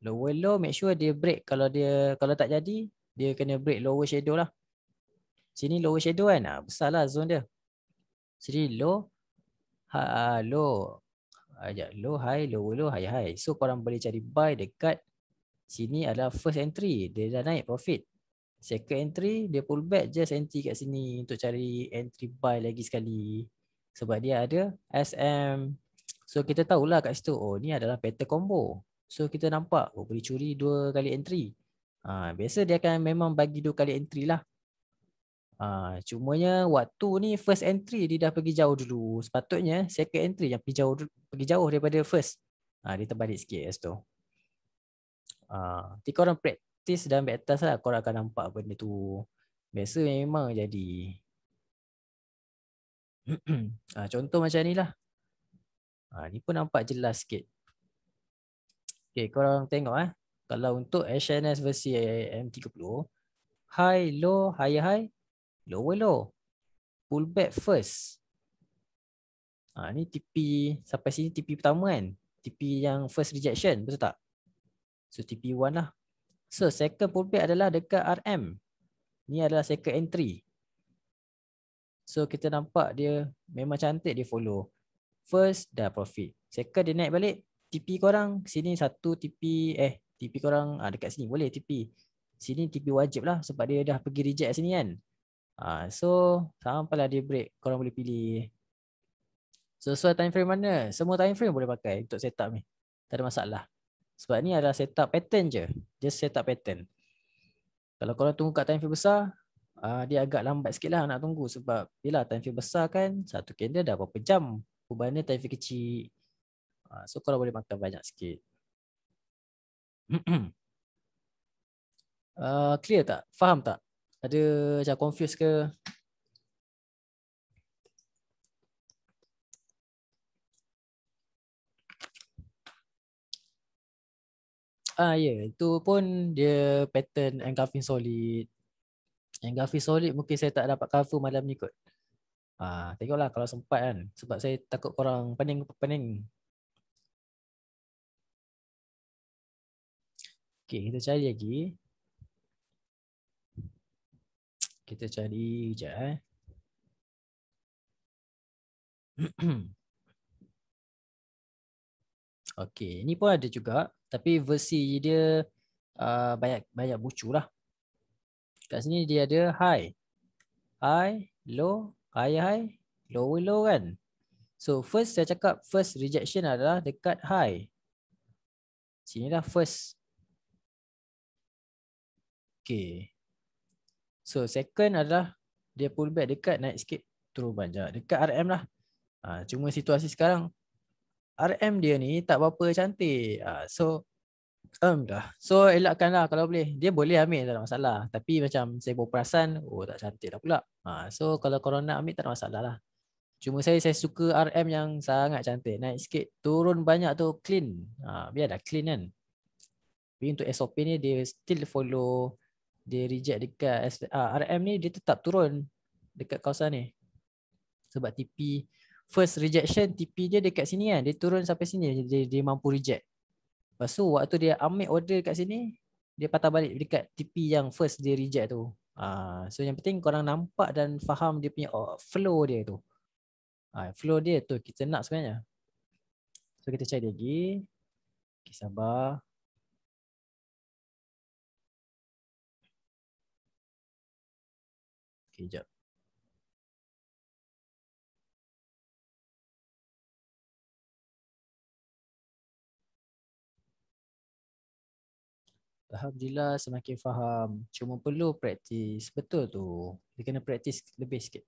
lower low make sure dia break kalau dia kalau tak jadi dia kena break lower shadow lah sini lower shadow kan ah besarlah zone dia sini low ha low aja low high lower low high high so korang boleh cari buy dekat sini adalah first entry dia dah naik profit second entry dia pull back just entry kat sini untuk cari entry buy lagi sekali sebab dia ada SM so kita tahulah kat situ oh ni adalah pattern combo So kita nampak oh, boleh curi dua kali entry. Ha, biasa dia akan memang bagi dua kali entry lah. Ha, cumanya waktu ni first entry dia dah pergi jauh dulu. Sepatutnya second entry yang pergi jauh, pergi jauh daripada first. Ha, dia terbalik sikit as tu. Ha, jadi korang practice dalam back test lah korang akan nampak benda tu. Biasa memang jadi. ha, contoh macam ni lah. Ha, ni pun nampak jelas sikit. Okay, korang tengok eh. Kalau untuk HNS versi M30, high, low, higher, high, lower, low. Pull back first. Ha, ni TP, sampai sini TP pertama kan. TP yang first rejection, betul tak? So, TP1 lah. So, second pullback adalah dekat RM. Ni adalah second entry. So, kita nampak dia memang cantik dia follow. First, dah profit. Second, dia naik balik tipi korang sini satu tipi eh tipi korang ah, dekat sini boleh tipi sini tipi wajib lah sebab dia dah pergi reject sini kan ah, so sampai lah dia break korang boleh pilih so sesuai time frame mana semua time frame boleh pakai untuk setup ni tak ada masalah sebab ni adalah setup pattern je just setup pattern kalau korang tunggu kat time frame besar ah, dia agak lambat sikit lah nak tunggu sebab yelah time frame besar kan satu candle dah berapa jam perbandingan time frame kecil Ha, so korang boleh makan banyak sikit. uh, clear tak? Faham tak? Ada macam confused ke? Ah ya, yeah. itu pun dia pattern engulfing solid. Engulfing solid mungkin saya tak dapat cover malam ni kot. Ah, tengoklah kalau sempat kan sebab saya takut korang pening pening Okay, kita cari lagi. Kita cari je. Eh. okay, ni pun ada juga. Tapi versi dia uh, banyak banyak bucu lah. Kat sini dia ada high. High, low, high, high, low, low kan. So first saya cakap first rejection adalah dekat high. Sini lah first. Okay. So second adalah dia pullback dekat naik sikit turun banyak. Dekat RM lah. Ha, cuma situasi sekarang RM dia ni tak berapa cantik. Ha, so um, dah. so elakkanlah kalau boleh. Dia boleh ambil tak ada masalah. Tapi macam saya berperasan oh tak cantik dah pula. Ha, so kalau korang nak ambil tak ada masalah lah. Cuma saya saya suka RM yang sangat cantik. Naik sikit turun banyak tu clean. Ha, biar dah clean kan. Tapi untuk SOP ni dia still follow dia reject dekat uh, ah, RM ni dia tetap turun dekat kawasan ni sebab TP first rejection TP dia dekat sini kan dia turun sampai sini dia, dia mampu reject lepas tu waktu dia ambil order dekat sini dia patah balik dekat TP yang first dia reject tu uh, so yang penting korang nampak dan faham dia punya oh, flow dia tu uh, flow dia tu kita nak sebenarnya so kita cari lagi okay, sabar Sekejap. Alhamdulillah semakin faham. Cuma perlu praktis. Betul tu. Dia kena praktis lebih sikit.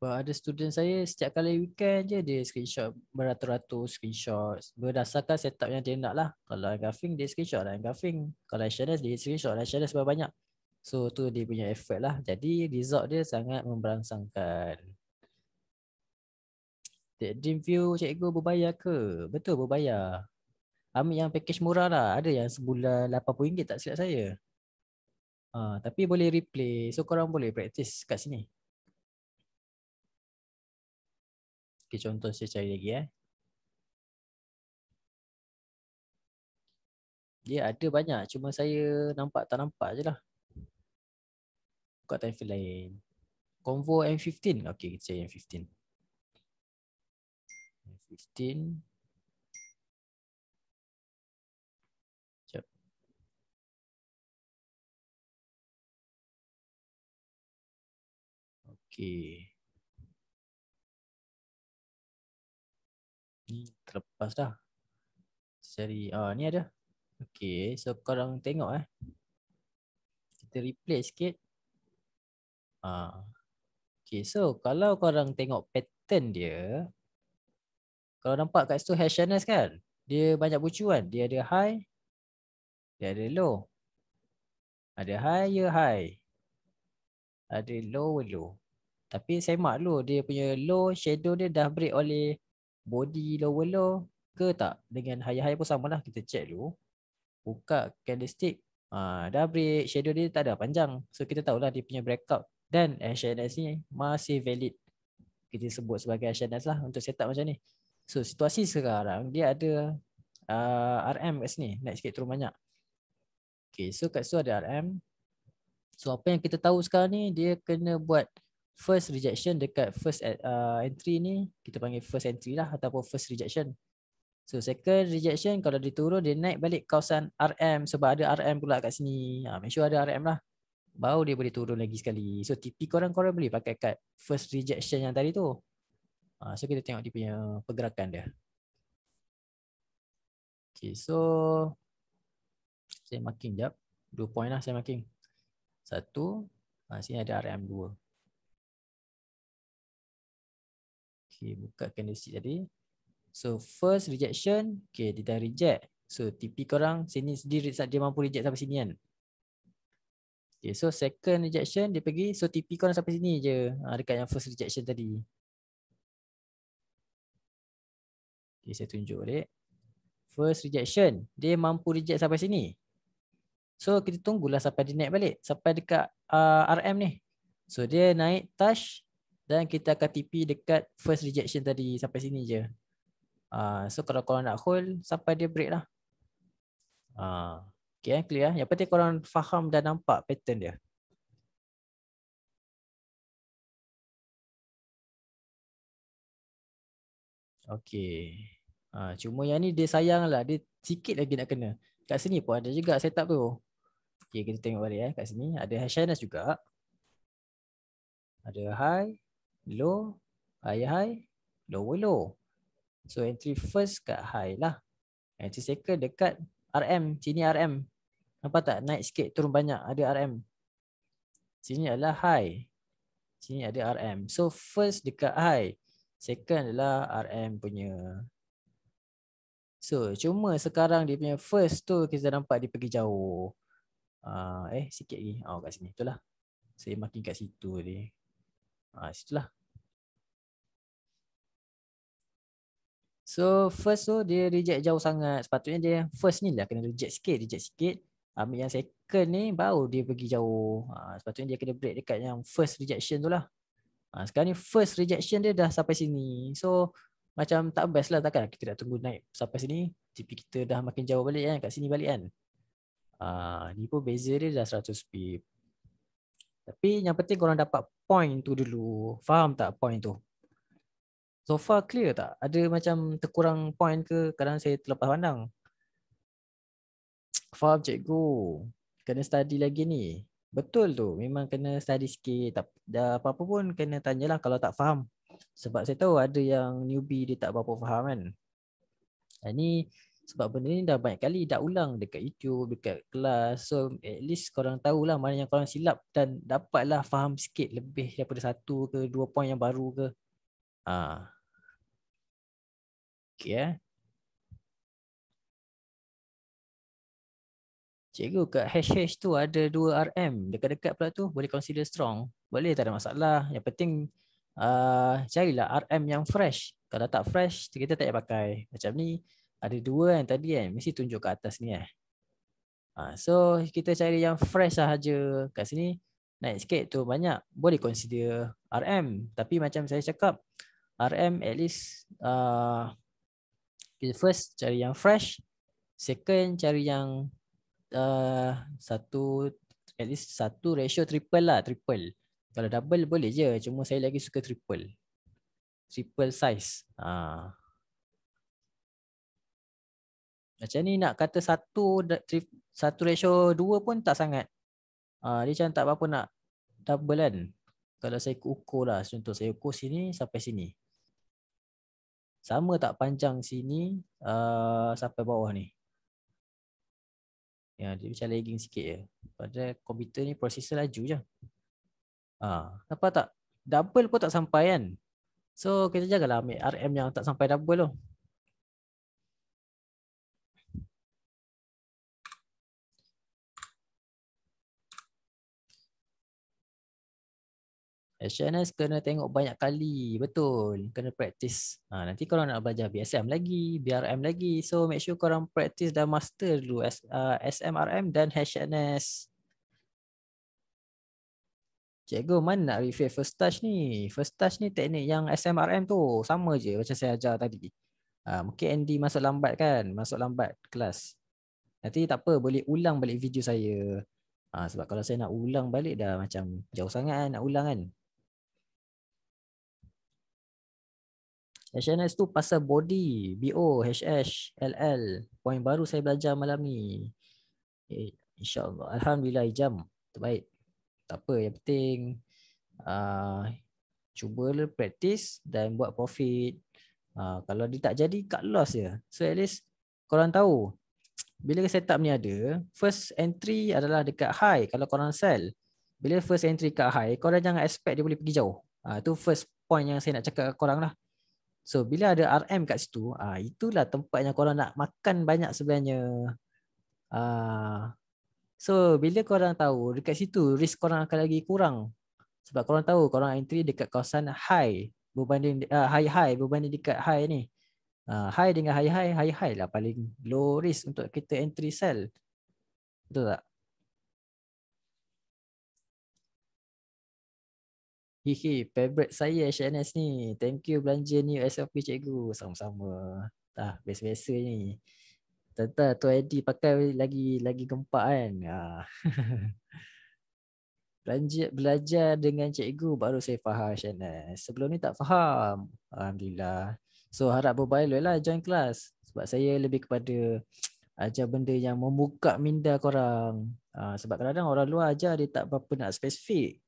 Sebab ada student saya setiap kali weekend je dia screenshot beratus-ratus screenshot berdasarkan setup yang dia nak lah. Kalau engraving dia screenshot lah engraving. Kalau eyeshadow dia screenshot lah eyeshadow sebab banyak. So tu dia punya effort lah. Jadi result dia sangat memberangsangkan. Dream view cikgu berbayar ke? Betul berbayar. Ambil yang package murah lah. Ada yang sebulan RM80 tak silap saya. Ha, tapi boleh replay. So korang boleh practice kat sini. Okay, contoh saya cari lagi eh. Dia ya, yeah, ada banyak cuma saya nampak tak nampak je lah Buka time lain Convo M15 Okay kita cari M15 M15 Sekejap Okay terlepas dah. Seri ah ni ada. Okay, so korang tengok eh. Kita replay sikit. Ah. Okey, so kalau korang tengok pattern dia kalau nampak kat situ hash channels kan? Dia banyak bucu kan? Dia ada high, dia ada low. Ada high, ya high. Ada low, ya low. Tapi semak low. Dia punya low shadow dia dah break oleh body lower low ke tak dengan high-high pun samalah kita check dulu buka candlestick ah uh, dah break shadow dia tak ada panjang so kita tahulah dia punya breakout dan HNS ni masih valid kita sebut sebagai HNS lah untuk setup macam ni so situasi sekarang dia ada uh, ah, RM kat sini naik sikit turun banyak okay so kat situ ada RM so apa yang kita tahu sekarang ni dia kena buat first rejection dekat first uh, entry ni kita panggil first entry lah ataupun first rejection. So second rejection kalau dia turun dia naik balik kawasan RM sebab ada RM pula kat sini. Ha, make sure ada RM lah. Baru dia boleh turun lagi sekali. So TP korang-korang boleh pakai kad first rejection yang tadi tu. Ha, so kita tengok dia punya pergerakan dia. Okay so saya marking jap. Dua point lah saya marking. Satu. Ha, sini ada RM2. okay, buka candlestick tadi so first rejection okay, dia dah reject so TP korang sini sendiri dia mampu reject sampai sini kan okay, so second rejection dia pergi so TP korang sampai sini je ha, dekat yang first rejection tadi okay, saya tunjuk balik first rejection dia mampu reject sampai sini So kita tunggulah sampai dia naik balik Sampai dekat uh, ah, RM ni So dia naik touch dan kita akan TP dekat first rejection tadi sampai sini je. Uh, so kalau korang nak hold sampai dia break lah. Uh, okay eh, clear eh. Yang penting korang faham dan nampak pattern dia. Okay. Uh, cuma yang ni dia sayang lah. Dia sikit lagi nak kena. Kat sini pun ada juga setup tu. Okay kita tengok balik eh kat sini. Ada high juga. Ada high low, high high, lower low. So entry first kat high lah. Entry second dekat RM, sini RM. Apa tak naik sikit turun banyak ada RM. Sini adalah high. Sini ada RM. So first dekat high, second adalah RM punya. So cuma sekarang dia punya first tu kita nampak dia pergi jauh. Uh, eh sikit lagi. Oh kat sini. Itulah. Saya so, makin kat situ dia. Ha, situlah. So first tu dia reject jauh sangat. Sepatutnya dia first ni lah kena reject sikit, reject sikit. Ah, ambil yang second ni baru dia pergi jauh. Ha, sepatutnya dia kena break dekat yang first rejection tu lah. Ha, sekarang ni first rejection dia dah sampai sini. So macam tak best lah takkan kita nak tunggu naik sampai sini. Tapi kita dah makin jauh balik kan kat sini balik kan. Ha, ni pun beza dia dah 100 pip. Tapi yang penting korang dapat point tu dulu. Faham tak point tu? So far clear tak? Ada macam terkurang point ke? Kadang saya terlepas pandang. Faham cikgu. Kena study lagi ni. Betul tu. Memang kena study sikit. Tak, dah apa-apa pun kena tanya lah kalau tak faham. Sebab saya tahu ada yang newbie dia tak berapa faham kan. Ini sebab benda ni dah banyak kali dah ulang dekat YouTube, dekat kelas. So at least korang tahulah mana yang korang silap dan dapatlah faham sikit lebih daripada satu ke dua point yang baru ke. Ha. Okay eh. Cikgu kat hash hash tu ada 2 RM dekat-dekat pula tu boleh consider strong. Boleh tak ada masalah. Yang penting uh, carilah RM yang fresh. Kalau tak fresh kita tak payah pakai. Macam ni ada dua kan tadi kan mesti tunjuk ke atas ni eh ha, so kita cari yang fresh sahaja kat sini naik sikit tu banyak boleh consider RM tapi macam saya cakap RM at least uh, first cari yang fresh second cari yang uh, satu at least satu ratio triple lah triple kalau double boleh je cuma saya lagi suka triple triple size ah uh. Macam ni nak kata satu satu ratio dua pun tak sangat. Uh, dia macam tak apa-apa nak double kan. Kalau saya ukur lah. Contoh saya ukur sini sampai sini. Sama tak panjang sini uh, sampai bawah ni. Ya, dia macam lagging sikit je. Padahal komputer ni prosesor laju je. Ah, uh, tak? Double pun tak sampai kan? So kita jagalah ambil RM yang tak sampai double tu. SNS kena tengok banyak kali Betul Kena practice ha, Nanti korang nak belajar BSM lagi BRM lagi So make sure korang practice dan master dulu S, uh, SMRM dan HNS Cikgu mana nak refer first touch ni First touch ni teknik yang SMRM tu Sama je macam saya ajar tadi ha, Mungkin Andy masuk lambat kan Masuk lambat kelas Nanti tak apa boleh ulang balik video saya ha, Sebab kalau saya nak ulang balik dah macam jauh sangat kan, nak ulang kan HNS tu pasal body BO HH LL Poin baru saya belajar malam ni eh, InsyaAllah Alhamdulillah jam Terbaik Tak apa yang penting uh, Cuba praktis Dan buat profit uh, Kalau dia tak jadi Cut loss je So at least Korang tahu Bila setup ni ada First entry adalah dekat high Kalau korang sell Bila first entry dekat high Korang jangan expect dia boleh pergi jauh uh, Tu first point yang saya nak cakap korang lah So bila ada RM kat situ, ah uh, itulah tempat yang korang nak makan banyak sebenarnya. Ah So bila korang tahu dekat situ risk korang akan lagi kurang. Sebab korang tahu korang entry dekat kawasan high berbanding uh, high high berbanding dekat high ni. Uh, high dengan high high, high high lah paling low risk untuk kita entry sell. Betul tak? Hihi, favorite saya HNS ni. Thank you belanja ni SFP cikgu. Sama-sama. Dah, biasa-biasa ni. Tentu tu ID pakai lagi lagi gempak kan. Ah. belajar, belajar dengan cikgu baru saya faham HNS. Sebelum ni tak faham. Alhamdulillah. So harap berbaloi lah join kelas. Sebab saya lebih kepada ajar benda yang membuka minda korang. Ah, sebab kadang-kadang orang luar ajar dia tak apa nak spesifik.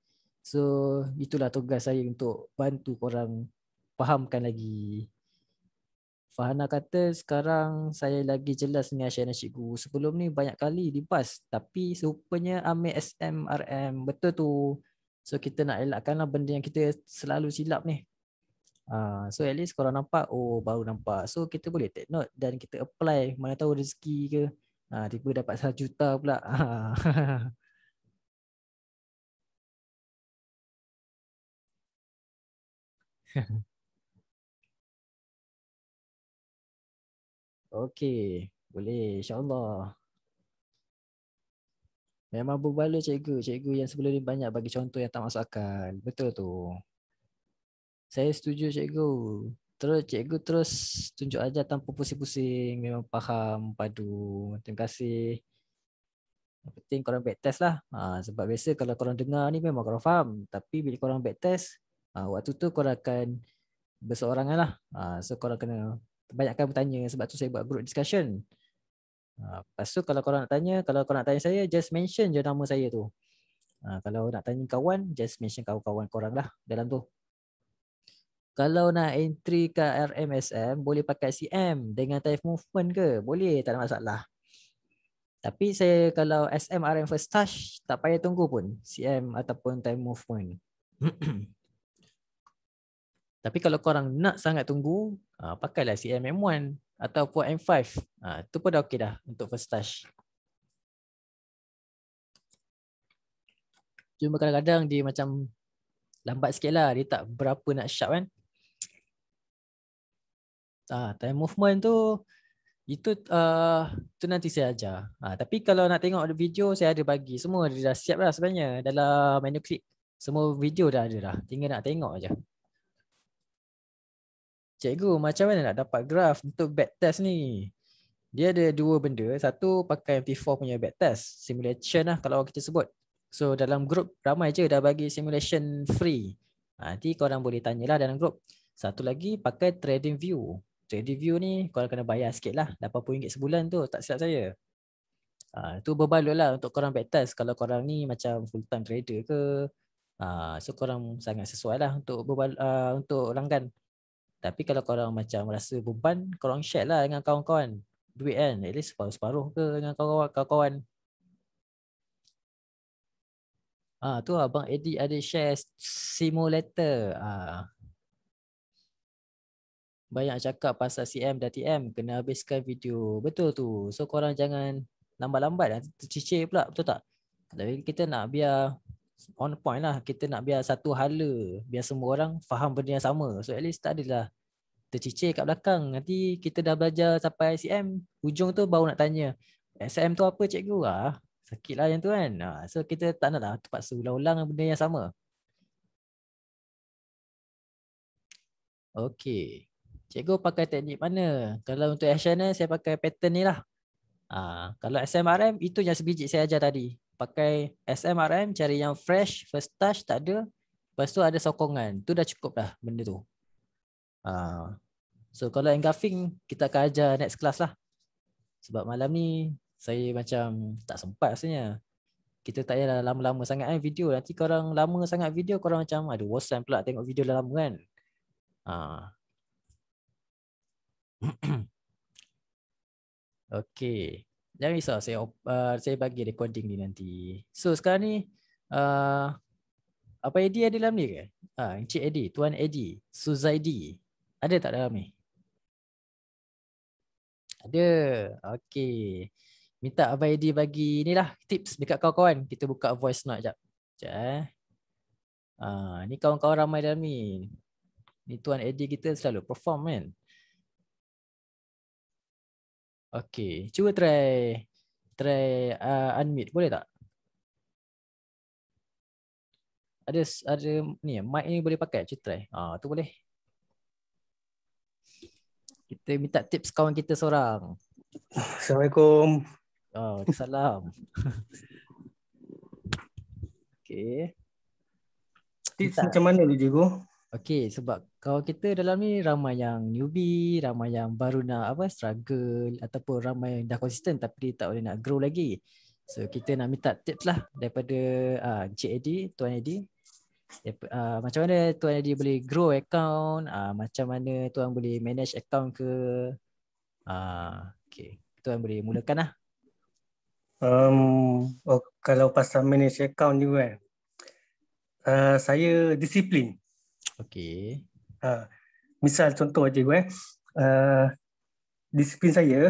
So itulah tugas saya untuk bantu korang fahamkan lagi. Fahana kata sekarang saya lagi jelas dengan Asyana gu. Sebelum ni banyak kali dipas tapi rupanya ambil SMRM. Betul tu. So kita nak elakkan lah benda yang kita selalu silap ni. Ah, so at least korang nampak, oh baru nampak. So kita boleh take note dan kita apply mana tahu rezeki ke. Ha, ah, tiba dapat 1 juta pula. Ha. Okey, boleh insya-Allah. Memang berbala cikgu, cikgu yang sebelum ni banyak bagi contoh yang tak masuk akal. Betul tu. Saya setuju cikgu. Terus cikgu terus tunjuk aja tanpa pusing-pusing, memang faham, padu. Terima kasih. Yang penting korang back test lah. Ha, sebab biasa kalau korang dengar ni memang korang faham. Tapi bila korang back test, uh, waktu tu korang akan berseorangan lah. Uh, so korang kena banyakkan bertanya sebab tu saya buat group discussion. Uh, lepas tu kalau korang nak tanya, kalau korang nak tanya saya, just mention je nama saya tu. Uh, kalau nak tanya kawan, just mention kawan-kawan korang lah dalam tu. Kalau nak entry ke RMSM, boleh pakai CM dengan Type Movement ke? Boleh, tak ada masalah. Tapi saya kalau SM RM First Touch, tak payah tunggu pun CM ataupun Time Movement. Tapi kalau korang nak sangat tunggu, uh, pakailah CM M1 ataupun M5. Itu ah, uh, pun dah okey dah untuk first touch. Cuma kadang-kadang dia macam lambat sikit lah. Dia tak berapa nak sharp kan. Uh, time movement tu, itu uh, tu nanti saya ajar. Uh, tapi kalau nak tengok video, saya ada bagi. Semua dia dah siap lah sebenarnya dalam menu klik. Semua video dah ada lah. Tinggal nak tengok aja. Cikgu macam mana nak dapat graf untuk back test ni? Dia ada dua benda. Satu pakai MP4 punya back test. Simulation lah kalau kita sebut. So dalam grup ramai je dah bagi simulation free. Nanti korang boleh tanyalah dalam grup. Satu lagi pakai trading view. Trading view ni korang kena bayar sikit lah. RM80 sebulan tu tak silap saya. Itu ha, tu berbalut lah untuk korang back test. Kalau korang ni macam full time trader ke. Ha, so korang sangat sesuai lah untuk, berbalut, uh, untuk langgan. Tapi kalau korang macam rasa beban, korang share lah dengan kawan-kawan. Duit kan, at least separuh-separuh ke dengan kawan-kawan. Ah, tu abang lah, Edi ada share simulator. Ah. Banyak cakap pasal CM dan TM kena habiskan video. Betul tu. So korang jangan lambat-lambat nanti lah. tercicir pula, betul tak? Tapi kita nak biar on point lah kita nak biar satu hala biar semua orang faham benda yang sama so at least tak adalah tercicir kat belakang nanti kita dah belajar sampai ICM hujung tu baru nak tanya SM tu apa cikgu ah sakit lah yang tu kan ah, so kita tak nak lah tepat ulang-ulang benda yang sama Okay Cikgu pakai teknik mana? Kalau untuk SNS saya pakai pattern ni lah Ah, kalau SMRM itu yang sebijik saya ajar tadi pakai SMRM cari yang fresh first touch tak ada lepas tu ada sokongan tu dah cukup dah benda tu ha. so kalau engraving kita akan ajar next class lah sebab malam ni saya macam tak sempat rasanya kita tak payah lama-lama sangat kan video nanti korang lama sangat video korang macam ada bosan pula tengok video dah lama kan ha. Okay jangan risau saya uh, saya bagi recording ni nanti. So sekarang ni uh, apa Edi ada dalam ni ke? Ha, Encik Edi, Tuan Edi, Suzaidi. Ada tak dalam ni? Ada. Okey. Minta abai Edi bagi inilah tips dekat kawan-kawan. Kita buka voice note jap. Jap eh. Ha, ni kawan-kawan ramai dalam ni. Ni Tuan Edi kita selalu perform kan. Okay, cuba try try uh, unmute boleh tak? Ada ada ni mic ni boleh pakai cuba try. Ah uh, tu boleh. Kita minta tips kawan kita seorang. Assalamualaikum. Oh, salam. okay. Tips macam mana dulu Jigo? Okay sebab kawan kita dalam ni ramai yang newbie, ramai yang baru nak apa struggle ataupun ramai yang dah konsisten tapi dia tak boleh nak grow lagi. So kita nak minta tips lah daripada uh, Encik Eddie, Tuan Eddie. Uh, ah, macam mana Tuan Eddie boleh grow account, uh, macam mana Tuan boleh manage account ke. Uh, okay, Tuan boleh mulakan lah. Um, oh, kalau pasal manage account ni kan, uh, saya disiplin. Okey. Ha, misal contoh aja gue. Eh. Uh, disiplin saya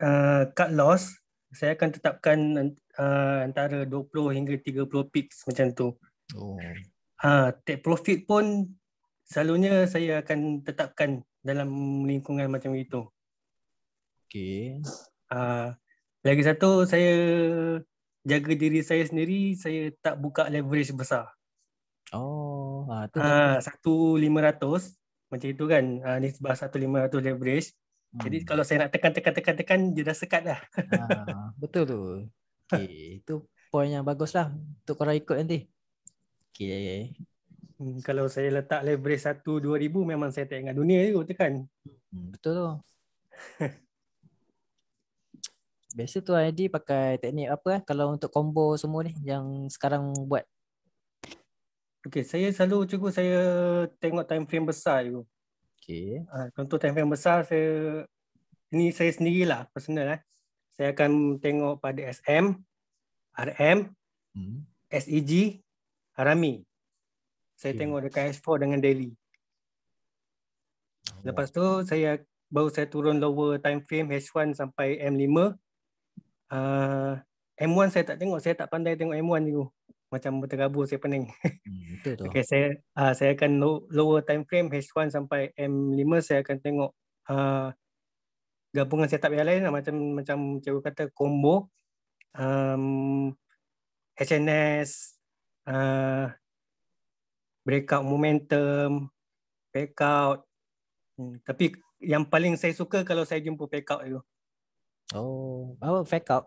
uh, cut loss saya akan tetapkan uh, antara 20 hingga 30 pips macam tu. Oh. Uh, take profit pun selalunya saya akan tetapkan dalam lingkungan macam itu. Okey. Uh, lagi satu saya jaga diri saya sendiri saya tak buka leverage besar. Oh, Ah, tu uh, satu lima ratus macam itu kan uh, ah, nisbah satu lima ratus leverage. Hmm. Jadi kalau saya nak tekan tekan tekan tekan dia dah sekat lah. Uh, betul tu. Okay, itu poin yang bagus lah untuk korang ikut nanti. Okay. Hmm, kalau saya letak leverage satu dua ribu memang saya tak ingat dunia itu tekan. Hmm, betul tu. Biasa tu ID pakai teknik apa eh? kalau untuk combo semua ni yang sekarang buat Okay, saya selalu cikgu saya tengok time frame besar cikgu. Okay. Uh, ha, contoh time frame besar saya, ini saya sendirilah personal eh. Saya akan tengok pada SM, RM, hmm. SEG, Harami. Saya okay. tengok dekat S4 dengan daily. Oh. Lepas tu saya baru saya turun lower time frame H1 sampai M5. Uh, M1 saya tak tengok, saya tak pandai tengok M1 cikgu macam bertergabur saya pening. Hmm, betul Okay, saya uh, saya akan lower time frame H1 sampai M5 saya akan tengok uh, gabungan setup yang lain lah, macam macam cikgu kata combo um, HNS uh, ah, breakout momentum breakout hmm, tapi yang paling saya suka kalau saya jumpa breakout itu Oh, apa breakout?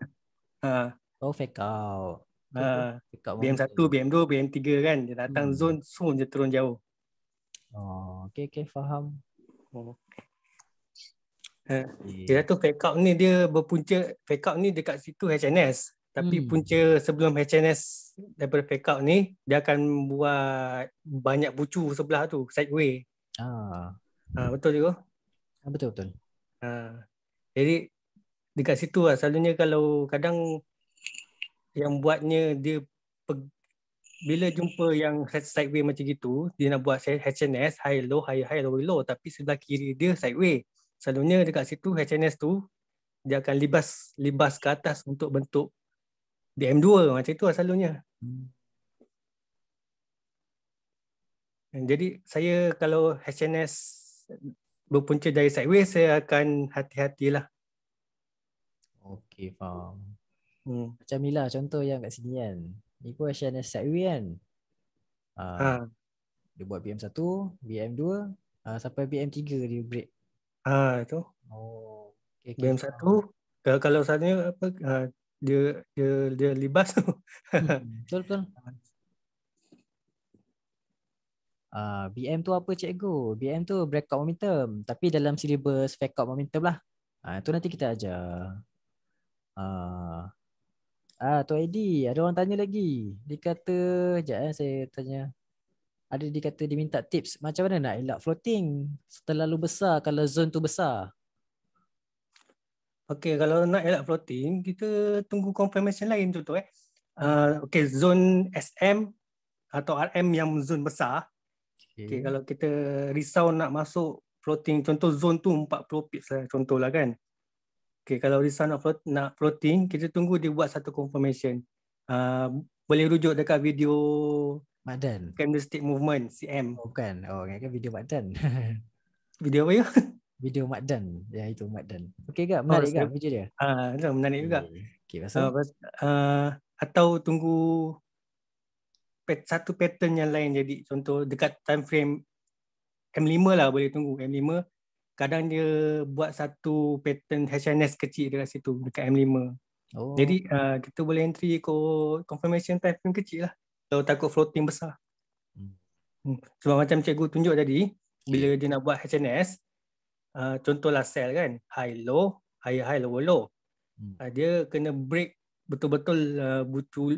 Ha. Oh, fake out. Ha. BM1, BM2, BM3 kan dia datang hmm. zone soon je turun jauh. Oh, okay okay faham. Oh. Ha. Okay. Dia tu fake ni dia berpunca fake ni dekat situ HNS tapi hmm. punca sebelum HNS daripada fake ni dia akan buat banyak bucu sebelah tu sideway. Ah. Ha, betul juga. ah betul betul. Ha. Jadi dekat situ lah selalunya kalau kadang yang buatnya dia bila jumpa yang sideways macam gitu dia nak buat H&S high low high high low low tapi sebelah kiri dia sideways selalunya dekat situ H&S tu dia akan libas libas ke atas untuk bentuk bm 2 macam itu lah selalunya hmm. jadi saya kalau HNS berpunca dari sideways saya akan hati-hatilah Okey, faham hmm. Macam Mila contoh yang kat sini kan Ni pun Asian as Sideway kan uh, ha. Dia buat BM1 BM2 uh, ah, Sampai BM3 dia break Ah ha, itu oh. Okay, okay. BM1 kalau kalau saya apa uh, dia dia dia libas tu. hmm, betul betul. Uh, ah, BM tu apa cikgu? BM tu breakout momentum tapi dalam syllabus fake out momentum lah. Ah uh, tu nanti kita ajar. uh, Ah, Tok Edi, ada orang tanya lagi. Dia kata, sekejap eh, saya tanya. Ada dia kata dia minta tips macam mana nak elak floating terlalu besar kalau zone tu besar. Okey, kalau nak elak floating, kita tunggu confirmation lain tu tu eh. Uh, ah, okay, zone SM atau RM yang zone besar. Okay. okay. kalau kita risau nak masuk floating, contoh zone tu 40 pips lah, contoh lah kan. Okay, kalau Risa nak, float, nak floating, kita tunggu dia buat satu confirmation. Uh, boleh rujuk dekat video Badan. Candlestick Movement, CM. Oh, bukan. Oh, ingat kan video Badan. video apa ya? Video Mak Ya, itu Mak Dan. Okay, Kak. Menarik, oh, Kak. video dia. Ah, uh, menarik juga. Okay, pasal? Uh, uh, atau tunggu pet, satu pattern yang lain jadi. Contoh dekat time frame M5 lah boleh tunggu. M5 kadang dia buat satu pattern H&S kecil dekat situ dekat M5. Oh. Jadi uh, kita boleh entry ikut confirmation type pun kecil lah. Kalau takut floating besar. Hmm. hmm. Sebab macam cikgu tunjuk tadi, hmm. bila dia nak buat H&S uh, ah, contohlah sell kan, high low, high high low low. Hmm. Uh, dia kena break betul-betul uh,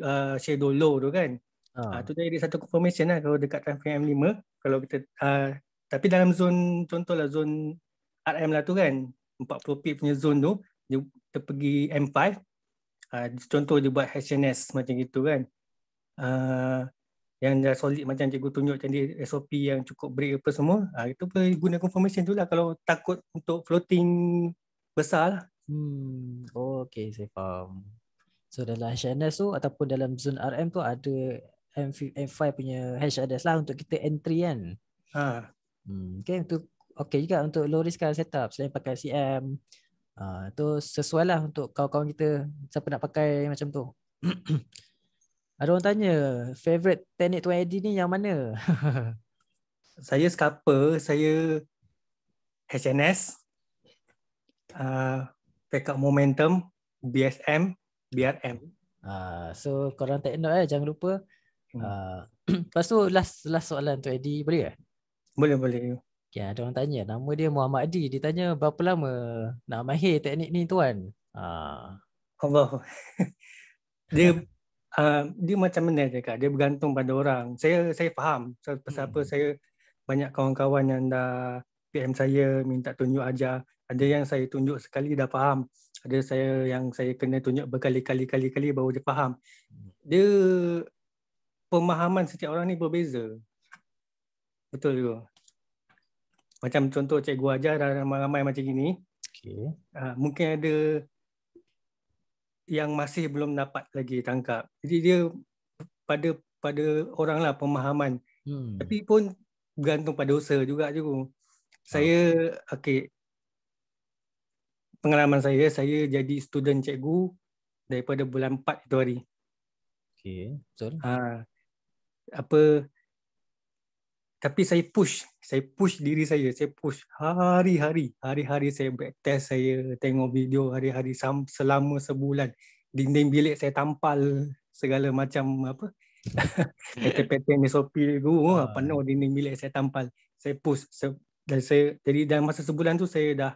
uh, shadow low tu kan. Ah. Uh, tu dia satu confirmation lah kalau dekat time frame M5. Kalau kita uh, tapi dalam zone contohlah zone RM lah tu kan 40 pit punya zone tu dia, dia pergi M5 uh, ah, contoh dia buat HNS macam gitu kan uh, yang dah solid macam cikgu tunjuk tadi SOP yang cukup break apa semua uh, kita boleh guna confirmation tu lah kalau takut untuk floating besar lah hmm. oh, okay saya faham so dalam HNS tu ataupun dalam zone RM tu ada M5 punya hash address lah untuk kita entry kan ha. Hmm, okay, untuk okey juga untuk low risk setup selain pakai CM uh, ah, tu sesuai lah untuk kawan-kawan kita siapa nak pakai macam tu ada orang tanya favorite teknik 2AD ni yang mana saya scalper saya HNS uh, ah, backup momentum BSM BRM uh, ah, so korang take note eh jangan lupa uh, lepas tu last, last soalan tu Eddie boleh ke? Boleh boleh. Okay, ada orang tanya nama dia Muhammad Adi. Dia tanya berapa lama nak mahir teknik ni tuan? Ha. Ah. Allah. dia uh, dia macam mana dekat? Dia bergantung pada orang. Saya saya faham pasal hmm. apa saya banyak kawan-kawan yang dah PM saya minta tunjuk ajar. Ada yang saya tunjuk sekali dah faham. Ada saya yang saya kena tunjuk berkali-kali-kali-kali baru dia faham. Dia pemahaman setiap orang ni berbeza. Betul juga macam contoh cikgu ajar dah ramai-ramai macam gini. Okay. Uh, ah, mungkin ada yang masih belum dapat lagi tangkap. Jadi dia pada pada oranglah pemahaman. Hmm. Tapi pun bergantung pada usaha juga cikgu. Saya okay, ah. okey. Pengalaman saya saya jadi student cikgu daripada bulan 4 itu hari. Okay, betul. Uh, apa tapi saya push saya push diri saya saya push hari-hari hari-hari saya back test saya tengok video hari-hari selama sebulan dinding bilik saya tampal segala macam apa pattern-pattern SOP dulu uh. Oh, ah. penuh dinding bilik saya tampal saya push se dan saya jadi dalam masa sebulan tu saya dah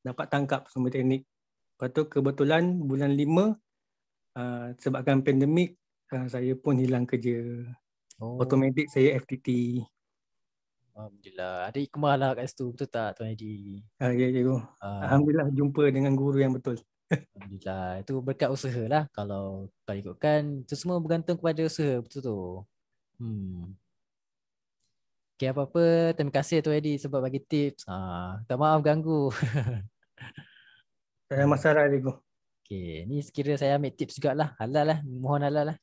dapat tangkap semua teknik lepas tu kebetulan bulan lima uh, sebabkan pandemik uh, saya pun hilang kerja Oh. Automatik saya FTT. Alhamdulillah. Ada Iqmal lah kat situ. Betul tak Tuan Edi? Ha, ya, ya, uh, Alhamdulillah jumpa dengan guru yang betul. Alhamdulillah. Itu berkat usaha lah. Kalau kau ikutkan, itu semua bergantung kepada usaha. Betul tu. Hmm. Okay, apa-apa. Terima kasih Tuan Edi sebab bagi tips. Ha, tak maaf ganggu. Saya masalah, Ego. Okay, ni sekiranya saya ambil tips jugalah. Halal lah. Mohon halal lah.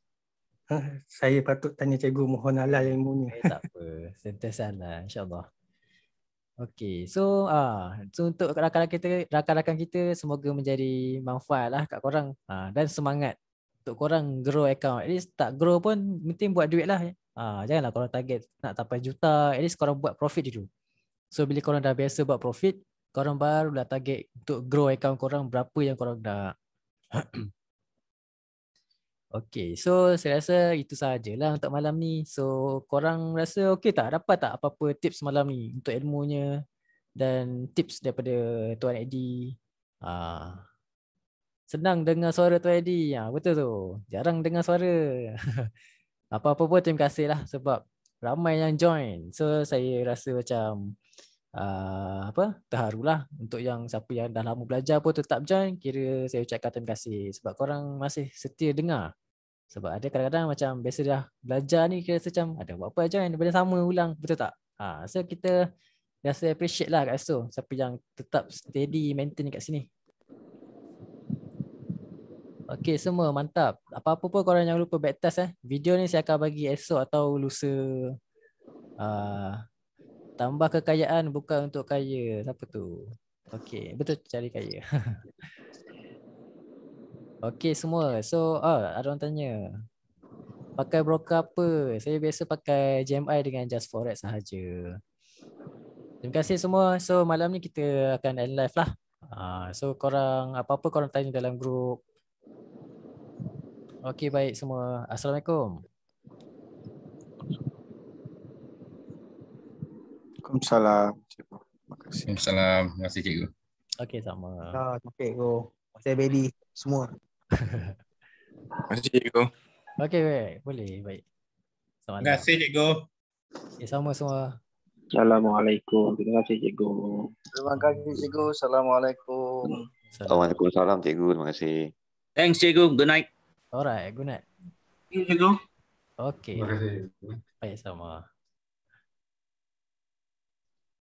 Ah, saya patut tanya cikgu mohon halal ilmunya. Eh, tak apa, sentiasa lah insyaAllah. Okay, so uh, so untuk rakan-rakan kita, rakan-rakan kita semoga menjadi manfaat lah kat korang uh, dan semangat untuk korang grow account. At least tak grow pun mesti buat duit lah. uh, janganlah korang target nak tapai juta, at least korang buat profit dulu. So bila korang dah biasa buat profit, korang baru dah target untuk grow account korang berapa yang korang dah. Okay, so saya rasa itu sajalah untuk malam ni. So korang rasa okay tak? Dapat tak apa-apa tips malam ni untuk ilmunya dan tips daripada Tuan Eddie? Ah, senang dengar suara Tuan Eddie. Ah, betul tu. Jarang dengar suara. apa-apa pun terima kasih lah sebab ramai yang join. So saya rasa macam uh, apa terharulah untuk yang siapa yang dah lama belajar pun tetap join kira saya ucapkan terima kasih sebab korang masih setia dengar sebab ada kadang-kadang macam biasa dah belajar ni kira macam ada buat apa join benda sama ulang betul tak ha, so kita rasa appreciate lah kat situ siapa yang tetap steady maintain kat sini Okay semua mantap. Apa-apa pun korang jangan lupa backtest, eh. Video ni saya akan bagi esok atau lusa uh, tambah kekayaan bukan untuk kaya. Siapa tu? Okey, betul cari kaya. Okey semua. So, oh, ada orang tanya. Pakai broker apa? Saya biasa pakai GMI dengan Just Forex sahaja. Terima kasih semua. So, malam ni kita akan end live lah. Ah, so, korang apa-apa korang tanya dalam grup. Okey, baik semua. Assalamualaikum. Waalaikumsalam. Waalaikumsalam. Terima kasih cikgu. Okey sama. Ah, okey cikgu. Saya ready semua. Terima kasih cikgu. Okey, baik. Boleh, baik. Terima kasih cikgu. Okay, eh, sama semua. Assalamualaikum. Terima kasih cikgu. Terima kasih cikgu. Assalamualaikum. Assalamualaikum. Salam cikgu. Terima kasih. Thanks cikgu. Good night. Alright, good night. Thank you cikgu. Okay. Terima kasih. Baik sama.